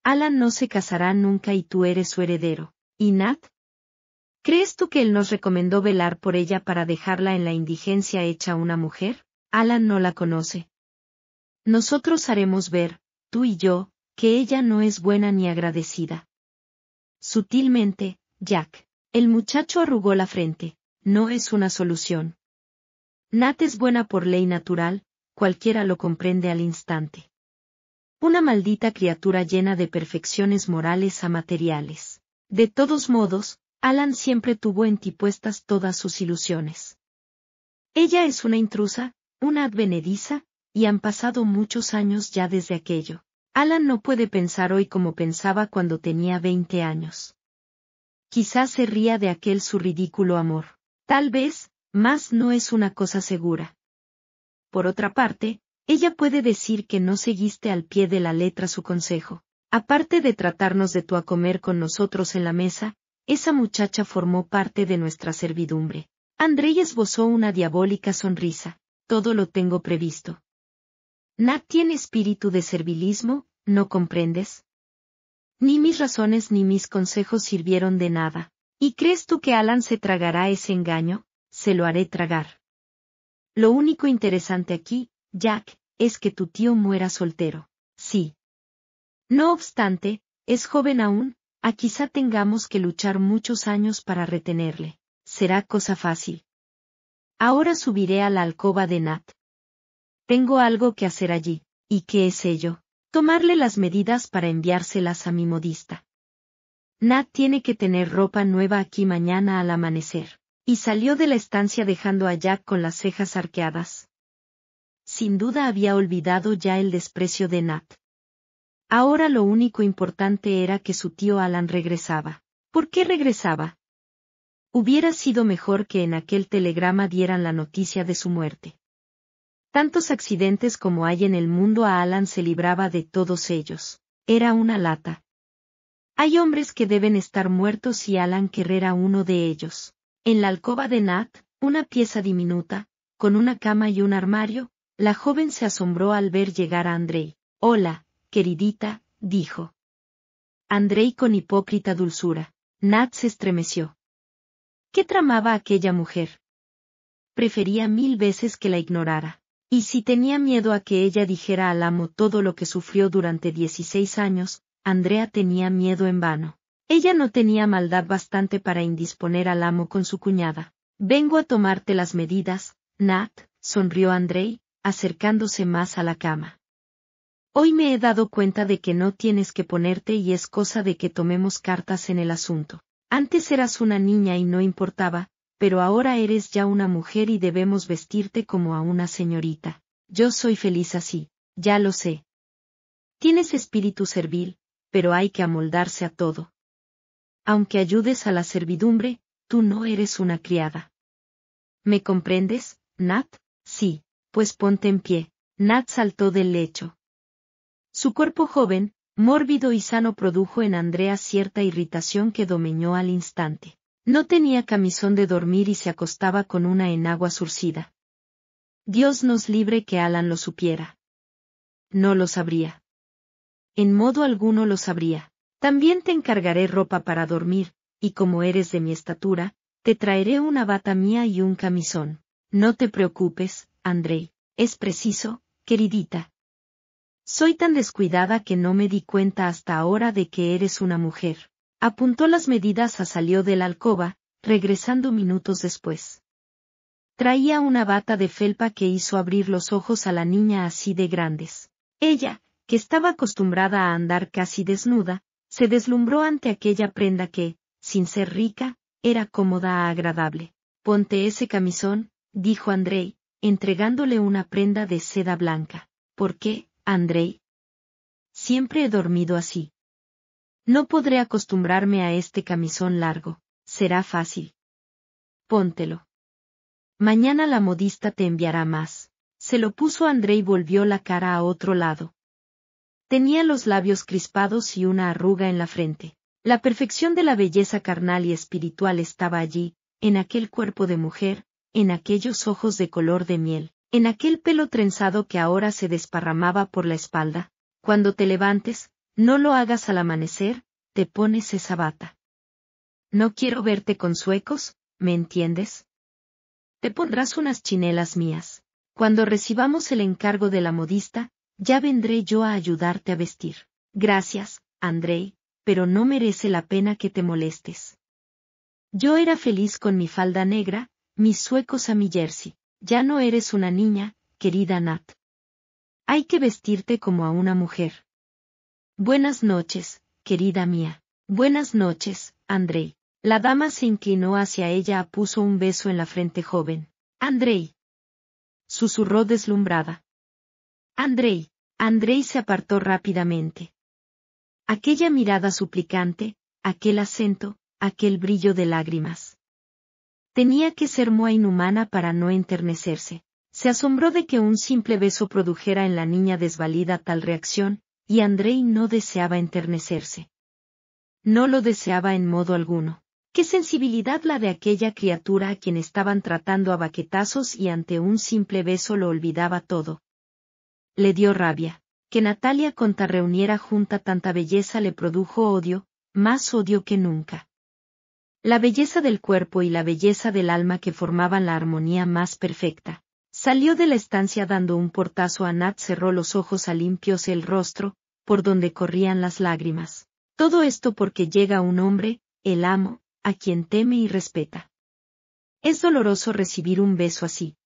Alan no se casará nunca y tú eres su heredero. ¿Y Nat? ¿Crees tú que él nos recomendó velar por ella para dejarla en la indigencia hecha una mujer? Alan no la conoce, nosotros haremos ver, tú y yo, que ella no es buena ni agradecida. Sutilmente, Jack. El muchacho arrugó la frente. No es una solución. Nat es buena por ley natural, cualquiera lo comprende al instante. Una maldita criatura llena de perfecciones morales a materiales. De todos modos, Alan siempre tuvo en ti puestas todas sus ilusiones. Ella es una intrusa, una advenediza, y han pasado muchos años ya desde aquello. Alan no puede pensar hoy como pensaba cuando tenía 20 años. Quizás se ría de aquel su ridículo amor. Tal vez, más no es una cosa segura. Por otra parte, ella puede decir que no seguiste al pie de la letra su consejo. Aparte de tratarnos de tú a comer con nosotros en la mesa, esa muchacha formó parte de nuestra servidumbre. Andrei esbozó una diabólica sonrisa. Todo lo tengo previsto. Nat tiene espíritu de servilismo, ¿no comprendes? Ni mis razones ni mis consejos sirvieron de nada. ¿Y crees tú que Alan se tragará ese engaño? Se lo haré tragar. Lo único interesante aquí, Jack, es que tu tío muera soltero. Sí. No obstante, es joven aún, a quizá tengamos que luchar muchos años para retenerle. Será cosa fácil. Ahora subiré a la alcoba de Nat. Tengo algo que hacer allí. ¿Y qué es ello? Tomarle las medidas para enviárselas a mi modista. Nat tiene que tener ropa nueva aquí mañana al amanecer. Y salió de la estancia dejando a Jack con las cejas arqueadas. Sin duda había olvidado ya el desprecio de Nat. Ahora lo único importante era que su tío Alan regresaba. ¿Por qué regresaba? Hubiera sido mejor que en aquel telegrama dieran la noticia de su muerte. Tantos accidentes como hay en el mundo a Alan se libraba de todos ellos. Era una lata. Hay hombres que deben estar muertos y Alan querrera uno de ellos. En la alcoba de Nat, una pieza diminuta, con una cama y un armario, la joven se asombró al ver llegar a Andrei. Hola, queridita, dijo. Andrei con hipócrita dulzura. Nat se estremeció. ¿Qué tramaba aquella mujer? Prefería mil veces que la ignorara. Y si tenía miedo a que ella dijera al amo todo lo que sufrió durante dieciséis años, Andrea tenía miedo en vano. Ella no tenía maldad bastante para indisponer al amo con su cuñada. Vengo a tomarte las medidas, Nat, sonrió Andrei, acercándose más a la cama. Hoy me he dado cuenta de que no tienes que ponerte y es cosa de que tomemos cartas en el asunto. Antes eras una niña y no importaba, pero ahora eres ya una mujer y debemos vestirte como a una señorita. Yo soy feliz así, ya lo sé. Tienes espíritu servil, pero hay que amoldarse a todo. Aunque ayudes a la servidumbre, tú no eres una criada. ¿Me comprendes, Nat? Sí, pues ponte en pie. Nat saltó del lecho. Su cuerpo joven, mórbido y sano produjo en Andrea cierta irritación que domeñó al instante. No tenía camisón de dormir y se acostaba con una enagua surcida. Dios nos libre que Alan lo supiera. No lo sabría. En modo alguno lo sabría. También te encargaré ropa para dormir, y como eres de mi estatura, te traeré una bata mía y un camisón. No te preocupes, André, Es preciso, queridita. Soy tan descuidada que no me di cuenta hasta ahora de que eres una mujer. Apuntó las medidas a salió de la alcoba, regresando minutos después. Traía una bata de felpa que hizo abrir los ojos a la niña así de grandes. Ella, que estaba acostumbrada a andar casi desnuda, se deslumbró ante aquella prenda que, sin ser rica, era cómoda a agradable. Ponte ese camisón, dijo Andrei, entregándole una prenda de seda blanca. ¿Por qué, Andrei? Siempre he dormido así. No podré acostumbrarme a este camisón largo, será fácil. Póntelo. Mañana la modista te enviará más. Se lo puso André y volvió la cara a otro lado. Tenía los labios crispados y una arruga en la frente. La perfección de la belleza carnal y espiritual estaba allí, en aquel cuerpo de mujer, en aquellos ojos de color de miel, en aquel pelo trenzado que ahora se desparramaba por la espalda. Cuando te levantes, no lo hagas al amanecer, te pones esa bata. No quiero verte con suecos, ¿me entiendes? Te pondrás unas chinelas mías. Cuando recibamos el encargo de la modista, ya vendré yo a ayudarte a vestir. Gracias, André, pero no merece la pena que te molestes. Yo era feliz con mi falda negra, mis suecos a mi jersey. Ya no eres una niña, querida Nat. Hay que vestirte como a una mujer. Buenas noches, querida mía. Buenas noches, André». La dama se inclinó hacia ella, puso un beso en la frente joven. «André». Susurró deslumbrada. «André». André se apartó rápidamente. Aquella mirada suplicante, aquel acento, aquel brillo de lágrimas. Tenía que ser muy inhumana para no enternecerse. Se asombró de que un simple beso produjera en la niña desvalida tal reacción, y Andrei no deseaba enternecerse. No lo deseaba en modo alguno. Qué sensibilidad la de aquella criatura a quien estaban tratando a baquetazos y ante un simple beso lo olvidaba todo. Le dio rabia. Que Natalia reuniera junta tanta belleza le produjo odio, más odio que nunca. La belleza del cuerpo y la belleza del alma que formaban la armonía más perfecta. Salió de la estancia dando un portazo a Nat, cerró los ojos a limpios el rostro, por donde corrían las lágrimas. Todo esto porque llega un hombre, el amo, a quien teme y respeta. Es doloroso recibir un beso así.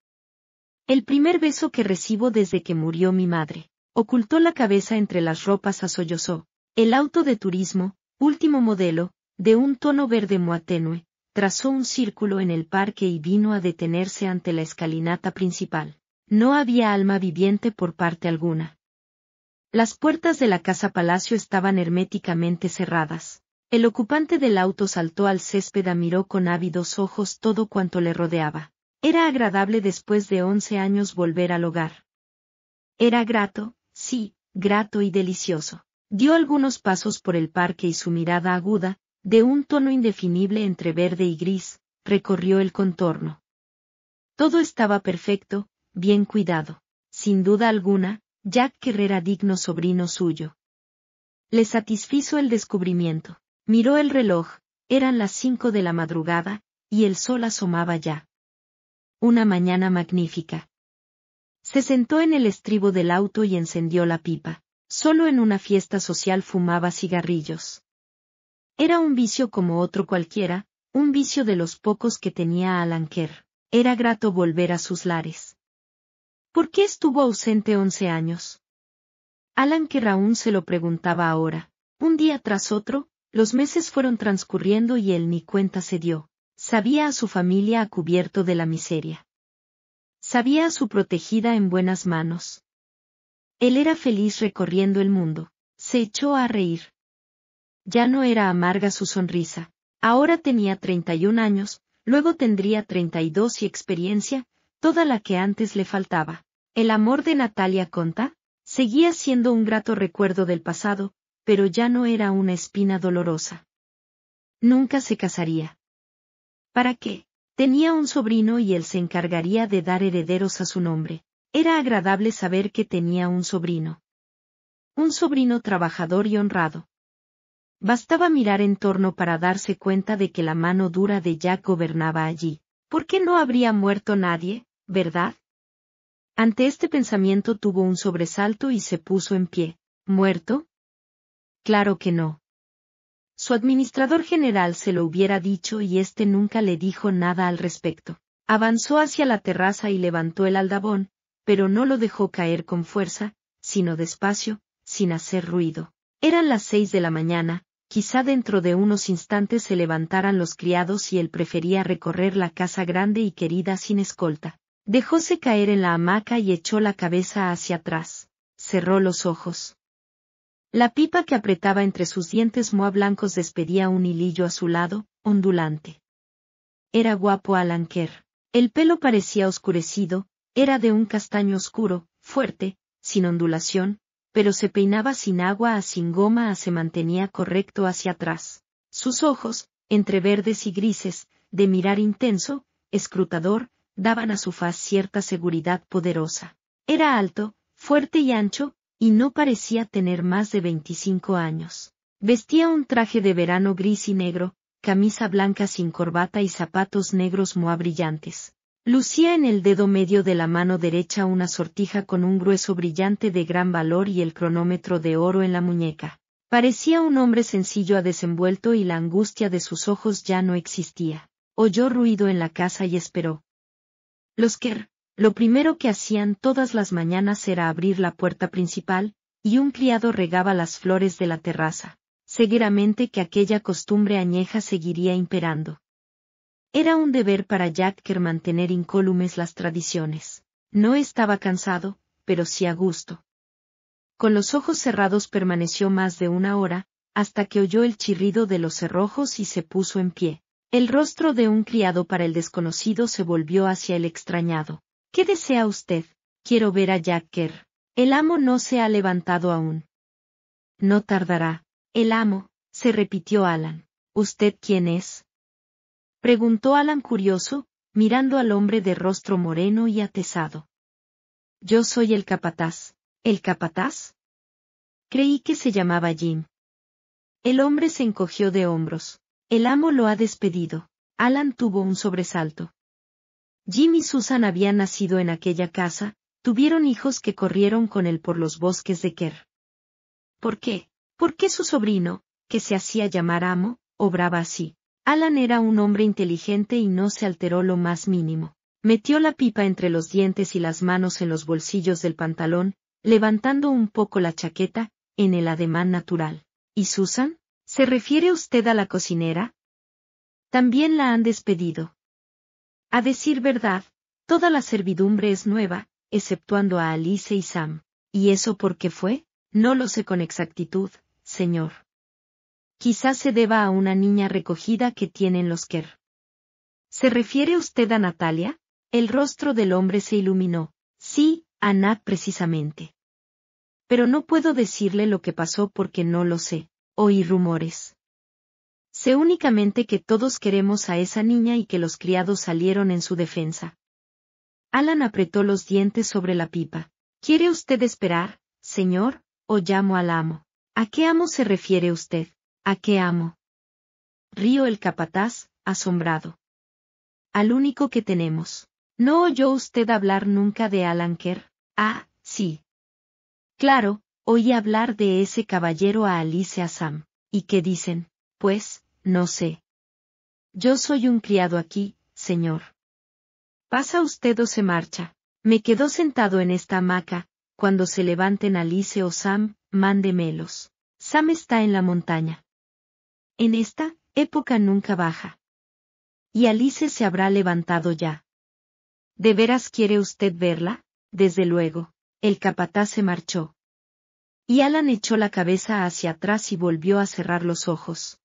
El primer beso que recibo desde que murió mi madre. Ocultó la cabeza entre las ropas a sollozó. El auto de turismo, último modelo, de un tono verde muatenue, trazó un círculo en el parque y vino a detenerse ante la escalinata principal. No había alma viviente por parte alguna. Las puertas de la casa palacio estaban herméticamente cerradas. El ocupante del auto saltó al césped a miró con ávidos ojos todo cuanto le rodeaba. Era agradable después de once años volver al hogar. Era grato, sí, grato y delicioso. Dio algunos pasos por el parque y su mirada aguda, de un tono indefinible entre verde y gris, recorrió el contorno. Todo estaba perfecto, bien cuidado. Sin duda alguna, Jack Herrera digno sobrino suyo. Le satisfizo el descubrimiento. Miró el reloj, eran las cinco de la madrugada, y el sol asomaba ya. Una mañana magnífica. Se sentó en el estribo del auto y encendió la pipa. Solo en una fiesta social fumaba cigarrillos. Era un vicio como otro cualquiera, un vicio de los pocos que tenía Alanquer. Era grato volver a sus lares. ¿Por qué estuvo ausente once años? Alan que Raúl se lo preguntaba ahora. Un día tras otro, los meses fueron transcurriendo y él ni cuenta se dio. Sabía a su familia a cubierto de la miseria. Sabía a su protegida en buenas manos. Él era feliz recorriendo el mundo. Se echó a reír. Ya no era amarga su sonrisa. Ahora tenía 31 años, luego tendría dos y experiencia, toda la que antes le faltaba. El amor de Natalia Conta seguía siendo un grato recuerdo del pasado, pero ya no era una espina dolorosa. Nunca se casaría. ¿Para qué? Tenía un sobrino y él se encargaría de dar herederos a su nombre. Era agradable saber que tenía un sobrino. Un sobrino trabajador y honrado. Bastaba mirar en torno para darse cuenta de que la mano dura de Jack gobernaba allí. ¿Por qué no habría muerto nadie, verdad? Ante este pensamiento tuvo un sobresalto y se puso en pie. ¿Muerto? Claro que no. Su administrador general se lo hubiera dicho y éste nunca le dijo nada al respecto. Avanzó hacia la terraza y levantó el aldabón, pero no lo dejó caer con fuerza, sino despacio, sin hacer ruido. Eran las seis de la mañana, quizá dentro de unos instantes se levantaran los criados y él prefería recorrer la casa grande y querida sin escolta. Dejóse caer en la hamaca y echó la cabeza hacia atrás. Cerró los ojos. La pipa que apretaba entre sus dientes moa blancos despedía un hilillo azulado, ondulante. Era guapo Alanquer. El pelo parecía oscurecido, era de un castaño oscuro, fuerte, sin ondulación, pero se peinaba sin agua a sin goma a se mantenía correcto hacia atrás. Sus ojos, entre verdes y grises, de mirar intenso, escrutador, daban a su faz cierta seguridad poderosa. Era alto, fuerte y ancho, y no parecía tener más de 25 años. Vestía un traje de verano gris y negro, camisa blanca sin corbata y zapatos negros moa brillantes. Lucía en el dedo medio de la mano derecha una sortija con un grueso brillante de gran valor y el cronómetro de oro en la muñeca. Parecía un hombre sencillo a desenvuelto y la angustia de sus ojos ya no existía. Oyó ruido en la casa y esperó. Los Kerr, lo primero que hacían todas las mañanas era abrir la puerta principal, y un criado regaba las flores de la terraza. Seguramente que aquella costumbre añeja seguiría imperando. Era un deber para Jack Kerr mantener incólumes las tradiciones. No estaba cansado, pero sí a gusto. Con los ojos cerrados permaneció más de una hora, hasta que oyó el chirrido de los cerrojos y se puso en pie. El rostro de un criado para el desconocido se volvió hacia el extrañado. ¿Qué desea usted? Quiero ver a Jack Kerr. El amo no se ha levantado aún. No tardará. El amo, se repitió Alan. ¿Usted quién es? Preguntó Alan curioso, mirando al hombre de rostro moreno y atesado. Yo soy el capataz. ¿El capataz? Creí que se llamaba Jim. El hombre se encogió de hombros. El amo lo ha despedido. Alan tuvo un sobresalto. Jim y Susan habían nacido en aquella casa, tuvieron hijos que corrieron con él por los bosques de Kerr. ¿Por qué? ¿Por qué su sobrino, que se hacía llamar amo, obraba así? Alan era un hombre inteligente y no se alteró lo más mínimo. Metió la pipa entre los dientes y las manos en los bolsillos del pantalón, levantando un poco la chaqueta, en el ademán natural. ¿Y Susan? ¿Se refiere usted a la cocinera? También la han despedido. A decir verdad, toda la servidumbre es nueva, exceptuando a Alice y Sam. ¿Y eso por qué fue? No lo sé con exactitud, señor. Quizás se deba a una niña recogida que tienen los Kerr. ¿Se refiere usted a Natalia? El rostro del hombre se iluminó. Sí, a Nat precisamente. Pero no puedo decirle lo que pasó porque no lo sé. Oí rumores. Sé únicamente que todos queremos a esa niña y que los criados salieron en su defensa. Alan apretó los dientes sobre la pipa. ¿Quiere usted esperar, señor, o llamo al amo? ¿A qué amo se refiere usted? ¿A qué amo? Río el capataz, asombrado. Al único que tenemos. ¿No oyó usted hablar nunca de Alan Kerr? Ah, sí. Claro, Oí hablar de ese caballero a Alice a Sam, y que dicen, pues, no sé. Yo soy un criado aquí, señor. Pasa usted o se marcha. Me quedo sentado en esta hamaca, cuando se levanten Alice o Sam, mándemelos. Sam está en la montaña. En esta, época nunca baja. Y Alice se habrá levantado ya. ¿De veras quiere usted verla? Desde luego. El capataz se marchó. Y Alan echó la cabeza hacia atrás y volvió a cerrar los ojos.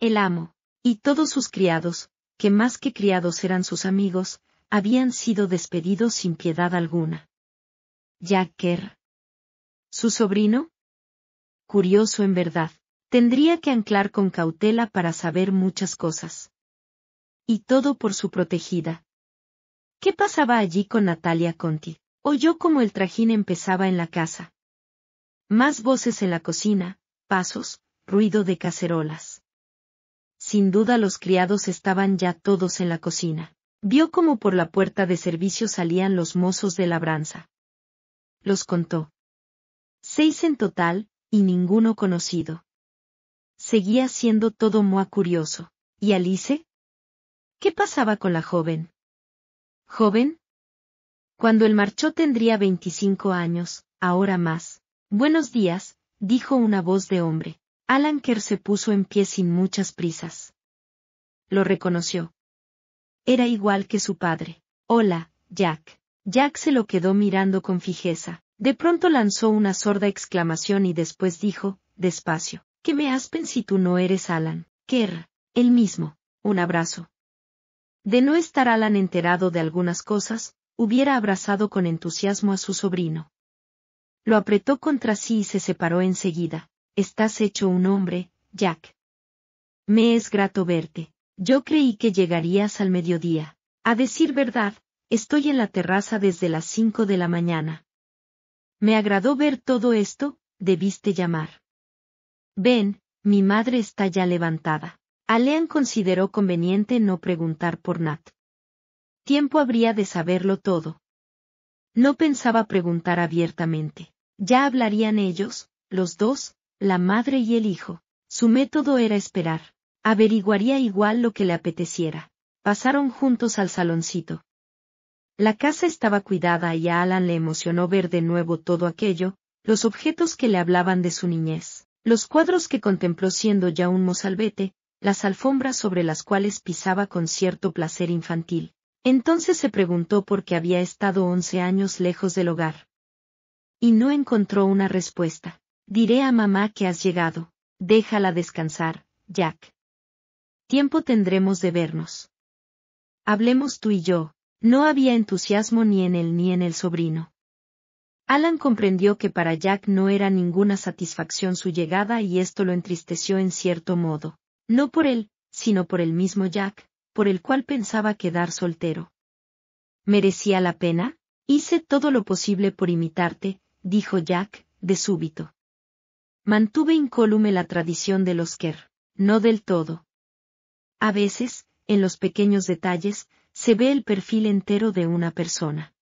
El amo, y todos sus criados, que más que criados eran sus amigos, habían sido despedidos sin piedad alguna. Jacker. ¿Su sobrino? Curioso en verdad, tendría que anclar con cautela para saber muchas cosas. Y todo por su protegida. ¿Qué pasaba allí con Natalia Conti? Oyó como el trajín empezaba en la casa, más voces en la cocina, pasos, ruido de cacerolas. Sin duda los criados estaban ya todos en la cocina. Vio como por la puerta de servicio salían los mozos de labranza. Los contó. Seis en total, y ninguno conocido. Seguía siendo todo muy curioso. ¿Y Alice? ¿Qué pasaba con la joven? ¿Joven? Cuando él marchó tendría 25 años, ahora más. Buenos días, dijo una voz de hombre. Alan Kerr se puso en pie sin muchas prisas. Lo reconoció. Era igual que su padre. Hola, Jack. Jack se lo quedó mirando con fijeza. De pronto lanzó una sorda exclamación y después dijo, despacio, «Que me aspen si tú no eres Alan? Kerr, el mismo. Un abrazo. De no estar Alan enterado de algunas cosas, hubiera abrazado con entusiasmo a su sobrino. Lo apretó contra sí y se separó enseguida. Estás hecho un hombre, Jack. Me es grato verte. Yo creí que llegarías al mediodía. A decir verdad, estoy en la terraza desde las cinco de la mañana. Me agradó ver todo esto, debiste llamar. Ven, mi madre está ya levantada. Alean consideró conveniente no preguntar por Nat. Tiempo habría de saberlo todo. No pensaba preguntar abiertamente. Ya hablarían ellos, los dos, la madre y el hijo. Su método era esperar. Averiguaría igual lo que le apeteciera. Pasaron juntos al saloncito. La casa estaba cuidada y a Alan le emocionó ver de nuevo todo aquello, los objetos que le hablaban de su niñez, los cuadros que contempló siendo ya un mozalbete, las alfombras sobre las cuales pisaba con cierto placer infantil, entonces se preguntó por qué había estado once años lejos del hogar. Y no encontró una respuesta. Diré a mamá que has llegado. Déjala descansar, Jack. Tiempo tendremos de vernos. Hablemos tú y yo. No había entusiasmo ni en él ni en el sobrino. Alan comprendió que para Jack no era ninguna satisfacción su llegada y esto lo entristeció en cierto modo. No por él, sino por el mismo Jack, por el cual pensaba quedar soltero. ¿Merecía la pena? Hice todo lo posible por imitarte, dijo Jack, de súbito. Mantuve incólume la tradición del Oscar, no del todo. A veces, en los pequeños detalles, se ve el perfil entero de una persona.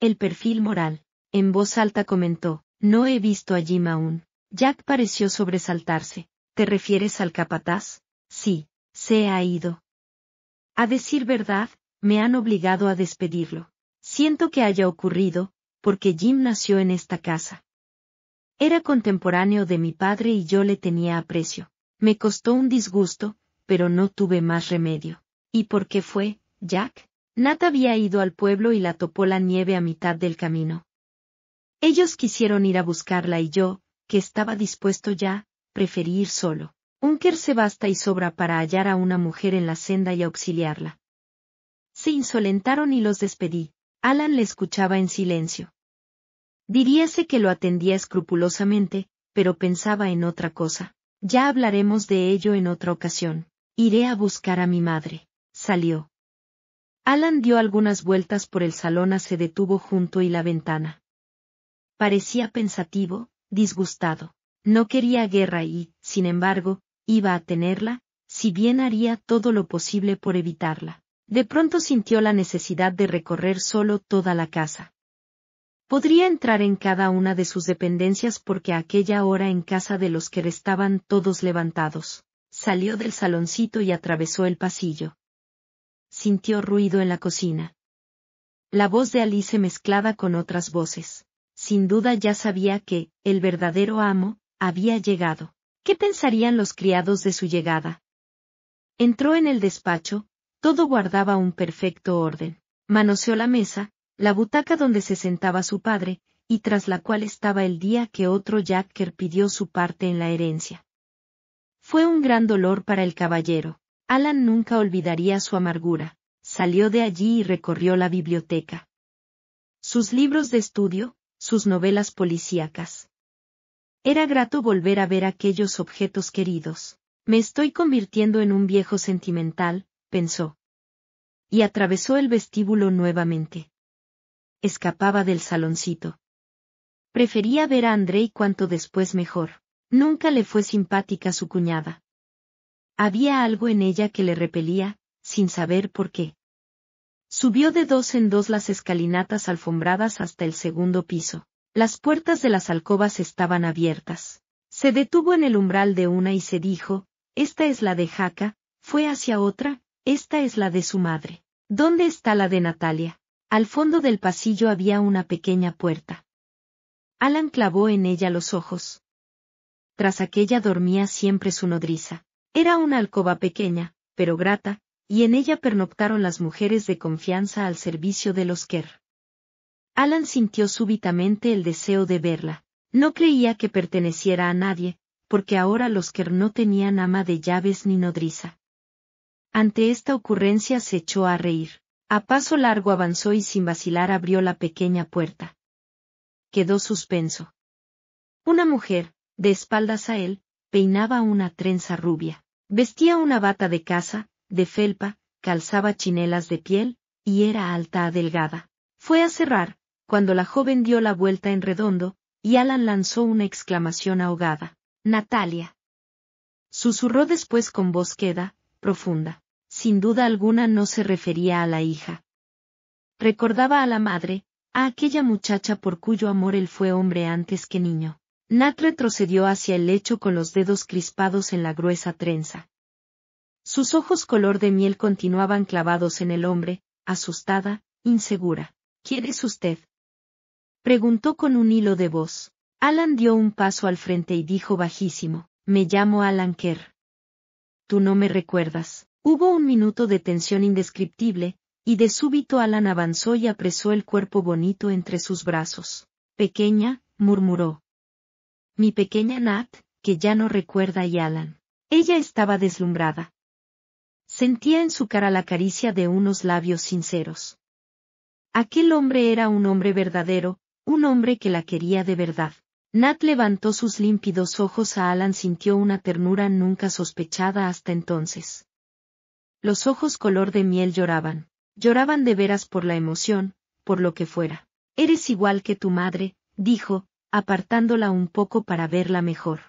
El perfil moral, en voz alta comentó, no he visto a Jim aún. Jack pareció sobresaltarse. ¿Te refieres al capataz? Sí, se ha ido. A decir verdad, me han obligado a despedirlo. Siento que haya ocurrido, porque Jim nació en esta casa. Era contemporáneo de mi padre y yo le tenía aprecio. Me costó un disgusto, pero no tuve más remedio. ¿Y por qué fue, Jack? Nat había ido al pueblo y la topó la nieve a mitad del camino. Ellos quisieron ir a buscarla y yo, que estaba dispuesto ya, preferí ir solo. Unker se basta y sobra para hallar a una mujer en la senda y auxiliarla. Se insolentaron y los despedí. Alan le escuchaba en silencio. Diríase que lo atendía escrupulosamente, pero pensaba en otra cosa. Ya hablaremos de ello en otra ocasión. Iré a buscar a mi madre. Salió. Alan dio algunas vueltas por el salón, a se detuvo junto y la ventana. Parecía pensativo, disgustado. No quería guerra y, sin embargo, iba a tenerla, si bien haría todo lo posible por evitarla. De pronto sintió la necesidad de recorrer solo toda la casa. Podría entrar en cada una de sus dependencias porque a aquella hora en casa de los que restaban todos levantados, salió del saloncito y atravesó el pasillo. Sintió ruido en la cocina. La voz de Alice mezclada con otras voces. Sin duda ya sabía que, el verdadero amo, había llegado. ¿Qué pensarían los criados de su llegada? Entró en el despacho, todo guardaba un perfecto orden. Manoseó la mesa, la butaca donde se sentaba su padre, y tras la cual estaba el día que otro Jacker pidió su parte en la herencia. Fue un gran dolor para el caballero. Alan nunca olvidaría su amargura. Salió de allí y recorrió la biblioteca. Sus libros de estudio, sus novelas policíacas, era grato volver a ver aquellos objetos queridos. Me estoy convirtiendo en un viejo sentimental, pensó. Y atravesó el vestíbulo nuevamente. Escapaba del saloncito. Prefería ver a Andrei cuanto después mejor. Nunca le fue simpática su cuñada. Había algo en ella que le repelía, sin saber por qué. Subió de dos en dos las escalinatas alfombradas hasta el segundo piso. Las puertas de las alcobas estaban abiertas. Se detuvo en el umbral de una y se dijo, esta es la de Jaca, fue hacia otra, esta es la de su madre. ¿Dónde está la de Natalia? Al fondo del pasillo había una pequeña puerta. Alan clavó en ella los ojos. Tras aquella dormía siempre su nodriza. Era una alcoba pequeña, pero grata, y en ella pernoctaron las mujeres de confianza al servicio de los Kerr. Alan sintió súbitamente el deseo de verla. No creía que perteneciera a nadie, porque ahora los Kerr no tenían ama de llaves ni nodriza. Ante esta ocurrencia se echó a reír. A paso largo avanzó y sin vacilar abrió la pequeña puerta. Quedó suspenso. Una mujer, de espaldas a él, peinaba una trenza rubia. Vestía una bata de casa, de felpa, calzaba chinelas de piel, y era alta delgada. Fue a cerrar, cuando la joven dio la vuelta en redondo, y Alan lanzó una exclamación ahogada. Natalia. Susurró después con voz queda, profunda. Sin duda alguna no se refería a la hija. Recordaba a la madre, a aquella muchacha por cuyo amor él fue hombre antes que niño. Nat retrocedió hacia el lecho con los dedos crispados en la gruesa trenza. Sus ojos color de miel continuaban clavados en el hombre, asustada, insegura. ¿Quién es usted? Preguntó con un hilo de voz. Alan dio un paso al frente y dijo bajísimo, me llamo Alan Kerr. Tú no me recuerdas. Hubo un minuto de tensión indescriptible, y de súbito Alan avanzó y apresó el cuerpo bonito entre sus brazos. Pequeña, murmuró. Mi pequeña Nat, que ya no recuerda y Alan. Ella estaba deslumbrada. Sentía en su cara la caricia de unos labios sinceros. Aquel hombre era un hombre verdadero, un hombre que la quería de verdad. Nat levantó sus límpidos ojos a Alan sintió una ternura nunca sospechada hasta entonces. Los ojos color de miel lloraban. Lloraban de veras por la emoción, por lo que fuera. Eres igual que tu madre, dijo, apartándola un poco para verla mejor.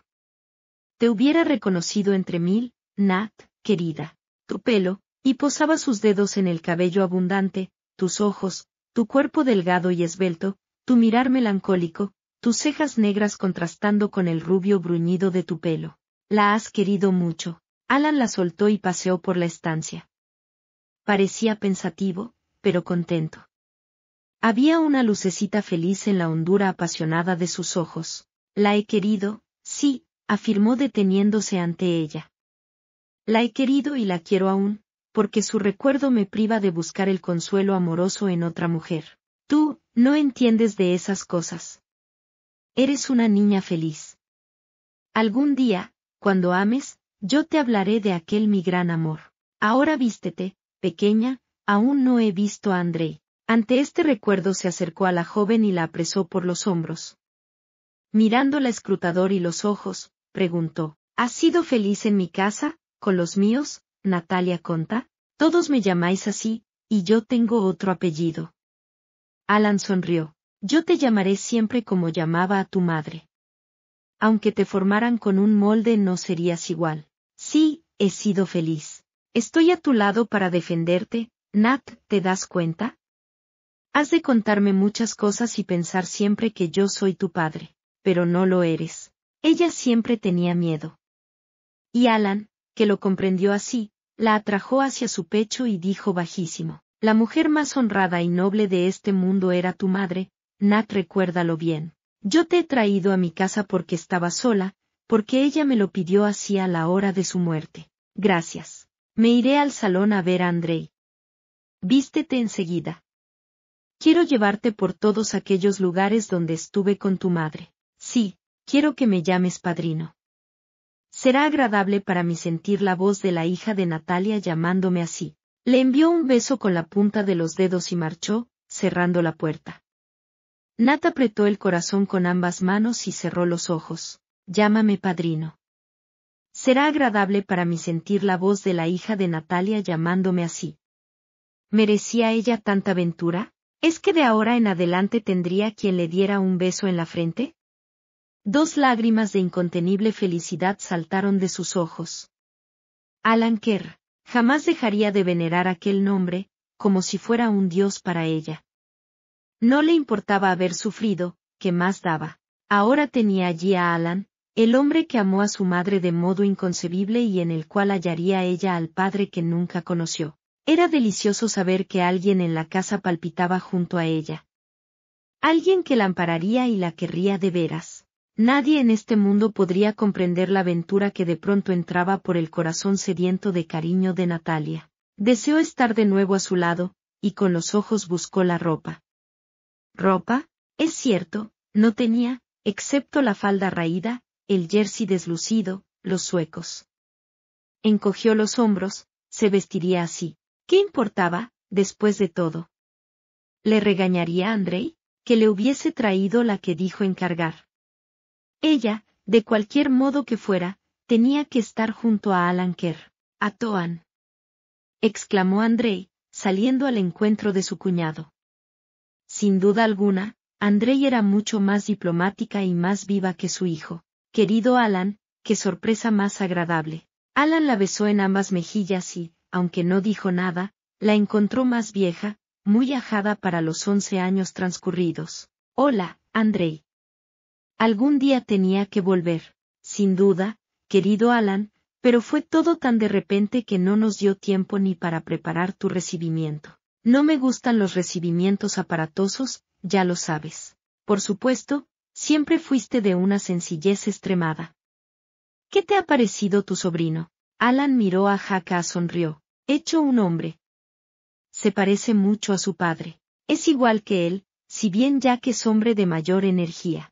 Te hubiera reconocido entre mil, Nat, querida. Tu pelo, y posaba sus dedos en el cabello abundante, tus ojos, tu cuerpo delgado y esbelto, tu mirar melancólico, tus cejas negras contrastando con el rubio bruñido de tu pelo. La has querido mucho. Alan la soltó y paseó por la estancia. Parecía pensativo, pero contento. Había una lucecita feliz en la hondura apasionada de sus ojos. La he querido, sí, afirmó deteniéndose ante ella. La he querido y la quiero aún, porque su recuerdo me priva de buscar el consuelo amoroso en otra mujer. Tú, no entiendes de esas cosas. Eres una niña feliz. Algún día, cuando ames, yo te hablaré de aquel mi gran amor. Ahora vístete, pequeña, aún no he visto a André. Ante este recuerdo se acercó a la joven y la apresó por los hombros. Mirándola escrutador y los ojos, preguntó, ¿Has sido feliz en mi casa, con los míos, Natalia Conta? Todos me llamáis así, y yo tengo otro apellido. Alan sonrió. Yo te llamaré siempre como llamaba a tu madre. Aunque te formaran con un molde no serías igual. Sí, he sido feliz. Estoy a tu lado para defenderte, Nat, ¿te das cuenta? Has de contarme muchas cosas y pensar siempre que yo soy tu padre, pero no lo eres. Ella siempre tenía miedo. Y Alan, que lo comprendió así, la atrajo hacia su pecho y dijo bajísimo, la mujer más honrada y noble de este mundo era tu madre, Nat recuérdalo bien. Yo te he traído a mi casa porque estaba sola, porque ella me lo pidió así a la hora de su muerte. Gracias. Me iré al salón a ver a Andrei. Vístete enseguida. Quiero llevarte por todos aquellos lugares donde estuve con tu madre. Sí, quiero que me llames padrino. Será agradable para mí sentir la voz de la hija de Natalia llamándome así. Le envió un beso con la punta de los dedos y marchó, cerrando la puerta. Nat apretó el corazón con ambas manos y cerró los ojos. Llámame padrino. Será agradable para mí sentir la voz de la hija de Natalia llamándome así. ¿Merecía ella tanta aventura? ¿Es que de ahora en adelante tendría quien le diera un beso en la frente? Dos lágrimas de incontenible felicidad saltaron de sus ojos. Alan Kerr. Jamás dejaría de venerar aquel nombre, como si fuera un dios para ella. No le importaba haber sufrido, que más daba. Ahora tenía allí a Alan, el hombre que amó a su madre de modo inconcebible y en el cual hallaría ella al padre que nunca conoció. Era delicioso saber que alguien en la casa palpitaba junto a ella. Alguien que la ampararía y la querría de veras. Nadie en este mundo podría comprender la aventura que de pronto entraba por el corazón sediento de cariño de Natalia. Deseó estar de nuevo a su lado, y con los ojos buscó la ropa. ¿Ropa? Es cierto, no tenía, excepto la falda raída, el jersey deslucido, los suecos. Encogió los hombros, se vestiría así. ¿Qué importaba, después de todo? ¿Le regañaría a Andrei? Que le hubiese traído la que dijo encargar. Ella, de cualquier modo que fuera, tenía que estar junto a Alan Kerr. A Toan. exclamó Andrei, saliendo al encuentro de su cuñado. Sin duda alguna, Andrei era mucho más diplomática y más viva que su hijo. Querido Alan, qué sorpresa más agradable. Alan la besó en ambas mejillas y, aunque no dijo nada, la encontró más vieja, muy ajada para los once años transcurridos. Hola, Andrei. Algún día tenía que volver, sin duda, querido Alan, pero fue todo tan de repente que no nos dio tiempo ni para preparar tu recibimiento. No me gustan los recibimientos aparatosos, ya lo sabes. Por supuesto, siempre fuiste de una sencillez extremada. ¿Qué te ha parecido tu sobrino? Alan miró a Haka, sonrió. Hecho un hombre. Se parece mucho a su padre. Es igual que él, si bien ya que es hombre de mayor energía.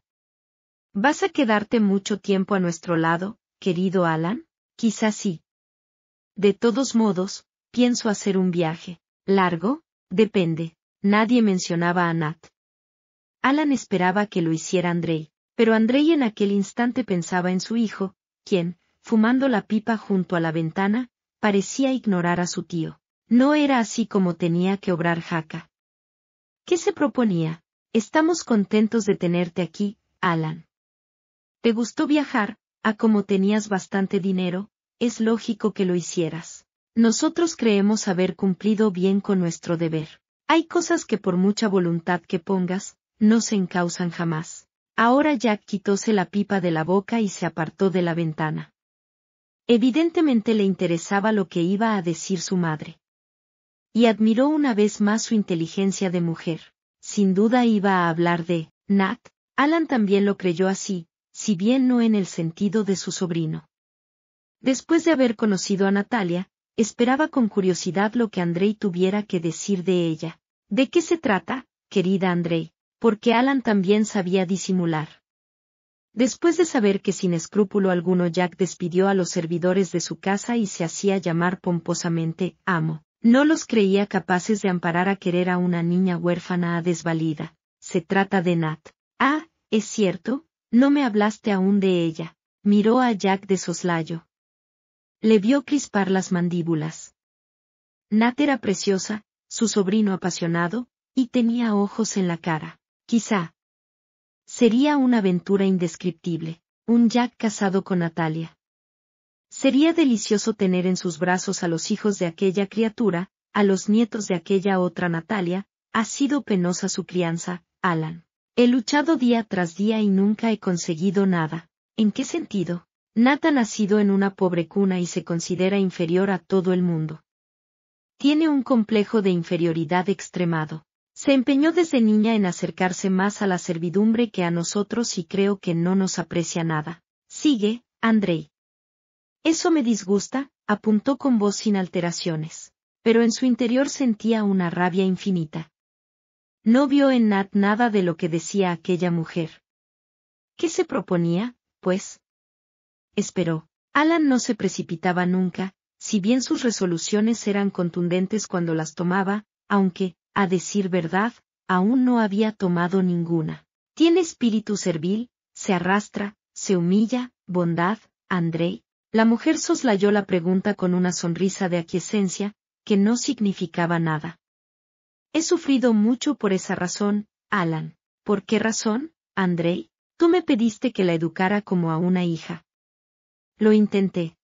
¿Vas a quedarte mucho tiempo a nuestro lado, querido Alan? Quizás sí. De todos modos, pienso hacer un viaje. ¿Largo? Depende. Nadie mencionaba a Nat. Alan esperaba que lo hiciera Andrei, pero Andrei en aquel instante pensaba en su hijo, quien, fumando la pipa junto a la ventana, parecía ignorar a su tío. No era así como tenía que obrar Jaca. ¿Qué se proponía? Estamos contentos de tenerte aquí, Alan. ¿Te gustó viajar? A como tenías bastante dinero, es lógico que lo hicieras. Nosotros creemos haber cumplido bien con nuestro deber. Hay cosas que por mucha voluntad que pongas, no se encausan jamás. Ahora Jack quitóse la pipa de la boca y se apartó de la ventana. Evidentemente le interesaba lo que iba a decir su madre. Y admiró una vez más su inteligencia de mujer. Sin duda iba a hablar de Nat. Alan también lo creyó así, si bien no en el sentido de su sobrino. Después de haber conocido a Natalia, esperaba con curiosidad lo que Andrei tuviera que decir de ella. ¿De qué se trata, querida Andrei? Porque Alan también sabía disimular. Después de saber que sin escrúpulo alguno Jack despidió a los servidores de su casa y se hacía llamar pomposamente amo, no los creía capaces de amparar a querer a una niña huérfana a desvalida. Se trata de Nat. Ah, es cierto, no me hablaste aún de ella. Miró a Jack de soslayo. Le vio crispar las mandíbulas. Nat era preciosa, su sobrino apasionado, y tenía ojos en la cara. Quizá. Sería una aventura indescriptible, un Jack casado con Natalia. Sería delicioso tener en sus brazos a los hijos de aquella criatura, a los nietos de aquella otra Natalia, ha sido penosa su crianza, Alan. He luchado día tras día y nunca he conseguido nada. ¿En qué sentido? Nata nacido en una pobre cuna y se considera inferior a todo el mundo. Tiene un complejo de inferioridad extremado. Se empeñó desde niña en acercarse más a la servidumbre que a nosotros y creo que no nos aprecia nada. Sigue, Andrei. Eso me disgusta, apuntó con voz sin alteraciones. Pero en su interior sentía una rabia infinita. No vio en Nat nada de lo que decía aquella mujer. ¿Qué se proponía, pues? Esperó. Alan no se precipitaba nunca, si bien sus resoluciones eran contundentes cuando las tomaba, aunque, a decir verdad, aún no había tomado ninguna. Tiene espíritu servil, se arrastra, se humilla, bondad, Andrei. La mujer soslayó la pregunta con una sonrisa de aquiescencia, que no significaba nada. He sufrido mucho por esa razón, Alan. ¿Por qué razón, Andrei? Tú me pediste que la educara como a una hija. Lo intenté.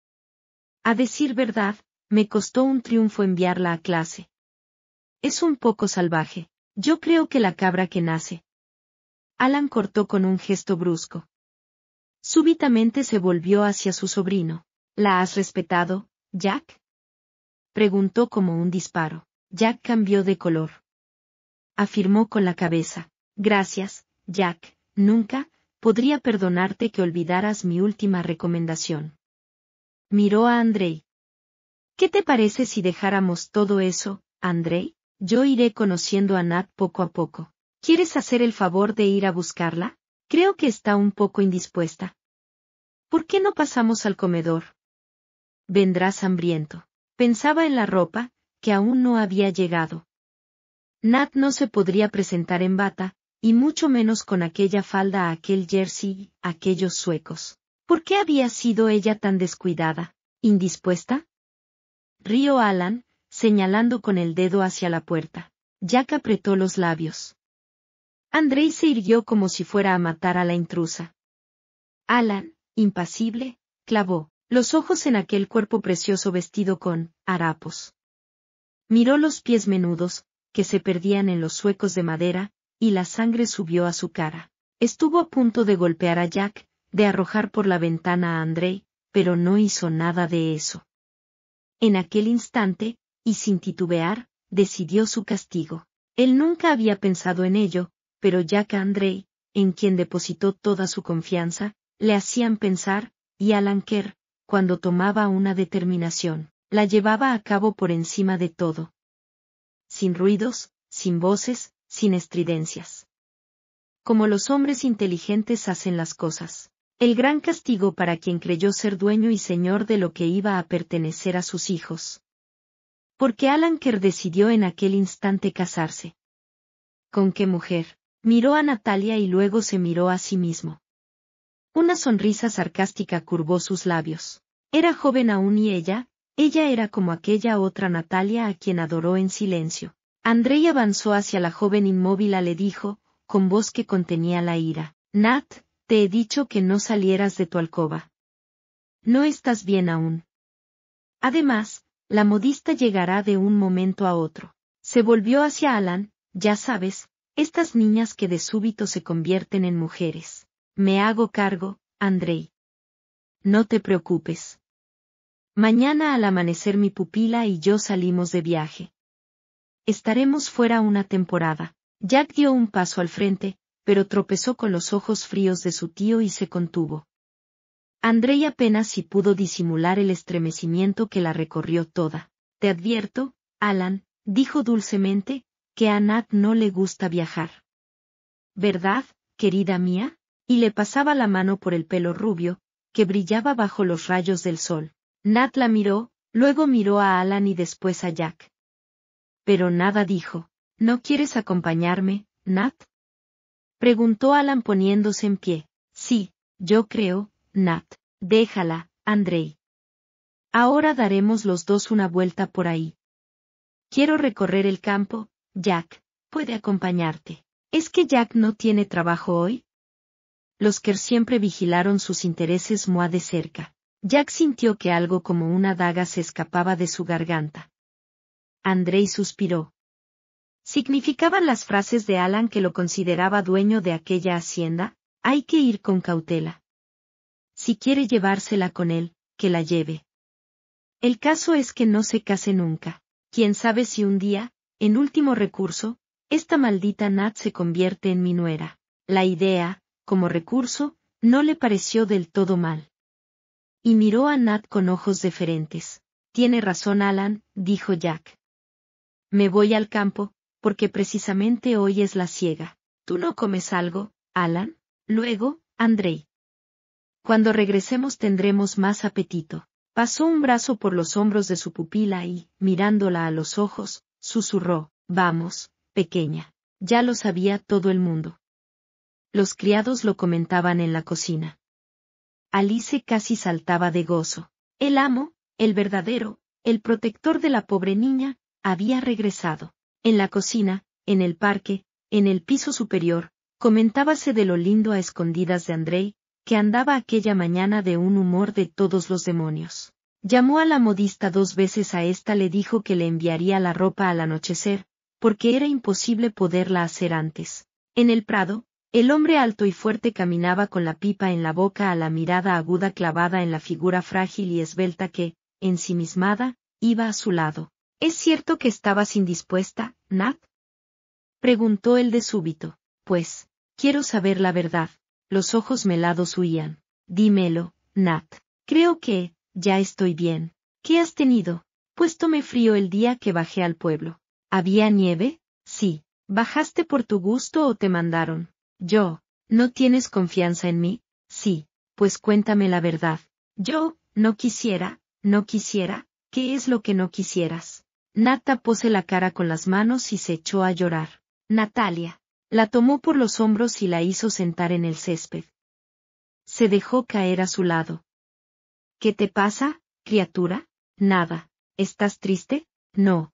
A decir verdad, me costó un triunfo enviarla a clase. Es un poco salvaje. Yo creo que la cabra que nace. Alan cortó con un gesto brusco. Súbitamente se volvió hacia su sobrino. ¿La has respetado, Jack? Preguntó como un disparo. Jack cambió de color. Afirmó con la cabeza. Gracias, Jack, nunca, podría perdonarte que olvidaras mi última recomendación. Miró a Andrei. ¿Qué te parece si dejáramos todo eso, Andrei? Yo iré conociendo a Nat poco a poco. ¿Quieres hacer el favor de ir a buscarla? Creo que está un poco indispuesta. ¿Por qué no pasamos al comedor? Vendrás hambriento. Pensaba en la ropa, aún no había llegado. Nat no se podría presentar en bata, y mucho menos con aquella falda aquel jersey, aquellos suecos. ¿Por qué había sido ella tan descuidada? ¿Indispuesta? Río Alan, señalando con el dedo hacia la puerta. Jack apretó los labios. André se irguió como si fuera a matar a la intrusa. Alan, impasible, clavó los ojos en aquel cuerpo precioso vestido con harapos. Miró los pies menudos, que se perdían en los suecos de madera, y la sangre subió a su cara. Estuvo a punto de golpear a Jack, de arrojar por la ventana a André, pero no hizo nada de eso. En aquel instante, y sin titubear, decidió su castigo. Él nunca había pensado en ello, pero Jack André, en quien depositó toda su confianza, le hacían pensar, y a cuando tomaba una determinación. La llevaba a cabo por encima de todo. Sin ruidos, sin voces, sin estridencias. Como los hombres inteligentes hacen las cosas. El gran castigo para quien creyó ser dueño y señor de lo que iba a pertenecer a sus hijos. Porque Alan Kerr decidió en aquel instante casarse. ¿Con qué mujer? Miró a Natalia y luego se miró a sí mismo. Una sonrisa sarcástica curvó sus labios. Era joven aún y ella, ella era como aquella otra Natalia a quien adoró en silencio. Andrei avanzó hacia la joven inmóvil le dijo, con voz que contenía la ira. Nat, te he dicho que no salieras de tu alcoba. No estás bien aún. Además, la modista llegará de un momento a otro. Se volvió hacia Alan, ya sabes, estas niñas que de súbito se convierten en mujeres. Me hago cargo, Andrei. No te preocupes. Mañana al amanecer mi pupila y yo salimos de viaje. Estaremos fuera una temporada. Jack dio un paso al frente, pero tropezó con los ojos fríos de su tío y se contuvo. Andrei apenas si pudo disimular el estremecimiento que la recorrió toda. Te advierto, Alan, dijo dulcemente, que a Nat no le gusta viajar. ¿Verdad, querida mía? Y le pasaba la mano por el pelo rubio, que brillaba bajo los rayos del sol. Nat la miró, luego miró a Alan y después a Jack. Pero nada dijo. ¿No quieres acompañarme, Nat? Preguntó Alan poniéndose en pie. Sí, yo creo, Nat. Déjala, Andrei. Ahora daremos los dos una vuelta por ahí. Quiero recorrer el campo, Jack, puede acompañarte. ¿Es que Jack no tiene trabajo hoy? Los que siempre vigilaron sus intereses muy de cerca. Jack sintió que algo como una daga se escapaba de su garganta. Andrei suspiró. ¿Significaban las frases de Alan que lo consideraba dueño de aquella hacienda? Hay que ir con cautela. Si quiere llevársela con él, que la lleve. El caso es que no se case nunca. Quién sabe si un día, en último recurso, esta maldita Nat se convierte en mi nuera. La idea, como recurso, no le pareció del todo mal y miró a Nat con ojos deferentes. Tiene razón Alan, dijo Jack. Me voy al campo, porque precisamente hoy es la ciega. ¿Tú no comes algo, Alan? Luego, Andrei. Cuando regresemos tendremos más apetito. Pasó un brazo por los hombros de su pupila y, mirándola a los ojos, susurró, Vamos, pequeña. Ya lo sabía todo el mundo. Los criados lo comentaban en la cocina. Alice casi saltaba de gozo. El amo, el verdadero, el protector de la pobre niña, había regresado. En la cocina, en el parque, en el piso superior, comentábase de lo lindo a escondidas de Andrei, que andaba aquella mañana de un humor de todos los demonios. Llamó a la modista dos veces a esta le dijo que le enviaría la ropa al anochecer, porque era imposible poderla hacer antes. En el prado, el hombre alto y fuerte caminaba con la pipa en la boca a la mirada aguda clavada en la figura frágil y esbelta que, ensimismada, iba a su lado. ¿Es cierto que estabas indispuesta, Nat? Preguntó él de súbito. Pues, quiero saber la verdad. Los ojos melados huían. Dímelo, Nat. Creo que, ya estoy bien. ¿Qué has tenido? Puéstome frío el día que bajé al pueblo. ¿Había nieve? Sí. ¿Bajaste por tu gusto o te mandaron? Yo, ¿no tienes confianza en mí? Sí, pues cuéntame la verdad. Yo, no quisiera, no quisiera, ¿qué es lo que no quisieras? Nata tapóse la cara con las manos y se echó a llorar. Natalia. La tomó por los hombros y la hizo sentar en el césped. Se dejó caer a su lado. ¿Qué te pasa, criatura? Nada. ¿Estás triste? No.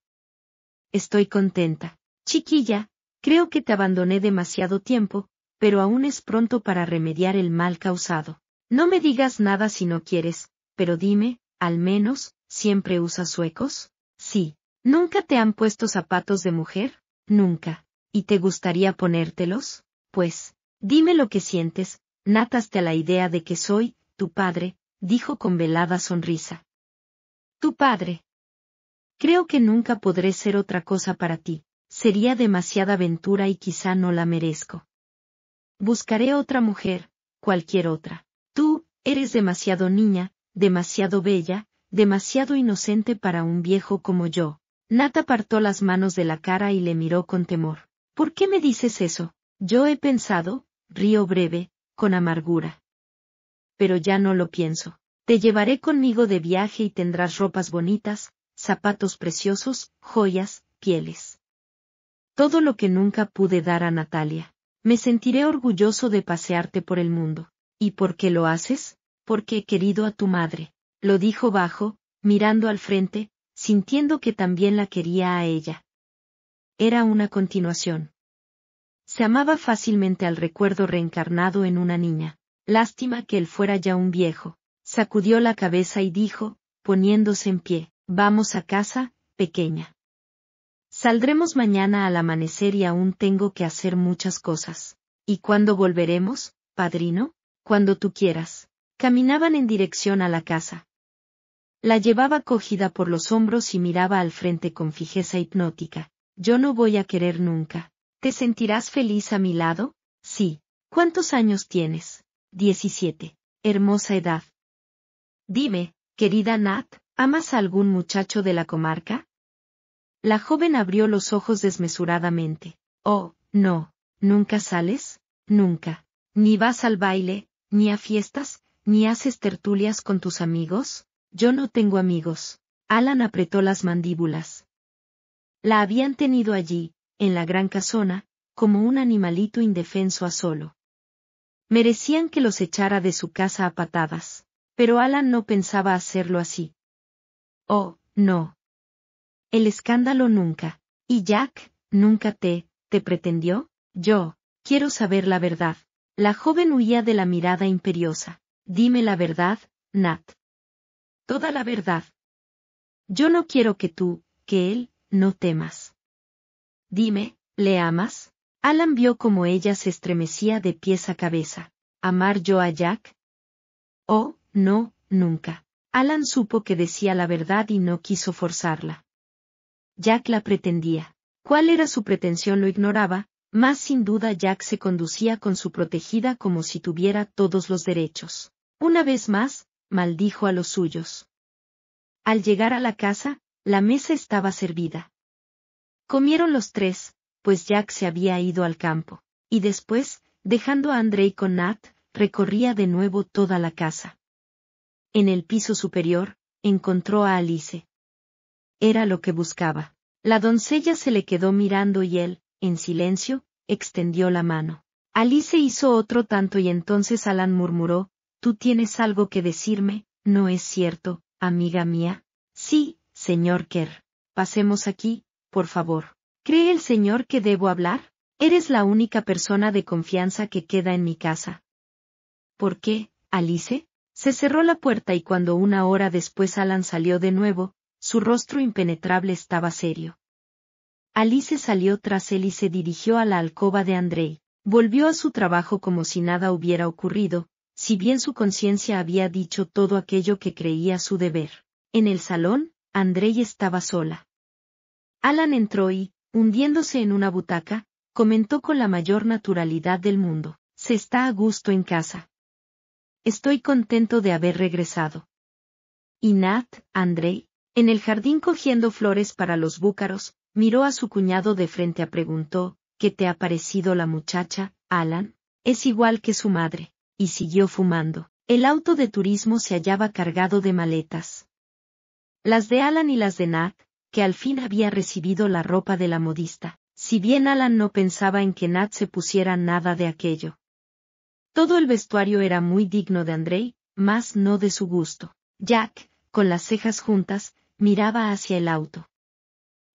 Estoy contenta. Chiquilla, creo que te abandoné demasiado tiempo, pero aún es pronto para remediar el mal causado. No me digas nada si no quieres, pero dime, al menos, ¿siempre usas suecos? Sí. ¿Nunca te han puesto zapatos de mujer? Nunca. ¿Y te gustaría ponértelos? Pues, dime lo que sientes, nataste a la idea de que soy, tu padre, dijo con velada sonrisa. Tu padre. Creo que nunca podré ser otra cosa para ti, sería demasiada aventura y quizá no la merezco. Buscaré otra mujer, cualquier otra. Tú, eres demasiado niña, demasiado bella, demasiado inocente para un viejo como yo. Nata apartó las manos de la cara y le miró con temor. ¿Por qué me dices eso? Yo he pensado, río breve, con amargura. Pero ya no lo pienso. Te llevaré conmigo de viaje y tendrás ropas bonitas, zapatos preciosos, joyas, pieles. Todo lo que nunca pude dar a Natalia. Me sentiré orgulloso de pasearte por el mundo. ¿Y por qué lo haces? Porque he querido a tu madre. Lo dijo bajo, mirando al frente, sintiendo que también la quería a ella. Era una continuación. Se amaba fácilmente al recuerdo reencarnado en una niña. Lástima que él fuera ya un viejo. Sacudió la cabeza y dijo, poniéndose en pie, Vamos a casa, pequeña. Saldremos mañana al amanecer y aún tengo que hacer muchas cosas. ¿Y cuándo volveremos, padrino? Cuando tú quieras. Caminaban en dirección a la casa. La llevaba cogida por los hombros y miraba al frente con fijeza hipnótica. Yo no voy a querer nunca. ¿Te sentirás feliz a mi lado? Sí. ¿Cuántos años tienes? Diecisiete. Hermosa edad. Dime, querida Nat, ¿amas a algún muchacho de la comarca? La joven abrió los ojos desmesuradamente. Oh, no, ¿nunca sales? Nunca. Ni vas al baile, ni a fiestas, ni haces tertulias con tus amigos. Yo no tengo amigos. Alan apretó las mandíbulas. La habían tenido allí, en la gran casona, como un animalito indefenso a solo. Merecían que los echara de su casa a patadas, pero Alan no pensaba hacerlo así. Oh, no, el escándalo nunca. ¿Y Jack, nunca te, te pretendió? Yo, quiero saber la verdad. La joven huía de la mirada imperiosa. Dime la verdad, Nat. Toda la verdad. Yo no quiero que tú, que él, no temas. Dime, ¿le amas? Alan vio como ella se estremecía de pies a cabeza. ¿Amar yo a Jack? Oh, no, nunca. Alan supo que decía la verdad y no quiso forzarla. Jack la pretendía. ¿Cuál era su pretensión lo ignoraba, más sin duda Jack se conducía con su protegida como si tuviera todos los derechos. Una vez más, maldijo a los suyos. Al llegar a la casa, la mesa estaba servida. Comieron los tres, pues Jack se había ido al campo, y después, dejando a Andrei con Nat, recorría de nuevo toda la casa. En el piso superior, encontró a Alice, era lo que buscaba. La doncella se le quedó mirando y él, en silencio, extendió la mano. Alice hizo otro tanto y entonces Alan murmuró, Tú tienes algo que decirme, ¿no es cierto, amiga mía? Sí, señor Kerr. Pasemos aquí, por favor. ¿Cree el señor que debo hablar? Eres la única persona de confianza que queda en mi casa. ¿Por qué, Alice? Se cerró la puerta y cuando una hora después Alan salió de nuevo, su rostro impenetrable estaba serio. Alice salió tras él y se dirigió a la alcoba de Andrei. Volvió a su trabajo como si nada hubiera ocurrido, si bien su conciencia había dicho todo aquello que creía su deber. En el salón, Andrei estaba sola. Alan entró y, hundiéndose en una butaca, comentó con la mayor naturalidad del mundo. Se está a gusto en casa. Estoy contento de haber regresado. ¿Y Nat, Andrei? En el jardín cogiendo flores para los búcaros, miró a su cuñado de frente a preguntó, ¿qué te ha parecido la muchacha, Alan? Es igual que su madre, y siguió fumando. El auto de turismo se hallaba cargado de maletas. Las de Alan y las de Nat, que al fin había recibido la ropa de la modista, si bien Alan no pensaba en que Nat se pusiera nada de aquello. Todo el vestuario era muy digno de Andrei, más no de su gusto. Jack, con las cejas juntas, miraba hacia el auto.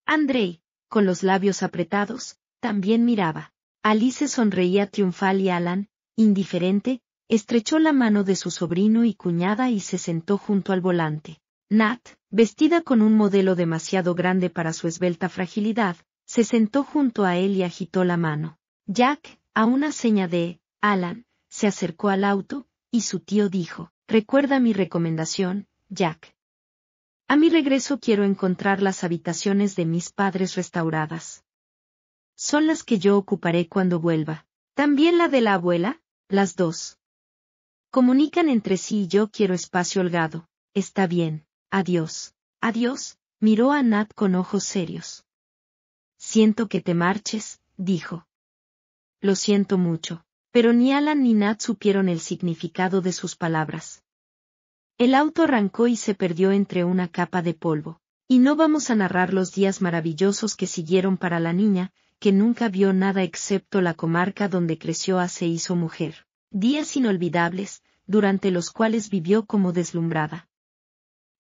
Andrei, con los labios apretados, también miraba. Alice sonreía triunfal y Alan, indiferente, estrechó la mano de su sobrino y cuñada y se sentó junto al volante. Nat, vestida con un modelo demasiado grande para su esbelta fragilidad, se sentó junto a él y agitó la mano. Jack, a una seña de Alan, se acercó al auto, y su tío dijo, Recuerda mi recomendación, Jack. A mi regreso quiero encontrar las habitaciones de mis padres restauradas. Son las que yo ocuparé cuando vuelva. También la de la abuela, las dos. Comunican entre sí y yo quiero espacio holgado. Está bien. Adiós. Adiós, miró a Nat con ojos serios. Siento que te marches, dijo. Lo siento mucho, pero ni Alan ni Nat supieron el significado de sus palabras. El auto arrancó y se perdió entre una capa de polvo. Y no vamos a narrar los días maravillosos que siguieron para la niña, que nunca vio nada excepto la comarca donde creció a se hizo mujer. Días inolvidables, durante los cuales vivió como deslumbrada.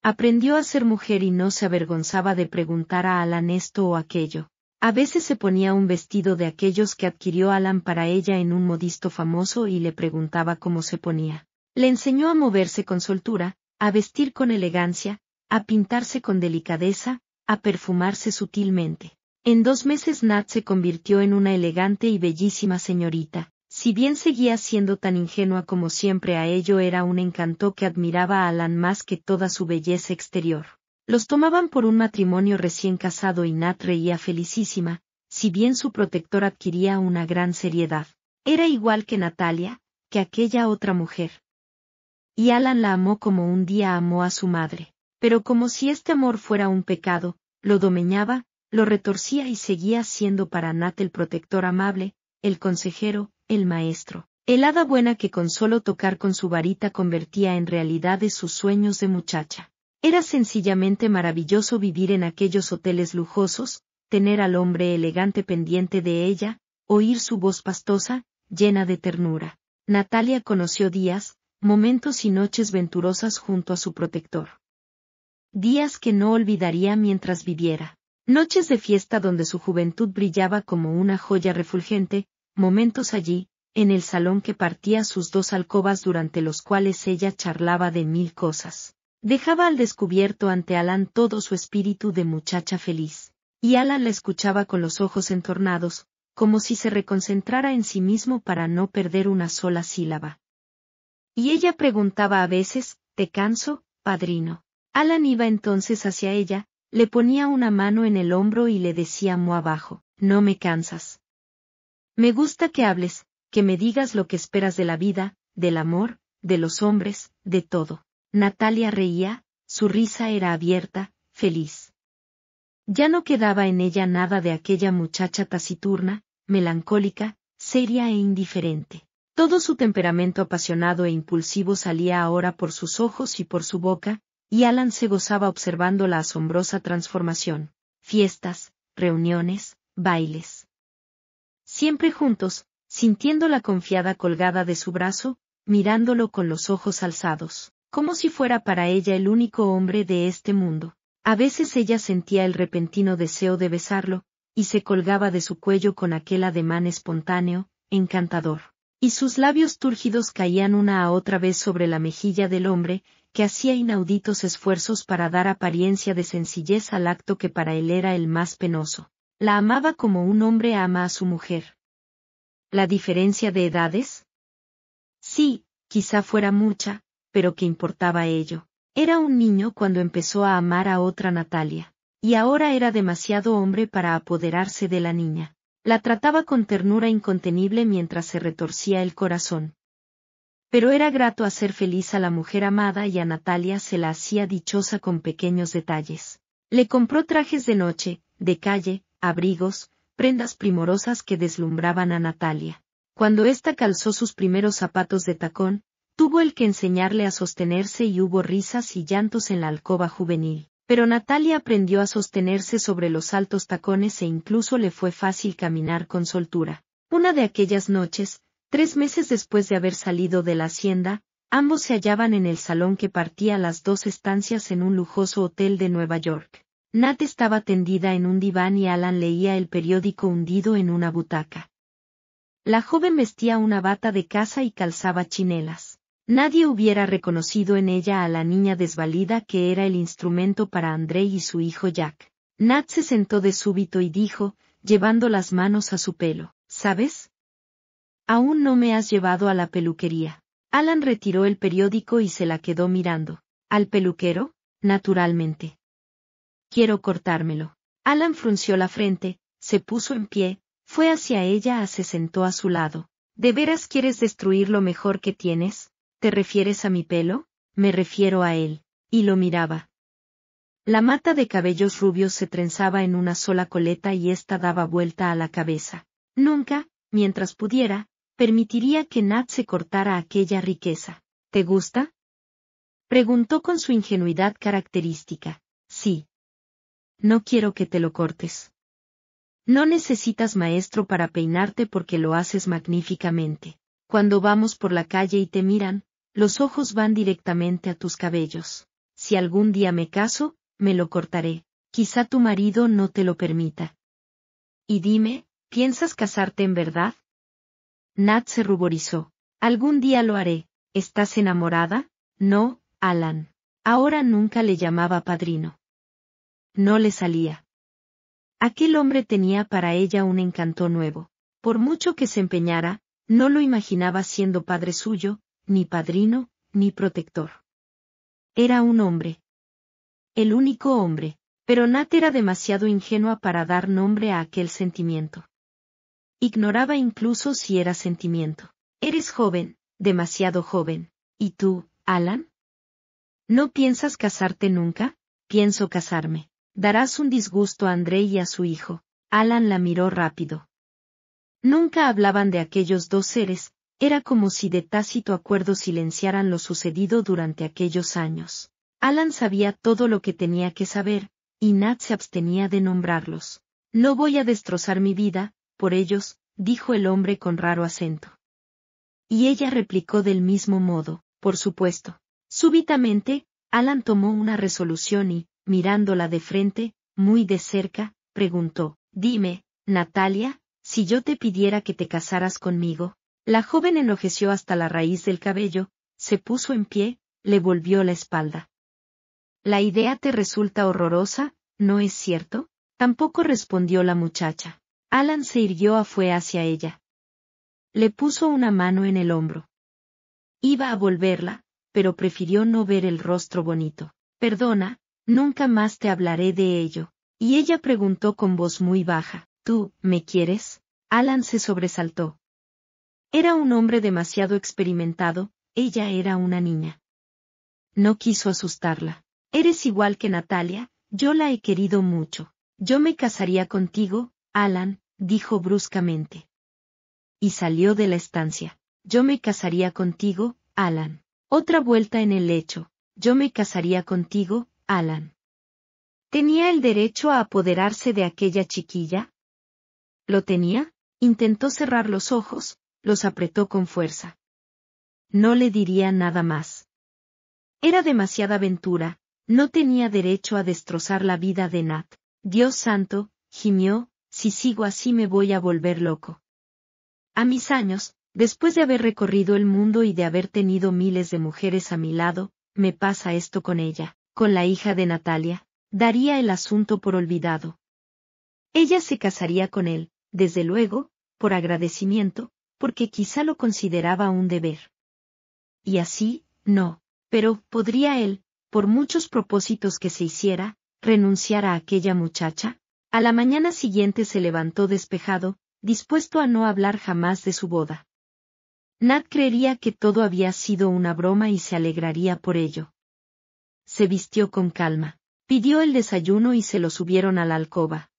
Aprendió a ser mujer y no se avergonzaba de preguntar a Alan esto o aquello. A veces se ponía un vestido de aquellos que adquirió Alan para ella en un modisto famoso y le preguntaba cómo se ponía. Le enseñó a moverse con soltura, a vestir con elegancia, a pintarse con delicadeza, a perfumarse sutilmente. En dos meses Nat se convirtió en una elegante y bellísima señorita, si bien seguía siendo tan ingenua como siempre a ello era un encanto que admiraba a Alan más que toda su belleza exterior. Los tomaban por un matrimonio recién casado y Nat reía felicísima, si bien su protector adquiría una gran seriedad. Era igual que Natalia, que aquella otra mujer y Alan la amó como un día amó a su madre. Pero como si este amor fuera un pecado, lo domeñaba, lo retorcía y seguía siendo para Nat el protector amable, el consejero, el maestro. El hada buena que con solo tocar con su varita convertía en realidades sus sueños de muchacha. Era sencillamente maravilloso vivir en aquellos hoteles lujosos, tener al hombre elegante pendiente de ella, oír su voz pastosa, llena de ternura. Natalia conoció días, momentos y noches venturosas junto a su protector. Días que no olvidaría mientras viviera. Noches de fiesta donde su juventud brillaba como una joya refulgente, momentos allí, en el salón que partía sus dos alcobas durante los cuales ella charlaba de mil cosas. Dejaba al descubierto ante Alan todo su espíritu de muchacha feliz, y Alan la escuchaba con los ojos entornados, como si se reconcentrara en sí mismo para no perder una sola sílaba. Y ella preguntaba a veces, ¿te canso, padrino? Alan iba entonces hacia ella, le ponía una mano en el hombro y le decía muy abajo, no me cansas. Me gusta que hables, que me digas lo que esperas de la vida, del amor, de los hombres, de todo. Natalia reía, su risa era abierta, feliz. Ya no quedaba en ella nada de aquella muchacha taciturna, melancólica, seria e indiferente. Todo su temperamento apasionado e impulsivo salía ahora por sus ojos y por su boca, y Alan se gozaba observando la asombrosa transformación. Fiestas, reuniones, bailes. Siempre juntos, sintiendo la confiada colgada de su brazo, mirándolo con los ojos alzados, como si fuera para ella el único hombre de este mundo. A veces ella sentía el repentino deseo de besarlo, y se colgaba de su cuello con aquel ademán espontáneo, encantador y sus labios túrgidos caían una a otra vez sobre la mejilla del hombre, que hacía inauditos esfuerzos para dar apariencia de sencillez al acto que para él era el más penoso. La amaba como un hombre ama a su mujer. ¿La diferencia de edades? Sí, quizá fuera mucha, pero ¿qué importaba ello? Era un niño cuando empezó a amar a otra Natalia, y ahora era demasiado hombre para apoderarse de la niña. La trataba con ternura incontenible mientras se retorcía el corazón. Pero era grato hacer feliz a la mujer amada y a Natalia se la hacía dichosa con pequeños detalles. Le compró trajes de noche, de calle, abrigos, prendas primorosas que deslumbraban a Natalia. Cuando ésta calzó sus primeros zapatos de tacón, tuvo el que enseñarle a sostenerse y hubo risas y llantos en la alcoba juvenil pero Natalia aprendió a sostenerse sobre los altos tacones e incluso le fue fácil caminar con soltura. Una de aquellas noches, tres meses después de haber salido de la hacienda, ambos se hallaban en el salón que partía las dos estancias en un lujoso hotel de Nueva York. Nat estaba tendida en un diván y Alan leía el periódico hundido en una butaca. La joven vestía una bata de casa y calzaba chinelas. Nadie hubiera reconocido en ella a la niña desvalida que era el instrumento para André y su hijo Jack. Nat se sentó de súbito y dijo, llevando las manos a su pelo, ¿sabes? Aún no me has llevado a la peluquería. Alan retiró el periódico y se la quedó mirando. ¿Al peluquero? Naturalmente. Quiero cortármelo. Alan frunció la frente, se puso en pie, fue hacia ella, y se sentó a su lado. ¿De veras quieres destruir lo mejor que tienes? ¿Te refieres a mi pelo? Me refiero a él. Y lo miraba. La mata de cabellos rubios se trenzaba en una sola coleta y ésta daba vuelta a la cabeza. Nunca, mientras pudiera, permitiría que Nat se cortara aquella riqueza. ¿Te gusta? Preguntó con su ingenuidad característica. Sí. No quiero que te lo cortes. No necesitas maestro para peinarte porque lo haces magníficamente. Cuando vamos por la calle y te miran, los ojos van directamente a tus cabellos. Si algún día me caso, me lo cortaré. Quizá tu marido no te lo permita. Y dime, ¿piensas casarte en verdad? Nat se ruborizó. Algún día lo haré. ¿Estás enamorada? No, Alan. Ahora nunca le llamaba padrino. No le salía. Aquel hombre tenía para ella un encanto nuevo. Por mucho que se empeñara, no lo imaginaba siendo padre suyo, ni padrino, ni protector. Era un hombre. El único hombre, pero Nat era demasiado ingenua para dar nombre a aquel sentimiento. Ignoraba incluso si era sentimiento. Eres joven, demasiado joven. ¿Y tú, Alan? ¿No piensas casarte nunca? Pienso casarme. Darás un disgusto a André y a su hijo. Alan la miró rápido. Nunca hablaban de aquellos dos seres, era como si de tácito acuerdo silenciaran lo sucedido durante aquellos años. Alan sabía todo lo que tenía que saber, y Nat se abstenía de nombrarlos. No voy a destrozar mi vida, por ellos, dijo el hombre con raro acento. Y ella replicó del mismo modo, por supuesto. Súbitamente, Alan tomó una resolución y, mirándola de frente, muy de cerca, preguntó, Dime, Natalia, si yo te pidiera que te casaras conmigo, la joven enojeció hasta la raíz del cabello, se puso en pie, le volvió la espalda. La idea te resulta horrorosa, ¿no es cierto? Tampoco respondió la muchacha. Alan se irguió a fue hacia ella. Le puso una mano en el hombro. Iba a volverla, pero prefirió no ver el rostro bonito. Perdona, nunca más te hablaré de ello. Y ella preguntó con voz muy baja, ¿Tú, me quieres? Alan se sobresaltó. Era un hombre demasiado experimentado, ella era una niña. No quiso asustarla. Eres igual que Natalia, yo la he querido mucho. Yo me casaría contigo, Alan, dijo bruscamente. Y salió de la estancia. Yo me casaría contigo, Alan. Otra vuelta en el lecho. Yo me casaría contigo, Alan. ¿Tenía el derecho a apoderarse de aquella chiquilla? ¿Lo tenía? Intentó cerrar los ojos, los apretó con fuerza. No le diría nada más. Era demasiada aventura, no tenía derecho a destrozar la vida de Nat. Dios santo, gimió, si sigo así me voy a volver loco. A mis años, después de haber recorrido el mundo y de haber tenido miles de mujeres a mi lado, me pasa esto con ella, con la hija de Natalia, daría el asunto por olvidado. Ella se casaría con él, desde luego, por agradecimiento, porque quizá lo consideraba un deber. Y así, no, pero ¿podría él, por muchos propósitos que se hiciera, renunciar a aquella muchacha? A la mañana siguiente se levantó despejado, dispuesto a no hablar jamás de su boda. Nat creería que todo había sido una broma y se alegraría por ello. Se vistió con calma, pidió el desayuno y se lo subieron a la alcoba.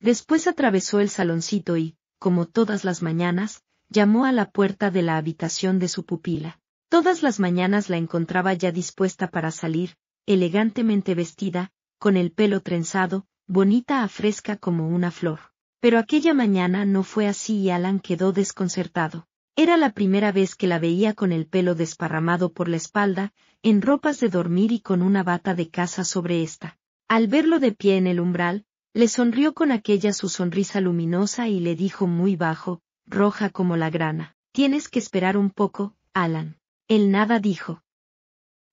Después atravesó el saloncito y, como todas las mañanas, llamó a la puerta de la habitación de su pupila. Todas las mañanas la encontraba ya dispuesta para salir, elegantemente vestida, con el pelo trenzado, bonita a fresca como una flor. Pero aquella mañana no fue así y Alan quedó desconcertado. Era la primera vez que la veía con el pelo desparramado por la espalda, en ropas de dormir y con una bata de casa sobre esta. Al verlo de pie en el umbral, le sonrió con aquella su sonrisa luminosa y le dijo muy bajo, roja como la grana. Tienes que esperar un poco, Alan. Él nada dijo.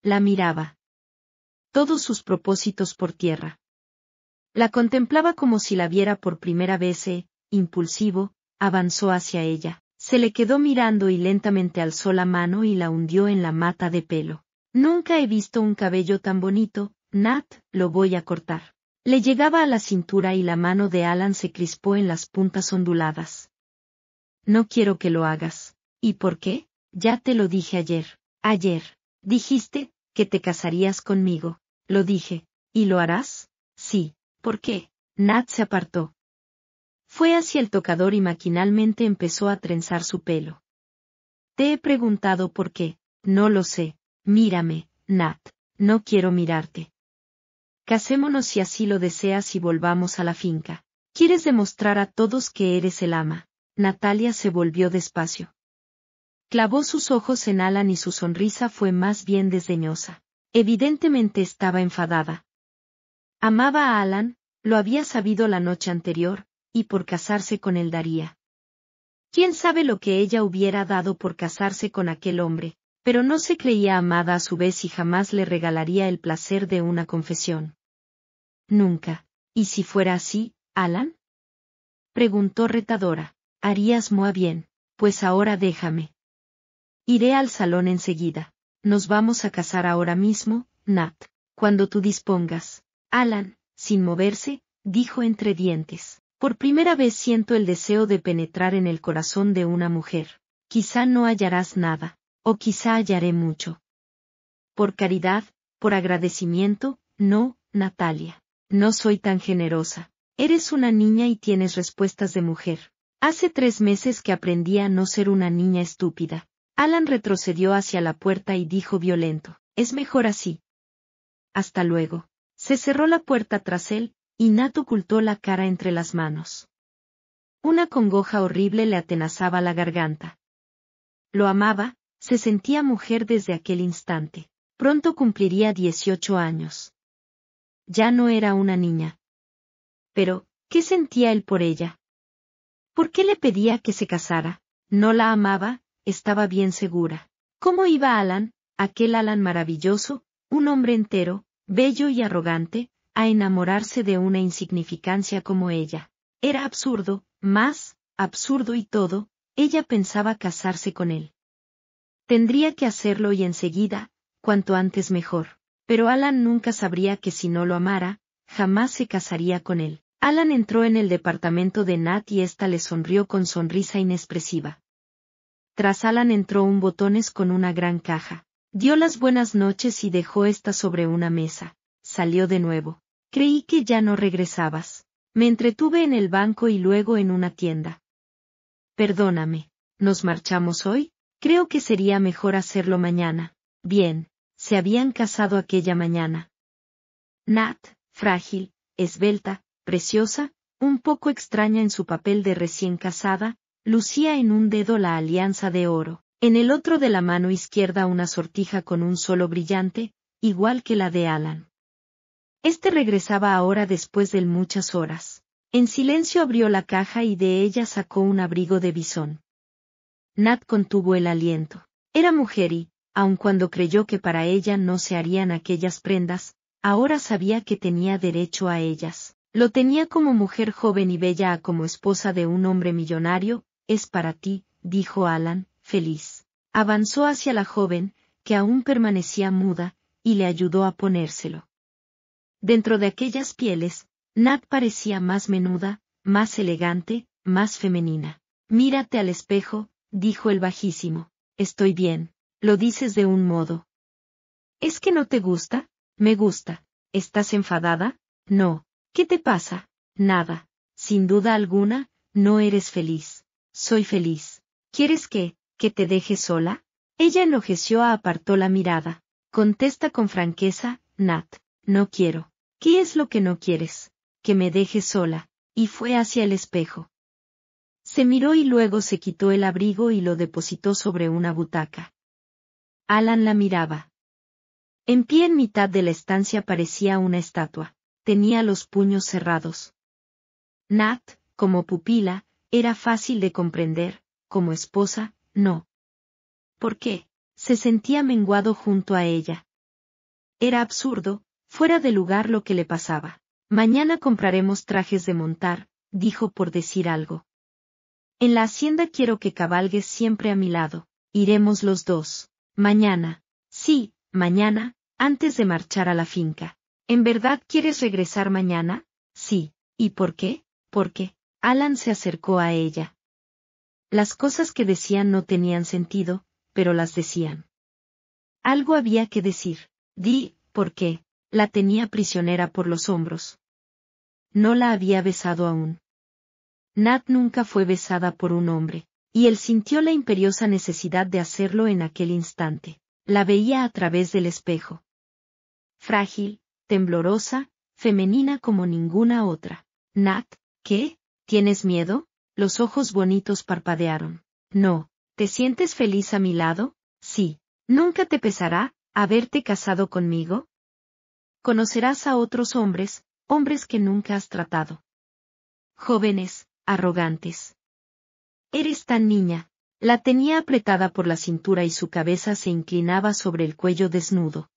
La miraba. Todos sus propósitos por tierra. La contemplaba como si la viera por primera vez e, impulsivo, avanzó hacia ella. Se le quedó mirando y lentamente alzó la mano y la hundió en la mata de pelo. Nunca he visto un cabello tan bonito, Nat, lo voy a cortar. Le llegaba a la cintura y la mano de Alan se crispó en las puntas onduladas. No quiero que lo hagas. ¿Y por qué? Ya te lo dije ayer. Ayer. Dijiste, que te casarías conmigo. Lo dije. ¿Y lo harás? Sí. ¿Por qué? Nat se apartó. Fue hacia el tocador y maquinalmente empezó a trenzar su pelo. Te he preguntado por qué. No lo sé. Mírame, Nat. No quiero mirarte. Casémonos si así lo deseas y volvamos a la finca. Quieres demostrar a todos que eres el ama. Natalia se volvió despacio. Clavó sus ojos en Alan y su sonrisa fue más bien desdeñosa. Evidentemente estaba enfadada. Amaba a Alan, lo había sabido la noche anterior, y por casarse con él daría. ¿Quién sabe lo que ella hubiera dado por casarse con aquel hombre? Pero no se creía amada a su vez y jamás le regalaría el placer de una confesión. Nunca. ¿Y si fuera así, Alan? Preguntó retadora. Harías muy bien, pues ahora déjame. Iré al salón enseguida. Nos vamos a casar ahora mismo, Nat, cuando tú dispongas. Alan, sin moverse, dijo entre dientes. Por primera vez siento el deseo de penetrar en el corazón de una mujer. Quizá no hallarás nada, o quizá hallaré mucho. Por caridad, por agradecimiento, no, Natalia. No soy tan generosa. Eres una niña y tienes respuestas de mujer. Hace tres meses que aprendí a no ser una niña estúpida. Alan retrocedió hacia la puerta y dijo violento, es mejor así. Hasta luego. Se cerró la puerta tras él, y Nat ocultó la cara entre las manos. Una congoja horrible le atenazaba la garganta. Lo amaba, se sentía mujer desde aquel instante. Pronto cumpliría dieciocho años. Ya no era una niña. Pero, ¿qué sentía él por ella? ¿Por qué le pedía que se casara? No la amaba, estaba bien segura. ¿Cómo iba Alan, aquel Alan maravilloso, un hombre entero, bello y arrogante, a enamorarse de una insignificancia como ella? Era absurdo, más, absurdo y todo, ella pensaba casarse con él. Tendría que hacerlo y enseguida, cuanto antes mejor. Pero Alan nunca sabría que si no lo amara, jamás se casaría con él. Alan entró en el departamento de Nat y ésta le sonrió con sonrisa inexpresiva. Tras Alan entró un botones con una gran caja. Dio las buenas noches y dejó esta sobre una mesa. Salió de nuevo. Creí que ya no regresabas. Me entretuve en el banco y luego en una tienda. Perdóname. ¿Nos marchamos hoy? Creo que sería mejor hacerlo mañana. Bien. Se habían casado aquella mañana. Nat, frágil, esbelta, preciosa, un poco extraña en su papel de recién casada, lucía en un dedo la alianza de oro, en el otro de la mano izquierda una sortija con un solo brillante, igual que la de Alan. Este regresaba ahora después de muchas horas. En silencio abrió la caja y de ella sacó un abrigo de bisón. Nat contuvo el aliento. Era mujer y, aun cuando creyó que para ella no se harían aquellas prendas, ahora sabía que tenía derecho a ellas. Lo tenía como mujer joven y bella como esposa de un hombre millonario, es para ti, dijo Alan, feliz. Avanzó hacia la joven, que aún permanecía muda, y le ayudó a ponérselo. Dentro de aquellas pieles, Nat parecía más menuda, más elegante, más femenina. Mírate al espejo, dijo el bajísimo. Estoy bien. Lo dices de un modo. ¿Es que no te gusta? Me gusta. ¿Estás enfadada? No, ¿Qué te pasa? Nada. Sin duda alguna, no eres feliz. Soy feliz. ¿Quieres que, que te deje sola? Ella enojeció a apartó la mirada. Contesta con franqueza, Nat, no quiero. ¿Qué es lo que no quieres? Que me deje sola. Y fue hacia el espejo. Se miró y luego se quitó el abrigo y lo depositó sobre una butaca. Alan la miraba. En pie en mitad de la estancia parecía una estatua tenía los puños cerrados. Nat, como pupila, era fácil de comprender, como esposa, no. ¿Por qué? Se sentía menguado junto a ella. Era absurdo, fuera de lugar lo que le pasaba. Mañana compraremos trajes de montar, dijo por decir algo. En la hacienda quiero que cabalgues siempre a mi lado, iremos los dos. Mañana. Sí, mañana, antes de marchar a la finca. ¿En verdad quieres regresar mañana? Sí. ¿Y por qué? Porque, Alan se acercó a ella. Las cosas que decían no tenían sentido, pero las decían. Algo había que decir. Di, ¿por qué? La tenía prisionera por los hombros. No la había besado aún. Nat nunca fue besada por un hombre, y él sintió la imperiosa necesidad de hacerlo en aquel instante. La veía a través del espejo. Frágil, temblorosa, femenina como ninguna otra. Nat, ¿qué? ¿Tienes miedo? Los ojos bonitos parpadearon. No. ¿Te sientes feliz a mi lado? Sí. ¿Nunca te pesará haberte casado conmigo? Conocerás a otros hombres, hombres que nunca has tratado. Jóvenes, arrogantes. Eres tan niña. La tenía apretada por la cintura y su cabeza se inclinaba sobre el cuello desnudo.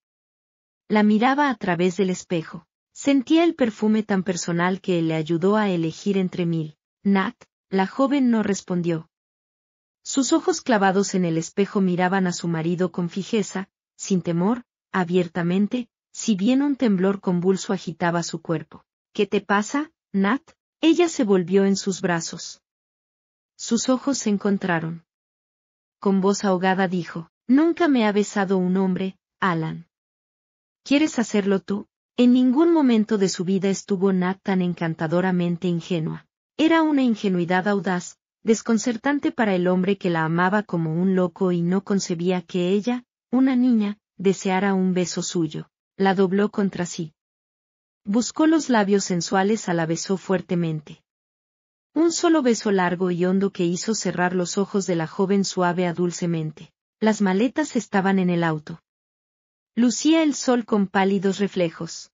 La miraba a través del espejo. Sentía el perfume tan personal que le ayudó a elegir entre mil. Nat, la joven no respondió. Sus ojos clavados en el espejo miraban a su marido con fijeza, sin temor, abiertamente, si bien un temblor convulso agitaba su cuerpo. ¿Qué te pasa, Nat? Ella se volvió en sus brazos. Sus ojos se encontraron. Con voz ahogada dijo, Nunca me ha besado un hombre, Alan. ¿Quieres hacerlo tú? En ningún momento de su vida estuvo Nat tan encantadoramente ingenua. Era una ingenuidad audaz, desconcertante para el hombre que la amaba como un loco y no concebía que ella, una niña, deseara un beso suyo. La dobló contra sí. Buscó los labios sensuales a la besó fuertemente. Un solo beso largo y hondo que hizo cerrar los ojos de la joven suave a dulcemente. Las maletas estaban en el auto. Lucía el sol con pálidos reflejos.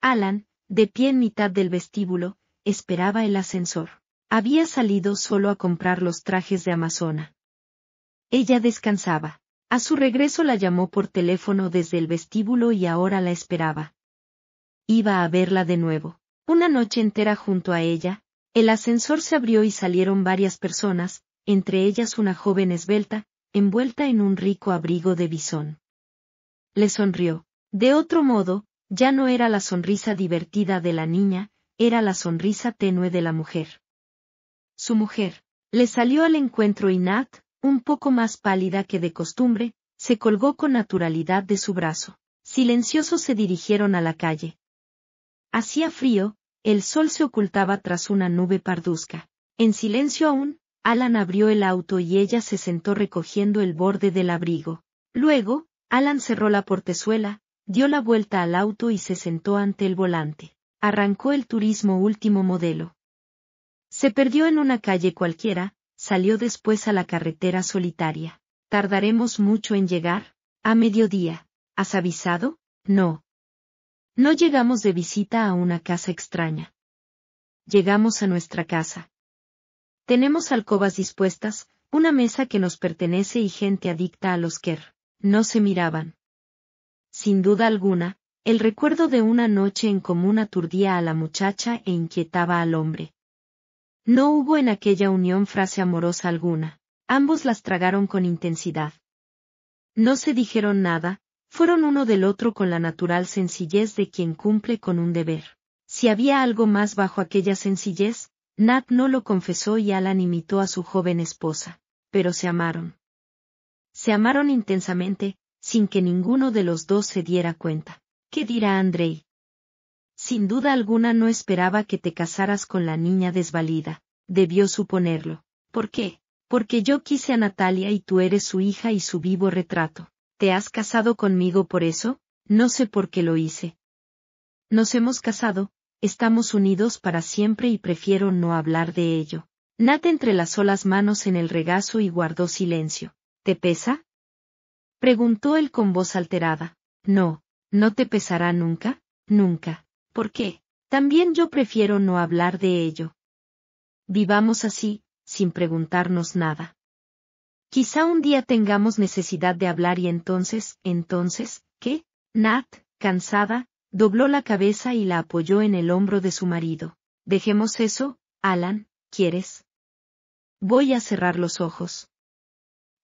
Alan, de pie en mitad del vestíbulo, esperaba el ascensor. Había salido solo a comprar los trajes de Amazona. Ella descansaba. A su regreso la llamó por teléfono desde el vestíbulo y ahora la esperaba. Iba a verla de nuevo. Una noche entera junto a ella, el ascensor se abrió y salieron varias personas, entre ellas una joven esbelta, envuelta en un rico abrigo de bisón. Le sonrió. De otro modo, ya no era la sonrisa divertida de la niña, era la sonrisa tenue de la mujer. Su mujer. Le salió al encuentro y Nat, un poco más pálida que de costumbre, se colgó con naturalidad de su brazo. Silenciosos se dirigieron a la calle. Hacía frío, el sol se ocultaba tras una nube parduzca. En silencio aún, Alan abrió el auto y ella se sentó recogiendo el borde del abrigo. Luego, Alan cerró la portezuela, dio la vuelta al auto y se sentó ante el volante. Arrancó el turismo último modelo. Se perdió en una calle cualquiera, salió después a la carretera solitaria. ¿Tardaremos mucho en llegar? A mediodía. ¿Has avisado? No. No llegamos de visita a una casa extraña. Llegamos a nuestra casa. Tenemos alcobas dispuestas, una mesa que nos pertenece y gente adicta a los Kerr no se miraban. Sin duda alguna, el recuerdo de una noche en común aturdía a la muchacha e inquietaba al hombre. No hubo en aquella unión frase amorosa alguna, ambos las tragaron con intensidad. No se dijeron nada, fueron uno del otro con la natural sencillez de quien cumple con un deber. Si había algo más bajo aquella sencillez, Nat no lo confesó y Alan imitó a su joven esposa, pero se amaron. Se amaron intensamente, sin que ninguno de los dos se diera cuenta. ¿Qué dirá Andrei? Sin duda alguna no esperaba que te casaras con la niña desvalida, debió suponerlo. ¿Por qué? Porque yo quise a Natalia y tú eres su hija y su vivo retrato. ¿Te has casado conmigo por eso? No sé por qué lo hice. Nos hemos casado, estamos unidos para siempre y prefiero no hablar de ello. Nat entrelazó las manos en el regazo y guardó silencio. ¿Te pesa? Preguntó él con voz alterada. No, no te pesará nunca, nunca. ¿Por qué? También yo prefiero no hablar de ello. Vivamos así, sin preguntarnos nada. Quizá un día tengamos necesidad de hablar y entonces, entonces, ¿qué? Nat, cansada, dobló la cabeza y la apoyó en el hombro de su marido. Dejemos eso, Alan, ¿quieres? Voy a cerrar los ojos.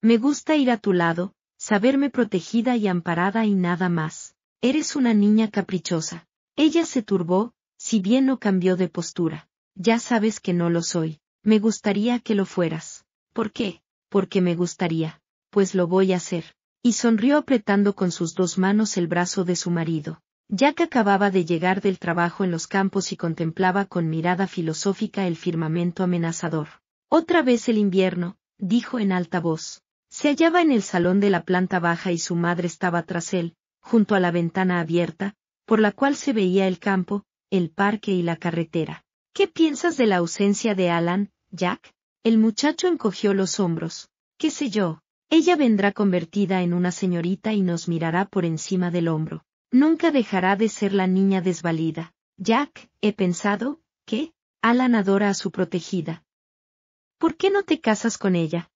Me gusta ir a tu lado, saberme protegida y amparada y nada más. Eres una niña caprichosa. Ella se turbó, si bien no cambió de postura. Ya sabes que no lo soy. Me gustaría que lo fueras. ¿Por qué? Porque me gustaría. Pues lo voy a hacer. Y sonrió apretando con sus dos manos el brazo de su marido. Ya que acababa de llegar del trabajo en los campos y contemplaba con mirada filosófica el firmamento amenazador. Otra vez el invierno, dijo en alta voz. Se hallaba en el salón de la planta baja y su madre estaba tras él, junto a la ventana abierta, por la cual se veía el campo, el parque y la carretera. ¿Qué piensas de la ausencia de Alan, Jack? El muchacho encogió los hombros. ¿Qué sé yo? Ella vendrá convertida en una señorita y nos mirará por encima del hombro. Nunca dejará de ser la niña desvalida. Jack, he pensado, ¿qué? Alan adora a su protegida. ¿Por qué no te casas con ella?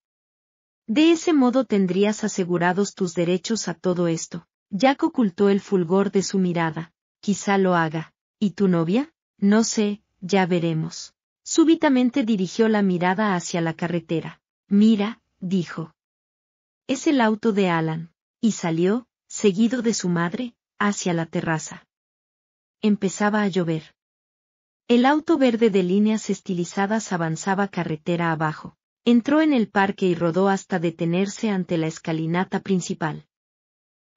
De ese modo tendrías asegurados tus derechos a todo esto. Jack ocultó el fulgor de su mirada. Quizá lo haga. ¿Y tu novia? No sé, ya veremos. Súbitamente dirigió la mirada hacia la carretera. Mira, dijo. Es el auto de Alan. Y salió, seguido de su madre, hacia la terraza. Empezaba a llover. El auto verde de líneas estilizadas avanzaba carretera abajo. Entró en el parque y rodó hasta detenerse ante la escalinata principal.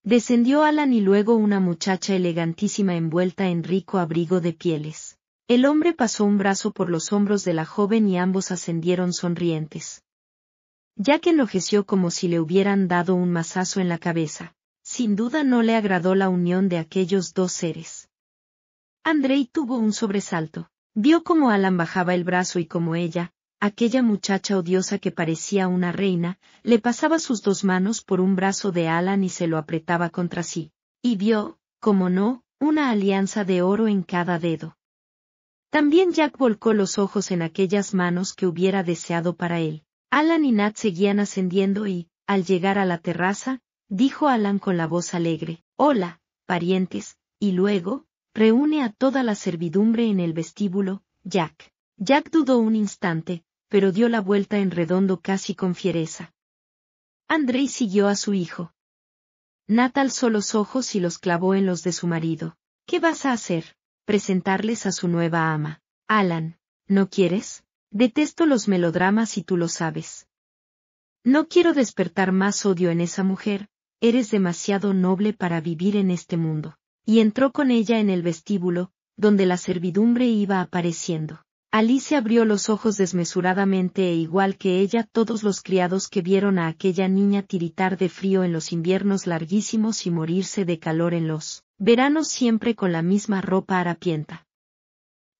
Descendió Alan y luego una muchacha elegantísima envuelta en rico abrigo de pieles. El hombre pasó un brazo por los hombros de la joven y ambos ascendieron sonrientes. Ya que enlojeció como si le hubieran dado un mazazo en la cabeza, sin duda no le agradó la unión de aquellos dos seres. Andrei tuvo un sobresalto. Vio cómo Alan bajaba el brazo y como ella, aquella muchacha odiosa que parecía una reina, le pasaba sus dos manos por un brazo de Alan y se lo apretaba contra sí, y vio, como no, una alianza de oro en cada dedo. También Jack volcó los ojos en aquellas manos que hubiera deseado para él. Alan y Nat seguían ascendiendo y, al llegar a la terraza, dijo Alan con la voz alegre, Hola, parientes, y luego, reúne a toda la servidumbre en el vestíbulo, Jack. Jack dudó un instante, pero dio la vuelta en redondo casi con fiereza. Andrei siguió a su hijo. Nat alzó los ojos y los clavó en los de su marido. ¿Qué vas a hacer? Presentarles a su nueva ama. Alan, ¿no quieres? Detesto los melodramas y tú lo sabes. No quiero despertar más odio en esa mujer, eres demasiado noble para vivir en este mundo. Y entró con ella en el vestíbulo, donde la servidumbre iba apareciendo. Alice abrió los ojos desmesuradamente e igual que ella todos los criados que vieron a aquella niña tiritar de frío en los inviernos larguísimos y morirse de calor en los veranos siempre con la misma ropa harapienta.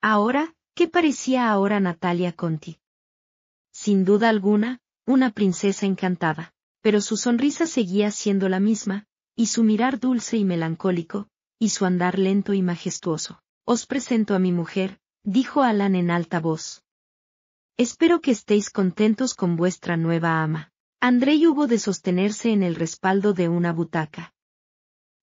Ahora, ¿qué parecía ahora Natalia Conti? Sin duda alguna, una princesa encantada, pero su sonrisa seguía siendo la misma, y su mirar dulce y melancólico, y su andar lento y majestuoso. Os presento a mi mujer, dijo Alan en alta voz. Espero que estéis contentos con vuestra nueva ama. André hubo de sostenerse en el respaldo de una butaca.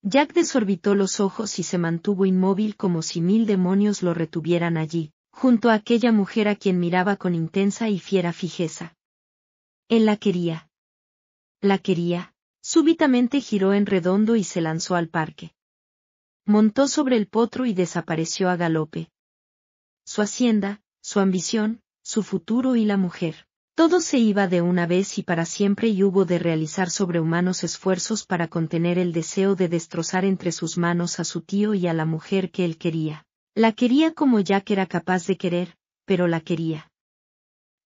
Jack desorbitó los ojos y se mantuvo inmóvil como si mil demonios lo retuvieran allí, junto a aquella mujer a quien miraba con intensa y fiera fijeza. Él la quería. La quería. Súbitamente giró en redondo y se lanzó al parque. Montó sobre el potro y desapareció a galope, su hacienda, su ambición, su futuro y la mujer. Todo se iba de una vez y para siempre y hubo de realizar sobrehumanos esfuerzos para contener el deseo de destrozar entre sus manos a su tío y a la mujer que él quería. La quería como Jack era capaz de querer, pero la quería.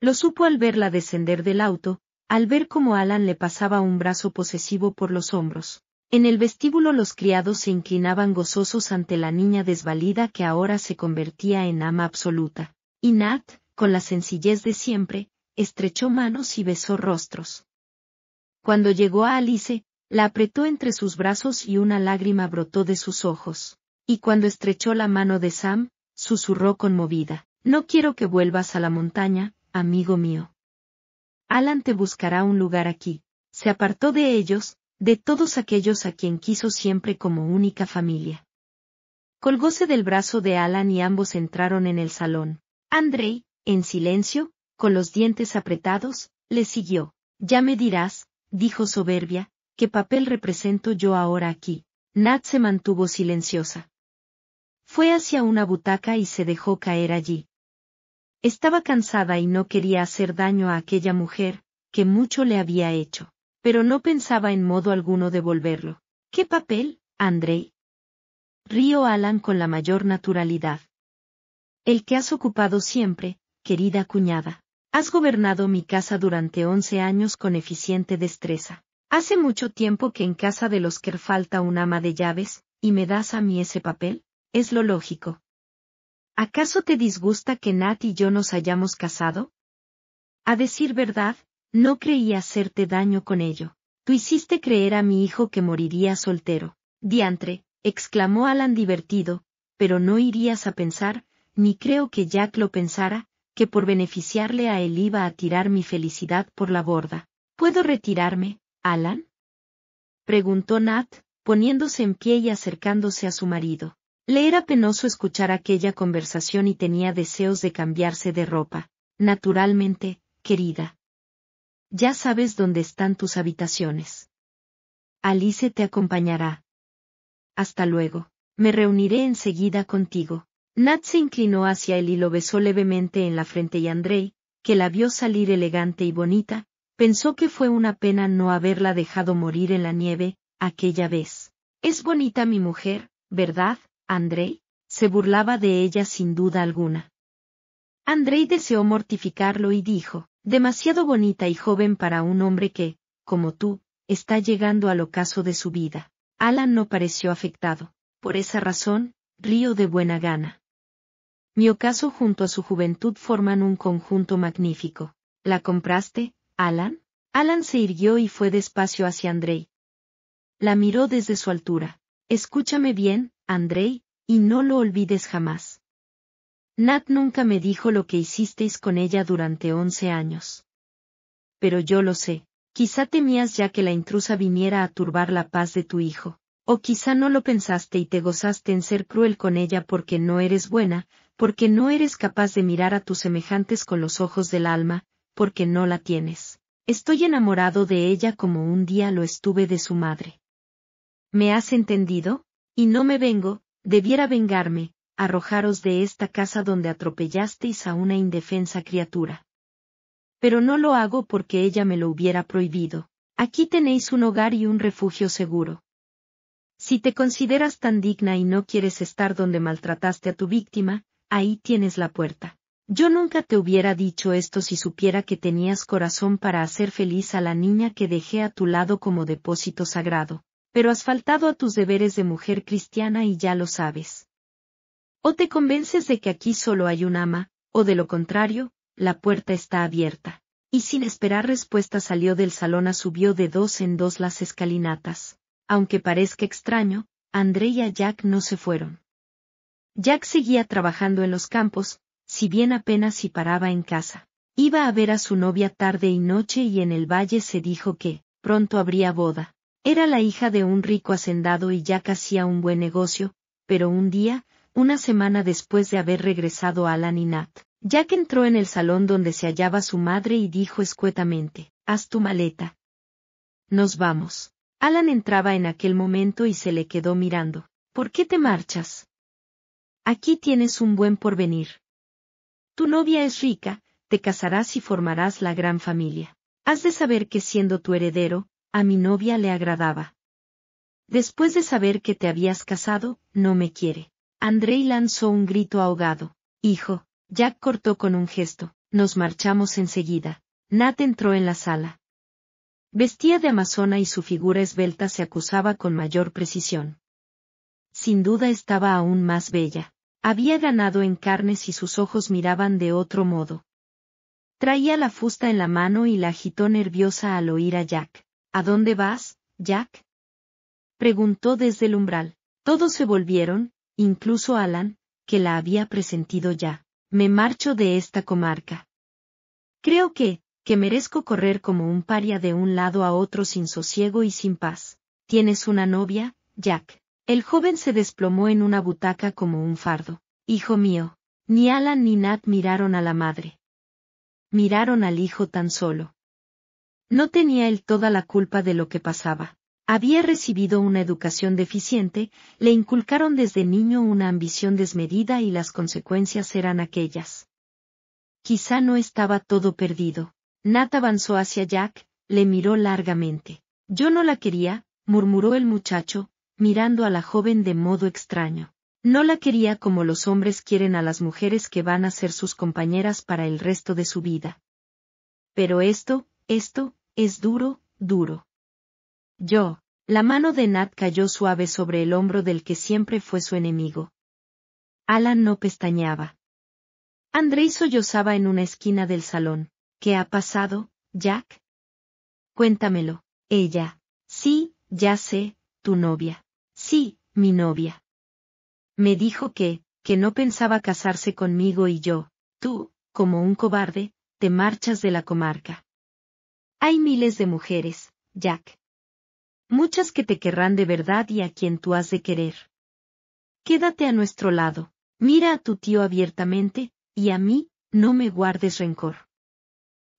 Lo supo al verla descender del auto, al ver cómo Alan le pasaba un brazo posesivo por los hombros, en el vestíbulo los criados se inclinaban gozosos ante la niña desvalida que ahora se convertía en ama absoluta, y Nat, con la sencillez de siempre, estrechó manos y besó rostros. Cuando llegó a Alice, la apretó entre sus brazos y una lágrima brotó de sus ojos, y cuando estrechó la mano de Sam, susurró conmovida, No quiero que vuelvas a la montaña, amigo mío. Alan te buscará un lugar aquí. Se apartó de ellos, de todos aquellos a quien quiso siempre como única familia. Colgóse del brazo de Alan y ambos entraron en el salón. Andrei, en silencio, con los dientes apretados, le siguió. Ya me dirás, dijo soberbia, qué papel represento yo ahora aquí. Nat se mantuvo silenciosa. Fue hacia una butaca y se dejó caer allí. Estaba cansada y no quería hacer daño a aquella mujer, que mucho le había hecho pero no pensaba en modo alguno devolverlo. ¿Qué papel, Andrei? Río Alan con la mayor naturalidad. El que has ocupado siempre, querida cuñada. Has gobernado mi casa durante once años con eficiente destreza. Hace mucho tiempo que en casa de los que falta un ama de llaves, y me das a mí ese papel, es lo lógico. ¿Acaso te disgusta que Nat y yo nos hayamos casado? A decir verdad, no creía hacerte daño con ello. Tú hiciste creer a mi hijo que moriría soltero. Diantre, exclamó Alan divertido, pero no irías a pensar, ni creo que Jack lo pensara, que por beneficiarle a él iba a tirar mi felicidad por la borda. ¿Puedo retirarme, Alan? preguntó Nat, poniéndose en pie y acercándose a su marido. Le era penoso escuchar aquella conversación y tenía deseos de cambiarse de ropa. Naturalmente, querida, ya sabes dónde están tus habitaciones. Alice te acompañará. Hasta luego. Me reuniré enseguida contigo. Nat se inclinó hacia él y lo besó levemente en la frente y Andrei, que la vio salir elegante y bonita, pensó que fue una pena no haberla dejado morir en la nieve, aquella vez. Es bonita mi mujer, ¿verdad, Andrei? Se burlaba de ella sin duda alguna. Andrei deseó mortificarlo y dijo, Demasiado bonita y joven para un hombre que, como tú, está llegando al ocaso de su vida. Alan no pareció afectado. Por esa razón, río de buena gana. Mi ocaso junto a su juventud forman un conjunto magnífico. ¿La compraste, Alan? Alan se irguió y fue despacio hacia Andrei. La miró desde su altura. Escúchame bien, Andrei, y no lo olvides jamás. Nat nunca me dijo lo que hicisteis con ella durante once años. Pero yo lo sé, quizá temías ya que la intrusa viniera a turbar la paz de tu hijo, o quizá no lo pensaste y te gozaste en ser cruel con ella porque no eres buena, porque no eres capaz de mirar a tus semejantes con los ojos del alma, porque no la tienes. Estoy enamorado de ella como un día lo estuve de su madre. ¿Me has entendido? Y no me vengo, debiera vengarme, arrojaros de esta casa donde atropellasteis a una indefensa criatura. Pero no lo hago porque ella me lo hubiera prohibido. Aquí tenéis un hogar y un refugio seguro. Si te consideras tan digna y no quieres estar donde maltrataste a tu víctima, ahí tienes la puerta. Yo nunca te hubiera dicho esto si supiera que tenías corazón para hacer feliz a la niña que dejé a tu lado como depósito sagrado, pero has faltado a tus deberes de mujer cristiana y ya lo sabes. O te convences de que aquí solo hay un ama, o de lo contrario, la puerta está abierta. Y sin esperar respuesta salió del salón a subió de dos en dos las escalinatas. Aunque parezca extraño, Andrea y Jack no se fueron. Jack seguía trabajando en los campos, si bien apenas si paraba en casa. Iba a ver a su novia tarde y noche y en el valle se dijo que, pronto habría boda. Era la hija de un rico hacendado y Jack hacía un buen negocio, pero un día, una semana después de haber regresado Alan y Nat. Jack entró en el salón donde se hallaba su madre y dijo escuetamente, Haz tu maleta. Nos vamos. Alan entraba en aquel momento y se le quedó mirando. ¿Por qué te marchas? Aquí tienes un buen porvenir. Tu novia es rica, te casarás y formarás la gran familia. Has de saber que siendo tu heredero, a mi novia le agradaba. Después de saber que te habías casado, no me quiere. Andrei lanzó un grito ahogado. Hijo, Jack cortó con un gesto, nos marchamos enseguida. Nat entró en la sala. Vestía de amazona y su figura esbelta se acusaba con mayor precisión. Sin duda estaba aún más bella. Había ganado en carnes y sus ojos miraban de otro modo. Traía la fusta en la mano y la agitó nerviosa al oír a Jack. ¿A dónde vas, Jack? Preguntó desde el umbral. Todos se volvieron, incluso Alan, que la había presentido ya, me marcho de esta comarca. Creo que, que merezco correr como un paria de un lado a otro sin sosiego y sin paz. ¿Tienes una novia, Jack? El joven se desplomó en una butaca como un fardo. Hijo mío, ni Alan ni Nat miraron a la madre. Miraron al hijo tan solo. No tenía él toda la culpa de lo que pasaba. Había recibido una educación deficiente, le inculcaron desde niño una ambición desmedida y las consecuencias eran aquellas. Quizá no estaba todo perdido. Nat avanzó hacia Jack, le miró largamente. Yo no la quería, murmuró el muchacho, mirando a la joven de modo extraño. No la quería como los hombres quieren a las mujeres que van a ser sus compañeras para el resto de su vida. Pero esto, esto, es duro, duro. Yo. La mano de Nat cayó suave sobre el hombro del que siempre fue su enemigo. Alan no pestañeaba. Andrei sollozaba en una esquina del salón. ¿Qué ha pasado, Jack? Cuéntamelo. Ella. Sí, ya sé, tu novia. Sí, mi novia. Me dijo que, que no pensaba casarse conmigo y yo, tú, como un cobarde, te marchas de la comarca. Hay miles de mujeres, Jack muchas que te querrán de verdad y a quien tú has de querer. Quédate a nuestro lado, mira a tu tío abiertamente, y a mí, no me guardes rencor.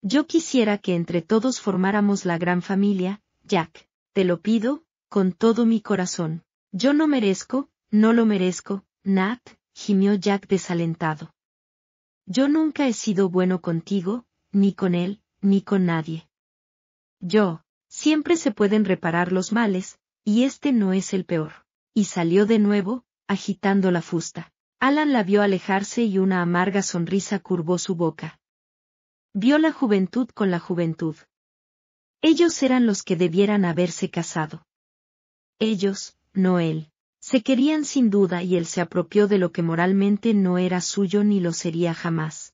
Yo quisiera que entre todos formáramos la gran familia, Jack, te lo pido, con todo mi corazón. Yo no merezco, no lo merezco, Nat, gimió Jack desalentado. Yo nunca he sido bueno contigo, ni con él, ni con nadie. Yo, Siempre se pueden reparar los males, y este no es el peor. Y salió de nuevo, agitando la fusta. Alan la vio alejarse y una amarga sonrisa curvó su boca. Vio la juventud con la juventud. Ellos eran los que debieran haberse casado. Ellos, no él. Se querían sin duda y él se apropió de lo que moralmente no era suyo ni lo sería jamás.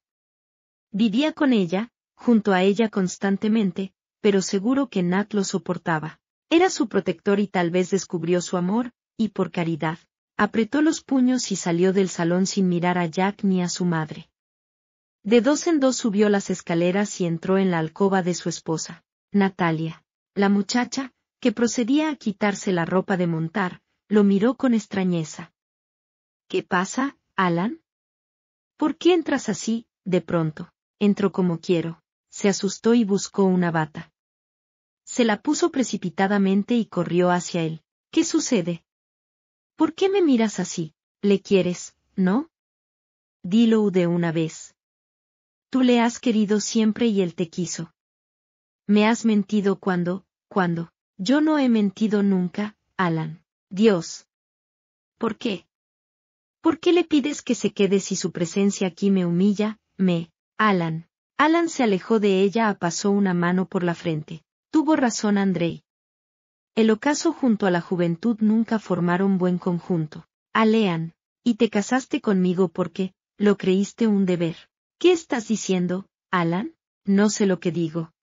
Vivía con ella, junto a ella constantemente, pero seguro que Nat lo soportaba. Era su protector y tal vez descubrió su amor, y por caridad, apretó los puños y salió del salón sin mirar a Jack ni a su madre. De dos en dos subió las escaleras y entró en la alcoba de su esposa, Natalia. La muchacha, que procedía a quitarse la ropa de montar, lo miró con extrañeza. ¿Qué pasa, Alan? ¿Por qué entras así, de pronto? Entro como quiero. Se asustó y buscó una bata se la puso precipitadamente y corrió hacia él. ¿Qué sucede? ¿Por qué me miras así? ¿Le quieres, no? Dilo de una vez. Tú le has querido siempre y él te quiso. Me has mentido cuando, cuando. Yo no he mentido nunca, Alan. Dios. ¿Por qué? ¿Por qué le pides que se quede si su presencia aquí me humilla, me, Alan? Alan se alejó de ella y pasó una mano por la frente. Tuvo razón Andrei. El ocaso junto a la juventud nunca formaron buen conjunto. Alean, y te casaste conmigo porque, lo creíste un deber. ¿Qué estás diciendo, Alan? No sé lo que digo.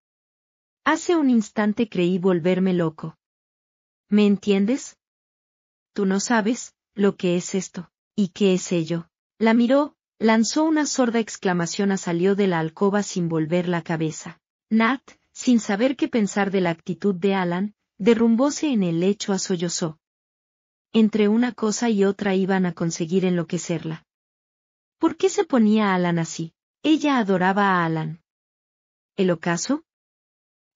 Hace un instante creí volverme loco. ¿Me entiendes? Tú no sabes, lo que es esto, y qué es ello. La miró, lanzó una sorda exclamación a salió de la alcoba sin volver la cabeza. Nat, sin saber qué pensar de la actitud de Alan, derrumbóse en el lecho a sollozó. Entre una cosa y otra iban a conseguir enloquecerla. ¿Por qué se ponía Alan así? Ella adoraba a Alan. ¿El ocaso?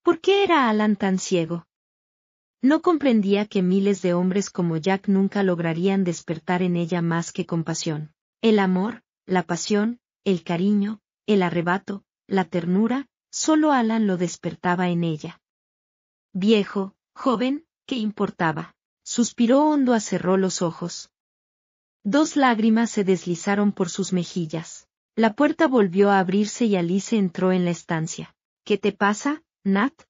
¿Por qué era Alan tan ciego? No comprendía que miles de hombres como Jack nunca lograrían despertar en ella más que compasión. El amor, la pasión, el cariño, el arrebato, la ternura, Solo Alan lo despertaba en ella. Viejo, joven, ¿qué importaba? Suspiró hondo, cerró los ojos. Dos lágrimas se deslizaron por sus mejillas. La puerta volvió a abrirse y Alice entró en la estancia. ¿Qué te pasa, Nat?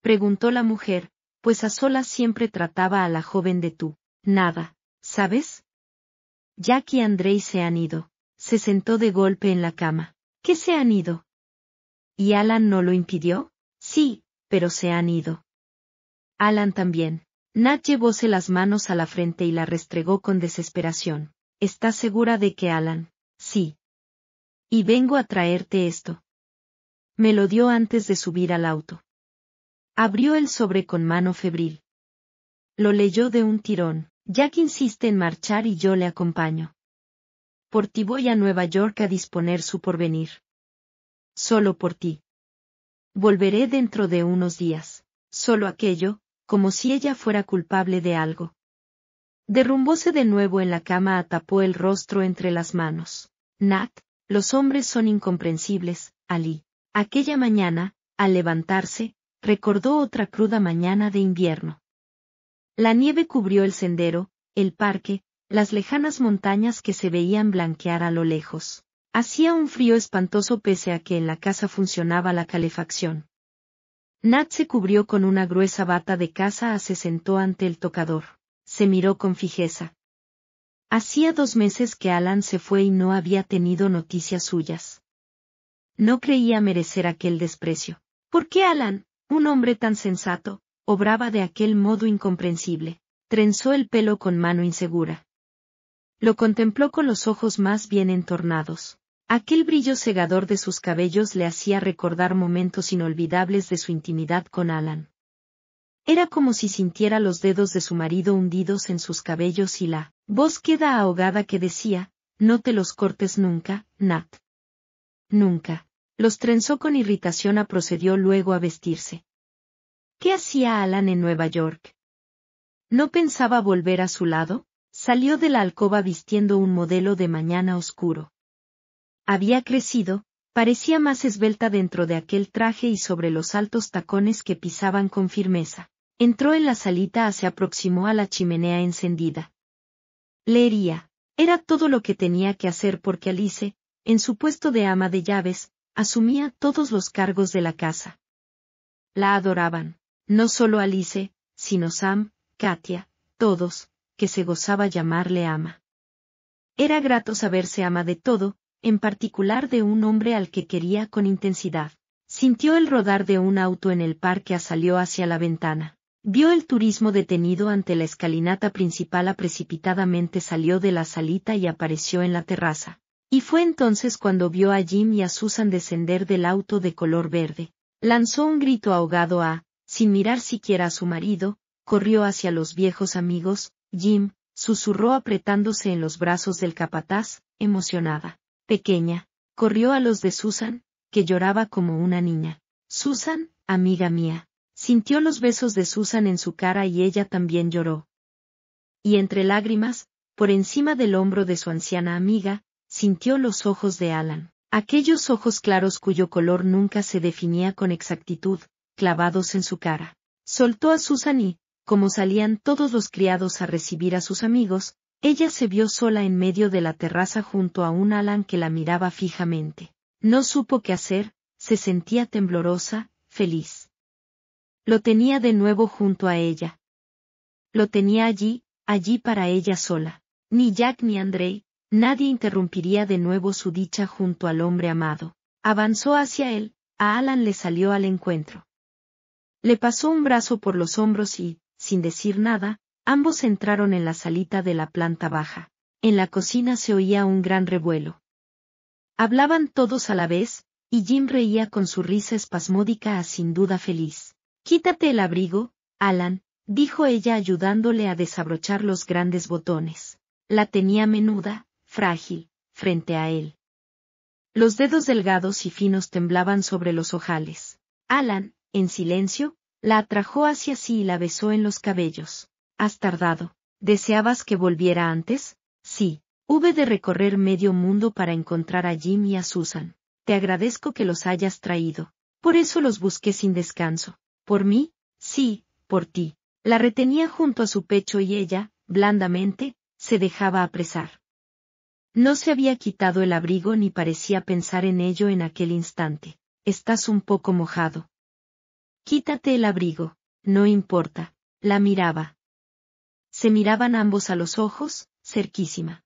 preguntó la mujer, pues a solas siempre trataba a la joven de tú. Nada, ¿sabes? Jack y Andrei se han ido. Se sentó de golpe en la cama. ¿Qué se han ido? ¿Y Alan no lo impidió? Sí, pero se han ido. Alan también. Nat llevóse las manos a la frente y la restregó con desesperación. ¿Estás segura de que Alan? Sí. Y vengo a traerte esto. Me lo dio antes de subir al auto. Abrió el sobre con mano febril. Lo leyó de un tirón, ya que insiste en marchar y yo le acompaño. Por ti voy a Nueva York a disponer su porvenir solo por ti. Volveré dentro de unos días, solo aquello, como si ella fuera culpable de algo. Derrumbóse de nuevo en la cama, atapó el rostro entre las manos. Nat, los hombres son incomprensibles, Ali. Aquella mañana, al levantarse, recordó otra cruda mañana de invierno. La nieve cubrió el sendero, el parque, las lejanas montañas que se veían blanquear a lo lejos. Hacía un frío espantoso pese a que en la casa funcionaba la calefacción. Nat se cubrió con una gruesa bata de casa y se sentó ante el tocador. Se miró con fijeza. Hacía dos meses que Alan se fue y no había tenido noticias suyas. No creía merecer aquel desprecio. ¿Por qué Alan, un hombre tan sensato, obraba de aquel modo incomprensible? Trenzó el pelo con mano insegura. Lo contempló con los ojos más bien entornados. Aquel brillo cegador de sus cabellos le hacía recordar momentos inolvidables de su intimidad con Alan. Era como si sintiera los dedos de su marido hundidos en sus cabellos y la voz queda ahogada que decía, no te los cortes nunca, Nat. Nunca. Los trenzó con irritación a procedió luego a vestirse. ¿Qué hacía Alan en Nueva York? ¿No pensaba volver a su lado? Salió de la alcoba vistiendo un modelo de mañana oscuro. Había crecido, parecía más esbelta dentro de aquel traje y sobre los altos tacones que pisaban con firmeza. Entró en la salita y se aproximó a la chimenea encendida. Leería. Era todo lo que tenía que hacer porque Alice, en su puesto de ama de llaves, asumía todos los cargos de la casa. La adoraban, no solo Alice, sino Sam, Katia, todos, que se gozaba llamarle ama. Era grato saberse ama de todo, en particular de un hombre al que quería con intensidad. Sintió el rodar de un auto en el parque a salió hacia la ventana. Vio el turismo detenido ante la escalinata principal a precipitadamente salió de la salita y apareció en la terraza. Y fue entonces cuando vio a Jim y a Susan descender del auto de color verde. Lanzó un grito ahogado a, sin mirar siquiera a su marido, corrió hacia los viejos amigos, Jim, susurró apretándose en los brazos del capataz, emocionada. Pequeña, corrió a los de Susan, que lloraba como una niña. Susan, amiga mía. Sintió los besos de Susan en su cara y ella también lloró. Y entre lágrimas, por encima del hombro de su anciana amiga, sintió los ojos de Alan, aquellos ojos claros cuyo color nunca se definía con exactitud, clavados en su cara. Soltó a Susan y, como salían todos los criados a recibir a sus amigos, ella se vio sola en medio de la terraza junto a un Alan que la miraba fijamente. No supo qué hacer, se sentía temblorosa, feliz. Lo tenía de nuevo junto a ella. Lo tenía allí, allí para ella sola. Ni Jack ni André, nadie interrumpiría de nuevo su dicha junto al hombre amado. Avanzó hacia él, a Alan le salió al encuentro. Le pasó un brazo por los hombros y, sin decir nada, ambos entraron en la salita de la planta baja. En la cocina se oía un gran revuelo. Hablaban todos a la vez, y Jim reía con su risa espasmódica a sin duda feliz. Quítate el abrigo, Alan, dijo ella ayudándole a desabrochar los grandes botones. La tenía menuda, frágil, frente a él. Los dedos delgados y finos temblaban sobre los ojales. Alan, en silencio, la atrajo hacia sí y la besó en los cabellos. Has tardado. ¿Deseabas que volviera antes? Sí. Hube de recorrer medio mundo para encontrar a Jim y a Susan. Te agradezco que los hayas traído. Por eso los busqué sin descanso. ¿Por mí? Sí, por ti. La retenía junto a su pecho y ella, blandamente, se dejaba apresar. No se había quitado el abrigo ni parecía pensar en ello en aquel instante. Estás un poco mojado. Quítate el abrigo. No importa. La miraba. Se miraban ambos a los ojos, cerquísima.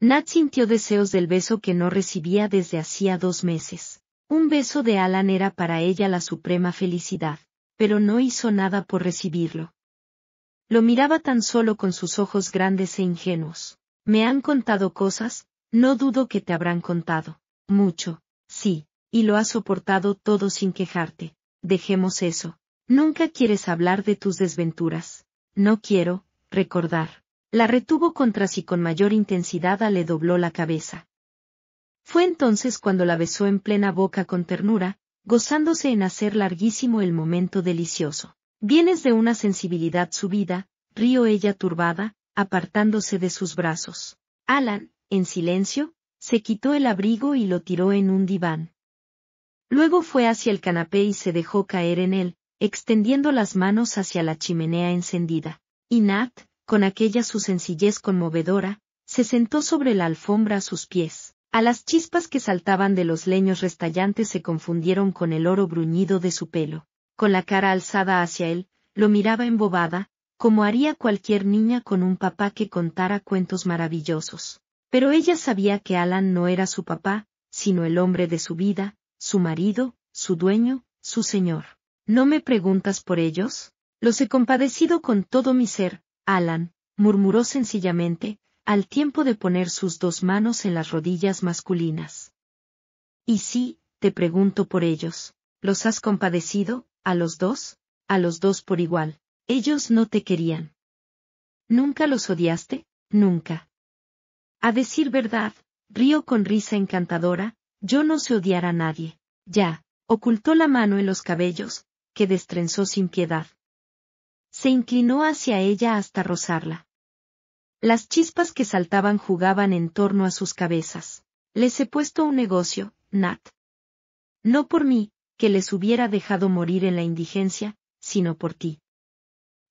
Nat sintió deseos del beso que no recibía desde hacía dos meses. Un beso de Alan era para ella la suprema felicidad, pero no hizo nada por recibirlo. Lo miraba tan solo con sus ojos grandes e ingenuos. Me han contado cosas, no dudo que te habrán contado. Mucho, sí, y lo ha soportado todo sin quejarte. Dejemos eso. Nunca quieres hablar de tus desventuras. No quiero, recordar. La retuvo contra sí con mayor intensidad a le dobló la cabeza. Fue entonces cuando la besó en plena boca con ternura, gozándose en hacer larguísimo el momento delicioso. Vienes de una sensibilidad subida, río ella turbada, apartándose de sus brazos. Alan, en silencio, se quitó el abrigo y lo tiró en un diván. Luego fue hacia el canapé y se dejó caer en él, extendiendo las manos hacia la chimenea encendida. Y Nat, con aquella su sencillez conmovedora, se sentó sobre la alfombra a sus pies. A las chispas que saltaban de los leños restallantes se confundieron con el oro bruñido de su pelo. Con la cara alzada hacia él, lo miraba embobada, como haría cualquier niña con un papá que contara cuentos maravillosos. Pero ella sabía que Alan no era su papá, sino el hombre de su vida, su marido, su dueño, su señor. ¿No me preguntas por ellos? Los he compadecido con todo mi ser, Alan, murmuró sencillamente, al tiempo de poner sus dos manos en las rodillas masculinas. Y sí, te pregunto por ellos. ¿Los has compadecido, a los dos? A los dos por igual. Ellos no te querían. ¿Nunca los odiaste? Nunca. A decir verdad, río con risa encantadora, yo no sé odiar a nadie. Ya, ocultó la mano en los cabellos, que destrenzó sin piedad. Se inclinó hacia ella hasta rozarla. Las chispas que saltaban jugaban en torno a sus cabezas. Les he puesto un negocio, Nat. No por mí, que les hubiera dejado morir en la indigencia, sino por ti.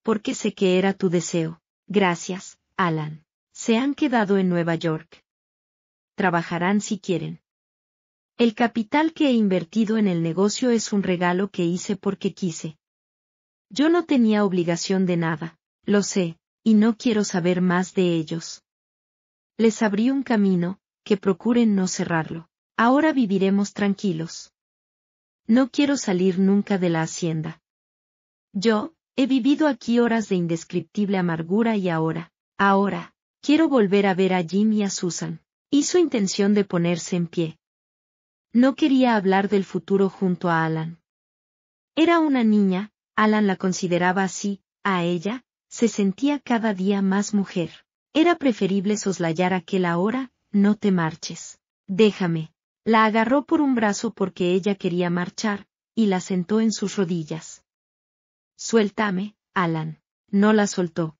Porque sé que era tu deseo. Gracias, Alan. Se han quedado en Nueva York. Trabajarán si quieren. El capital que he invertido en el negocio es un regalo que hice porque quise. Yo no tenía obligación de nada, lo sé, y no quiero saber más de ellos. Les abrí un camino, que procuren no cerrarlo. Ahora viviremos tranquilos. No quiero salir nunca de la hacienda. Yo, he vivido aquí horas de indescriptible amargura y ahora, ahora, quiero volver a ver a Jim y a Susan. Hizo intención de ponerse en pie, no quería hablar del futuro junto a Alan. Era una niña, Alan la consideraba así, a ella, se sentía cada día más mujer. Era preferible soslayar aquel ahora, no te marches. Déjame. La agarró por un brazo porque ella quería marchar, y la sentó en sus rodillas. Suéltame, Alan. No la soltó.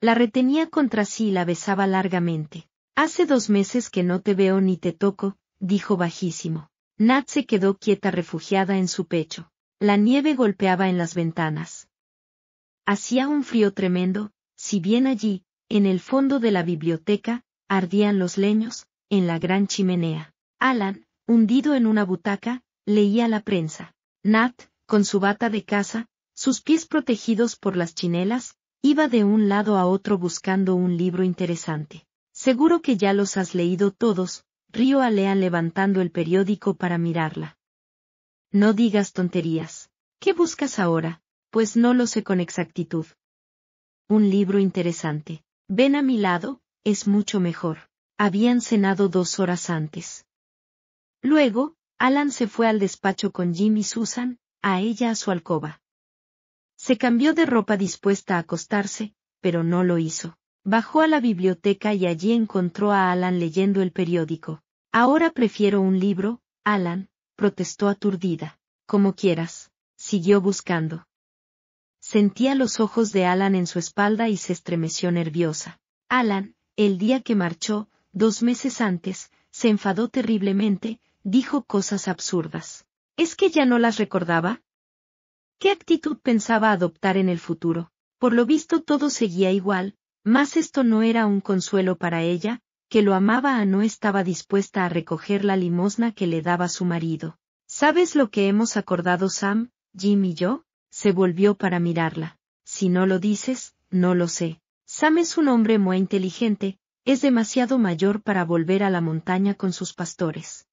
La retenía contra sí y la besaba largamente. Hace dos meses que no te veo ni te toco, dijo bajísimo. Nat se quedó quieta refugiada en su pecho. La nieve golpeaba en las ventanas. Hacía un frío tremendo, si bien allí, en el fondo de la biblioteca, ardían los leños, en la gran chimenea. Alan, hundido en una butaca, leía la prensa. Nat, con su bata de casa, sus pies protegidos por las chinelas, iba de un lado a otro buscando un libro interesante. Seguro que ya los has leído todos, Río Alea levantando el periódico para mirarla. No digas tonterías. ¿Qué buscas ahora? Pues no lo sé con exactitud. Un libro interesante. Ven a mi lado, es mucho mejor. Habían cenado dos horas antes. Luego, Alan se fue al despacho con Jim y Susan, a ella a su alcoba. Se cambió de ropa dispuesta a acostarse, pero no lo hizo. Bajó a la biblioteca y allí encontró a Alan leyendo el periódico. Ahora prefiero un libro, Alan, protestó aturdida. Como quieras. Siguió buscando. Sentía los ojos de Alan en su espalda y se estremeció nerviosa. Alan, el día que marchó, dos meses antes, se enfadó terriblemente, dijo cosas absurdas. ¿Es que ya no las recordaba? ¿Qué actitud pensaba adoptar en el futuro? Por lo visto todo seguía igual, mas esto no era un consuelo para ella, que lo amaba a no estaba dispuesta a recoger la limosna que le daba su marido. ¿Sabes lo que hemos acordado Sam, Jim y yo? Se volvió para mirarla. Si no lo dices, no lo sé. Sam es un hombre muy inteligente, es demasiado mayor para volver a la montaña con sus pastores.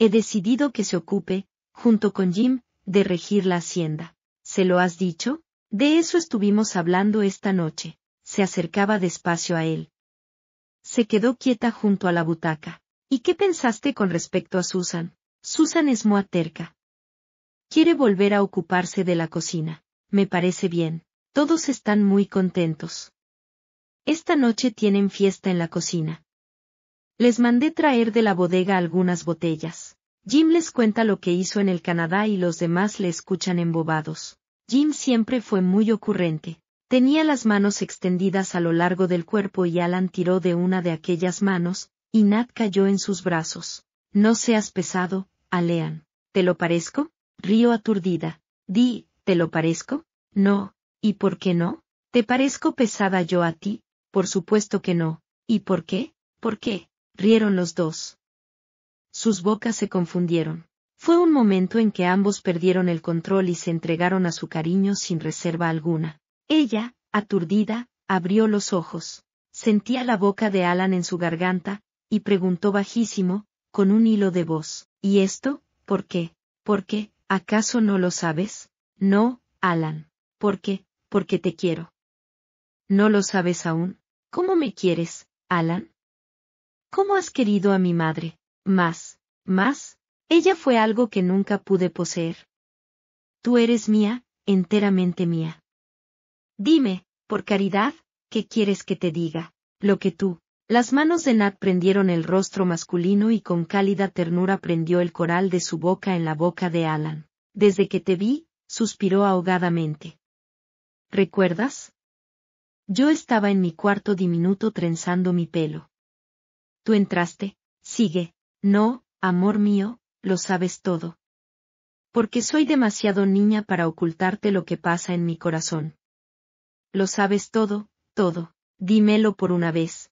He decidido que se ocupe, junto con Jim, de regir la hacienda. ¿Se lo has dicho? De eso estuvimos hablando esta noche se acercaba despacio a él. Se quedó quieta junto a la butaca. ¿Y qué pensaste con respecto a Susan? Susan es muy terca. Quiere volver a ocuparse de la cocina. Me parece bien. Todos están muy contentos. Esta noche tienen fiesta en la cocina. Les mandé traer de la bodega algunas botellas. Jim les cuenta lo que hizo en el Canadá y los demás le escuchan embobados. Jim siempre fue muy ocurrente. Tenía las manos extendidas a lo largo del cuerpo y Alan tiró de una de aquellas manos, y Nat cayó en sus brazos. No seas pesado, Alean. ¿Te lo parezco? Río aturdida. Di, ¿te lo parezco? No. ¿Y por qué no? ¿Te parezco pesada yo a ti? Por supuesto que no. ¿Y por qué? ¿Por qué? Rieron los dos. Sus bocas se confundieron. Fue un momento en que ambos perdieron el control y se entregaron a su cariño sin reserva alguna. Ella, aturdida, abrió los ojos. Sentía la boca de Alan en su garganta, y preguntó bajísimo, con un hilo de voz. ¿Y esto, por qué? ¿Por qué? ¿Acaso no lo sabes? No, Alan. ¿Por qué? Porque te quiero. ¿No lo sabes aún? ¿Cómo me quieres, Alan? ¿Cómo has querido a mi madre? Más, más, ella fue algo que nunca pude poseer. Tú eres mía, enteramente mía. Dime, por caridad, ¿qué quieres que te diga? Lo que tú. Las manos de Nat prendieron el rostro masculino y con cálida ternura prendió el coral de su boca en la boca de Alan. Desde que te vi, suspiró ahogadamente. ¿Recuerdas? Yo estaba en mi cuarto diminuto trenzando mi pelo. Tú entraste, sigue, no, amor mío, lo sabes todo. Porque soy demasiado niña para ocultarte lo que pasa en mi corazón. Lo sabes todo, todo. Dímelo por una vez.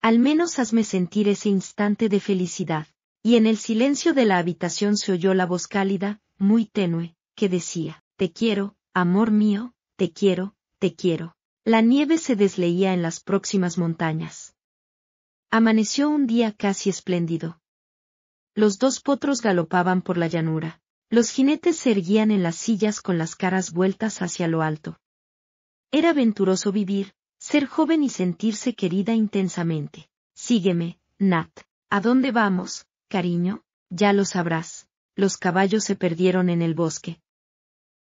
Al menos hazme sentir ese instante de felicidad. Y en el silencio de la habitación se oyó la voz cálida, muy tenue, que decía, Te quiero, amor mío, te quiero, te quiero. La nieve se desleía en las próximas montañas. Amaneció un día casi espléndido. Los dos potros galopaban por la llanura. Los jinetes se erguían en las sillas con las caras vueltas hacia lo alto. Era venturoso vivir, ser joven y sentirse querida intensamente. Sígueme, Nat. ¿A dónde vamos, cariño? Ya lo sabrás. Los caballos se perdieron en el bosque.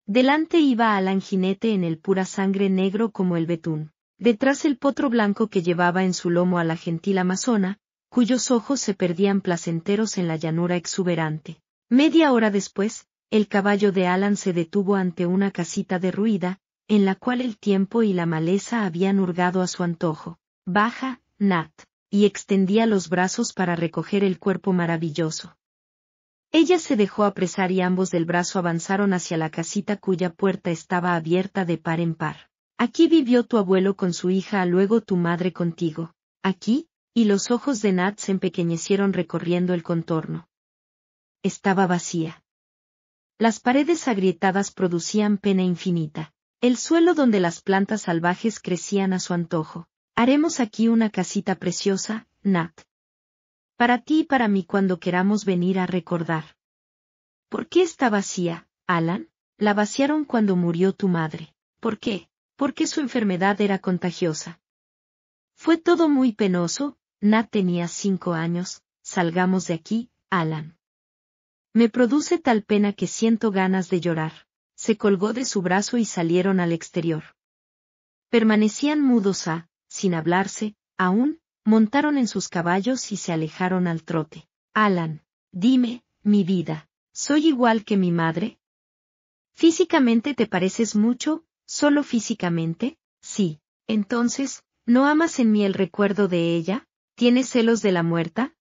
Delante iba Alan jinete en el pura sangre negro como el betún. Detrás el potro blanco que llevaba en su lomo a la gentil amazona, cuyos ojos se perdían placenteros en la llanura exuberante. Media hora después, el caballo de Alan se detuvo ante una casita derruida, en la cual el tiempo y la maleza habían hurgado a su antojo. Baja, Nat, y extendía los brazos para recoger el cuerpo maravilloso. Ella se dejó apresar y ambos del brazo avanzaron hacia la casita cuya puerta estaba abierta de par en par. Aquí vivió tu abuelo con su hija, luego tu madre contigo. Aquí, y los ojos de Nat se empequeñecieron recorriendo el contorno. Estaba vacía. Las paredes agrietadas producían pena infinita. El suelo donde las plantas salvajes crecían a su antojo. Haremos aquí una casita preciosa, Nat. Para ti y para mí cuando queramos venir a recordar. ¿Por qué está vacía, Alan? La vaciaron cuando murió tu madre. ¿Por qué? Porque su enfermedad era contagiosa. Fue todo muy penoso, Nat tenía cinco años, salgamos de aquí, Alan. Me produce tal pena que siento ganas de llorar se colgó de su brazo y salieron al exterior. Permanecían mudos a, sin hablarse, aún, montaron en sus caballos y se alejaron al trote. Alan, dime, mi vida, ¿soy igual que mi madre? ¿Físicamente te pareces mucho? ¿Solo físicamente? Sí. Entonces, ¿no amas en mí el recuerdo de ella? ¿Tienes celos de la muerta?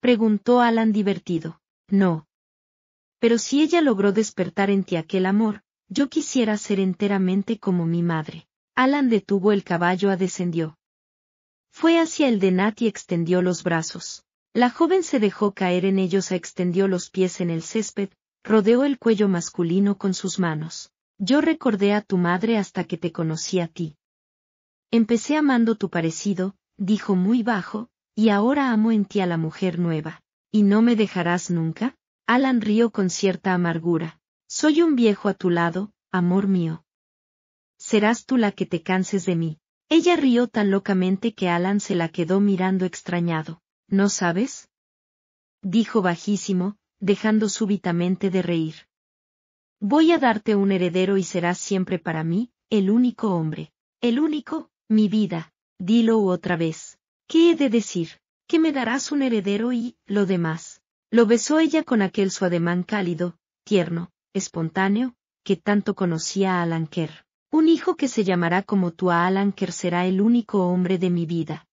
Preguntó Alan divertido. No, pero si ella logró despertar en ti aquel amor, yo quisiera ser enteramente como mi madre. Alan detuvo el caballo a descendió. Fue hacia el de Nat y extendió los brazos. La joven se dejó caer en ellos, e extendió los pies en el césped, rodeó el cuello masculino con sus manos. Yo recordé a tu madre hasta que te conocí a ti. Empecé amando tu parecido, dijo muy bajo, y ahora amo en ti a la mujer nueva. ¿Y no me dejarás nunca? Alan rió con cierta amargura. Soy un viejo a tu lado, amor mío. Serás tú la que te canses de mí. Ella rió tan locamente que Alan se la quedó mirando extrañado. ¿No sabes? Dijo bajísimo, dejando súbitamente de reír. Voy a darte un heredero y serás siempre para mí, el único hombre. El único, mi vida. Dilo otra vez. ¿Qué he de decir? Que me darás un heredero y, lo demás lo besó ella con aquel su ademán cálido, tierno, espontáneo, que tanto conocía a Alan Kerr. Un hijo que se llamará como tú a Kerr será el único hombre de mi vida.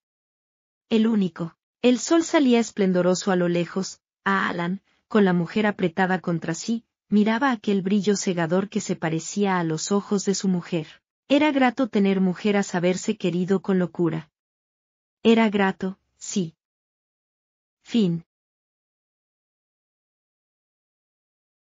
El único. El sol salía esplendoroso a lo lejos, a Alan, con la mujer apretada contra sí, miraba aquel brillo cegador que se parecía a los ojos de su mujer. Era grato tener mujer a saberse querido con locura. Era grato, sí. Fin.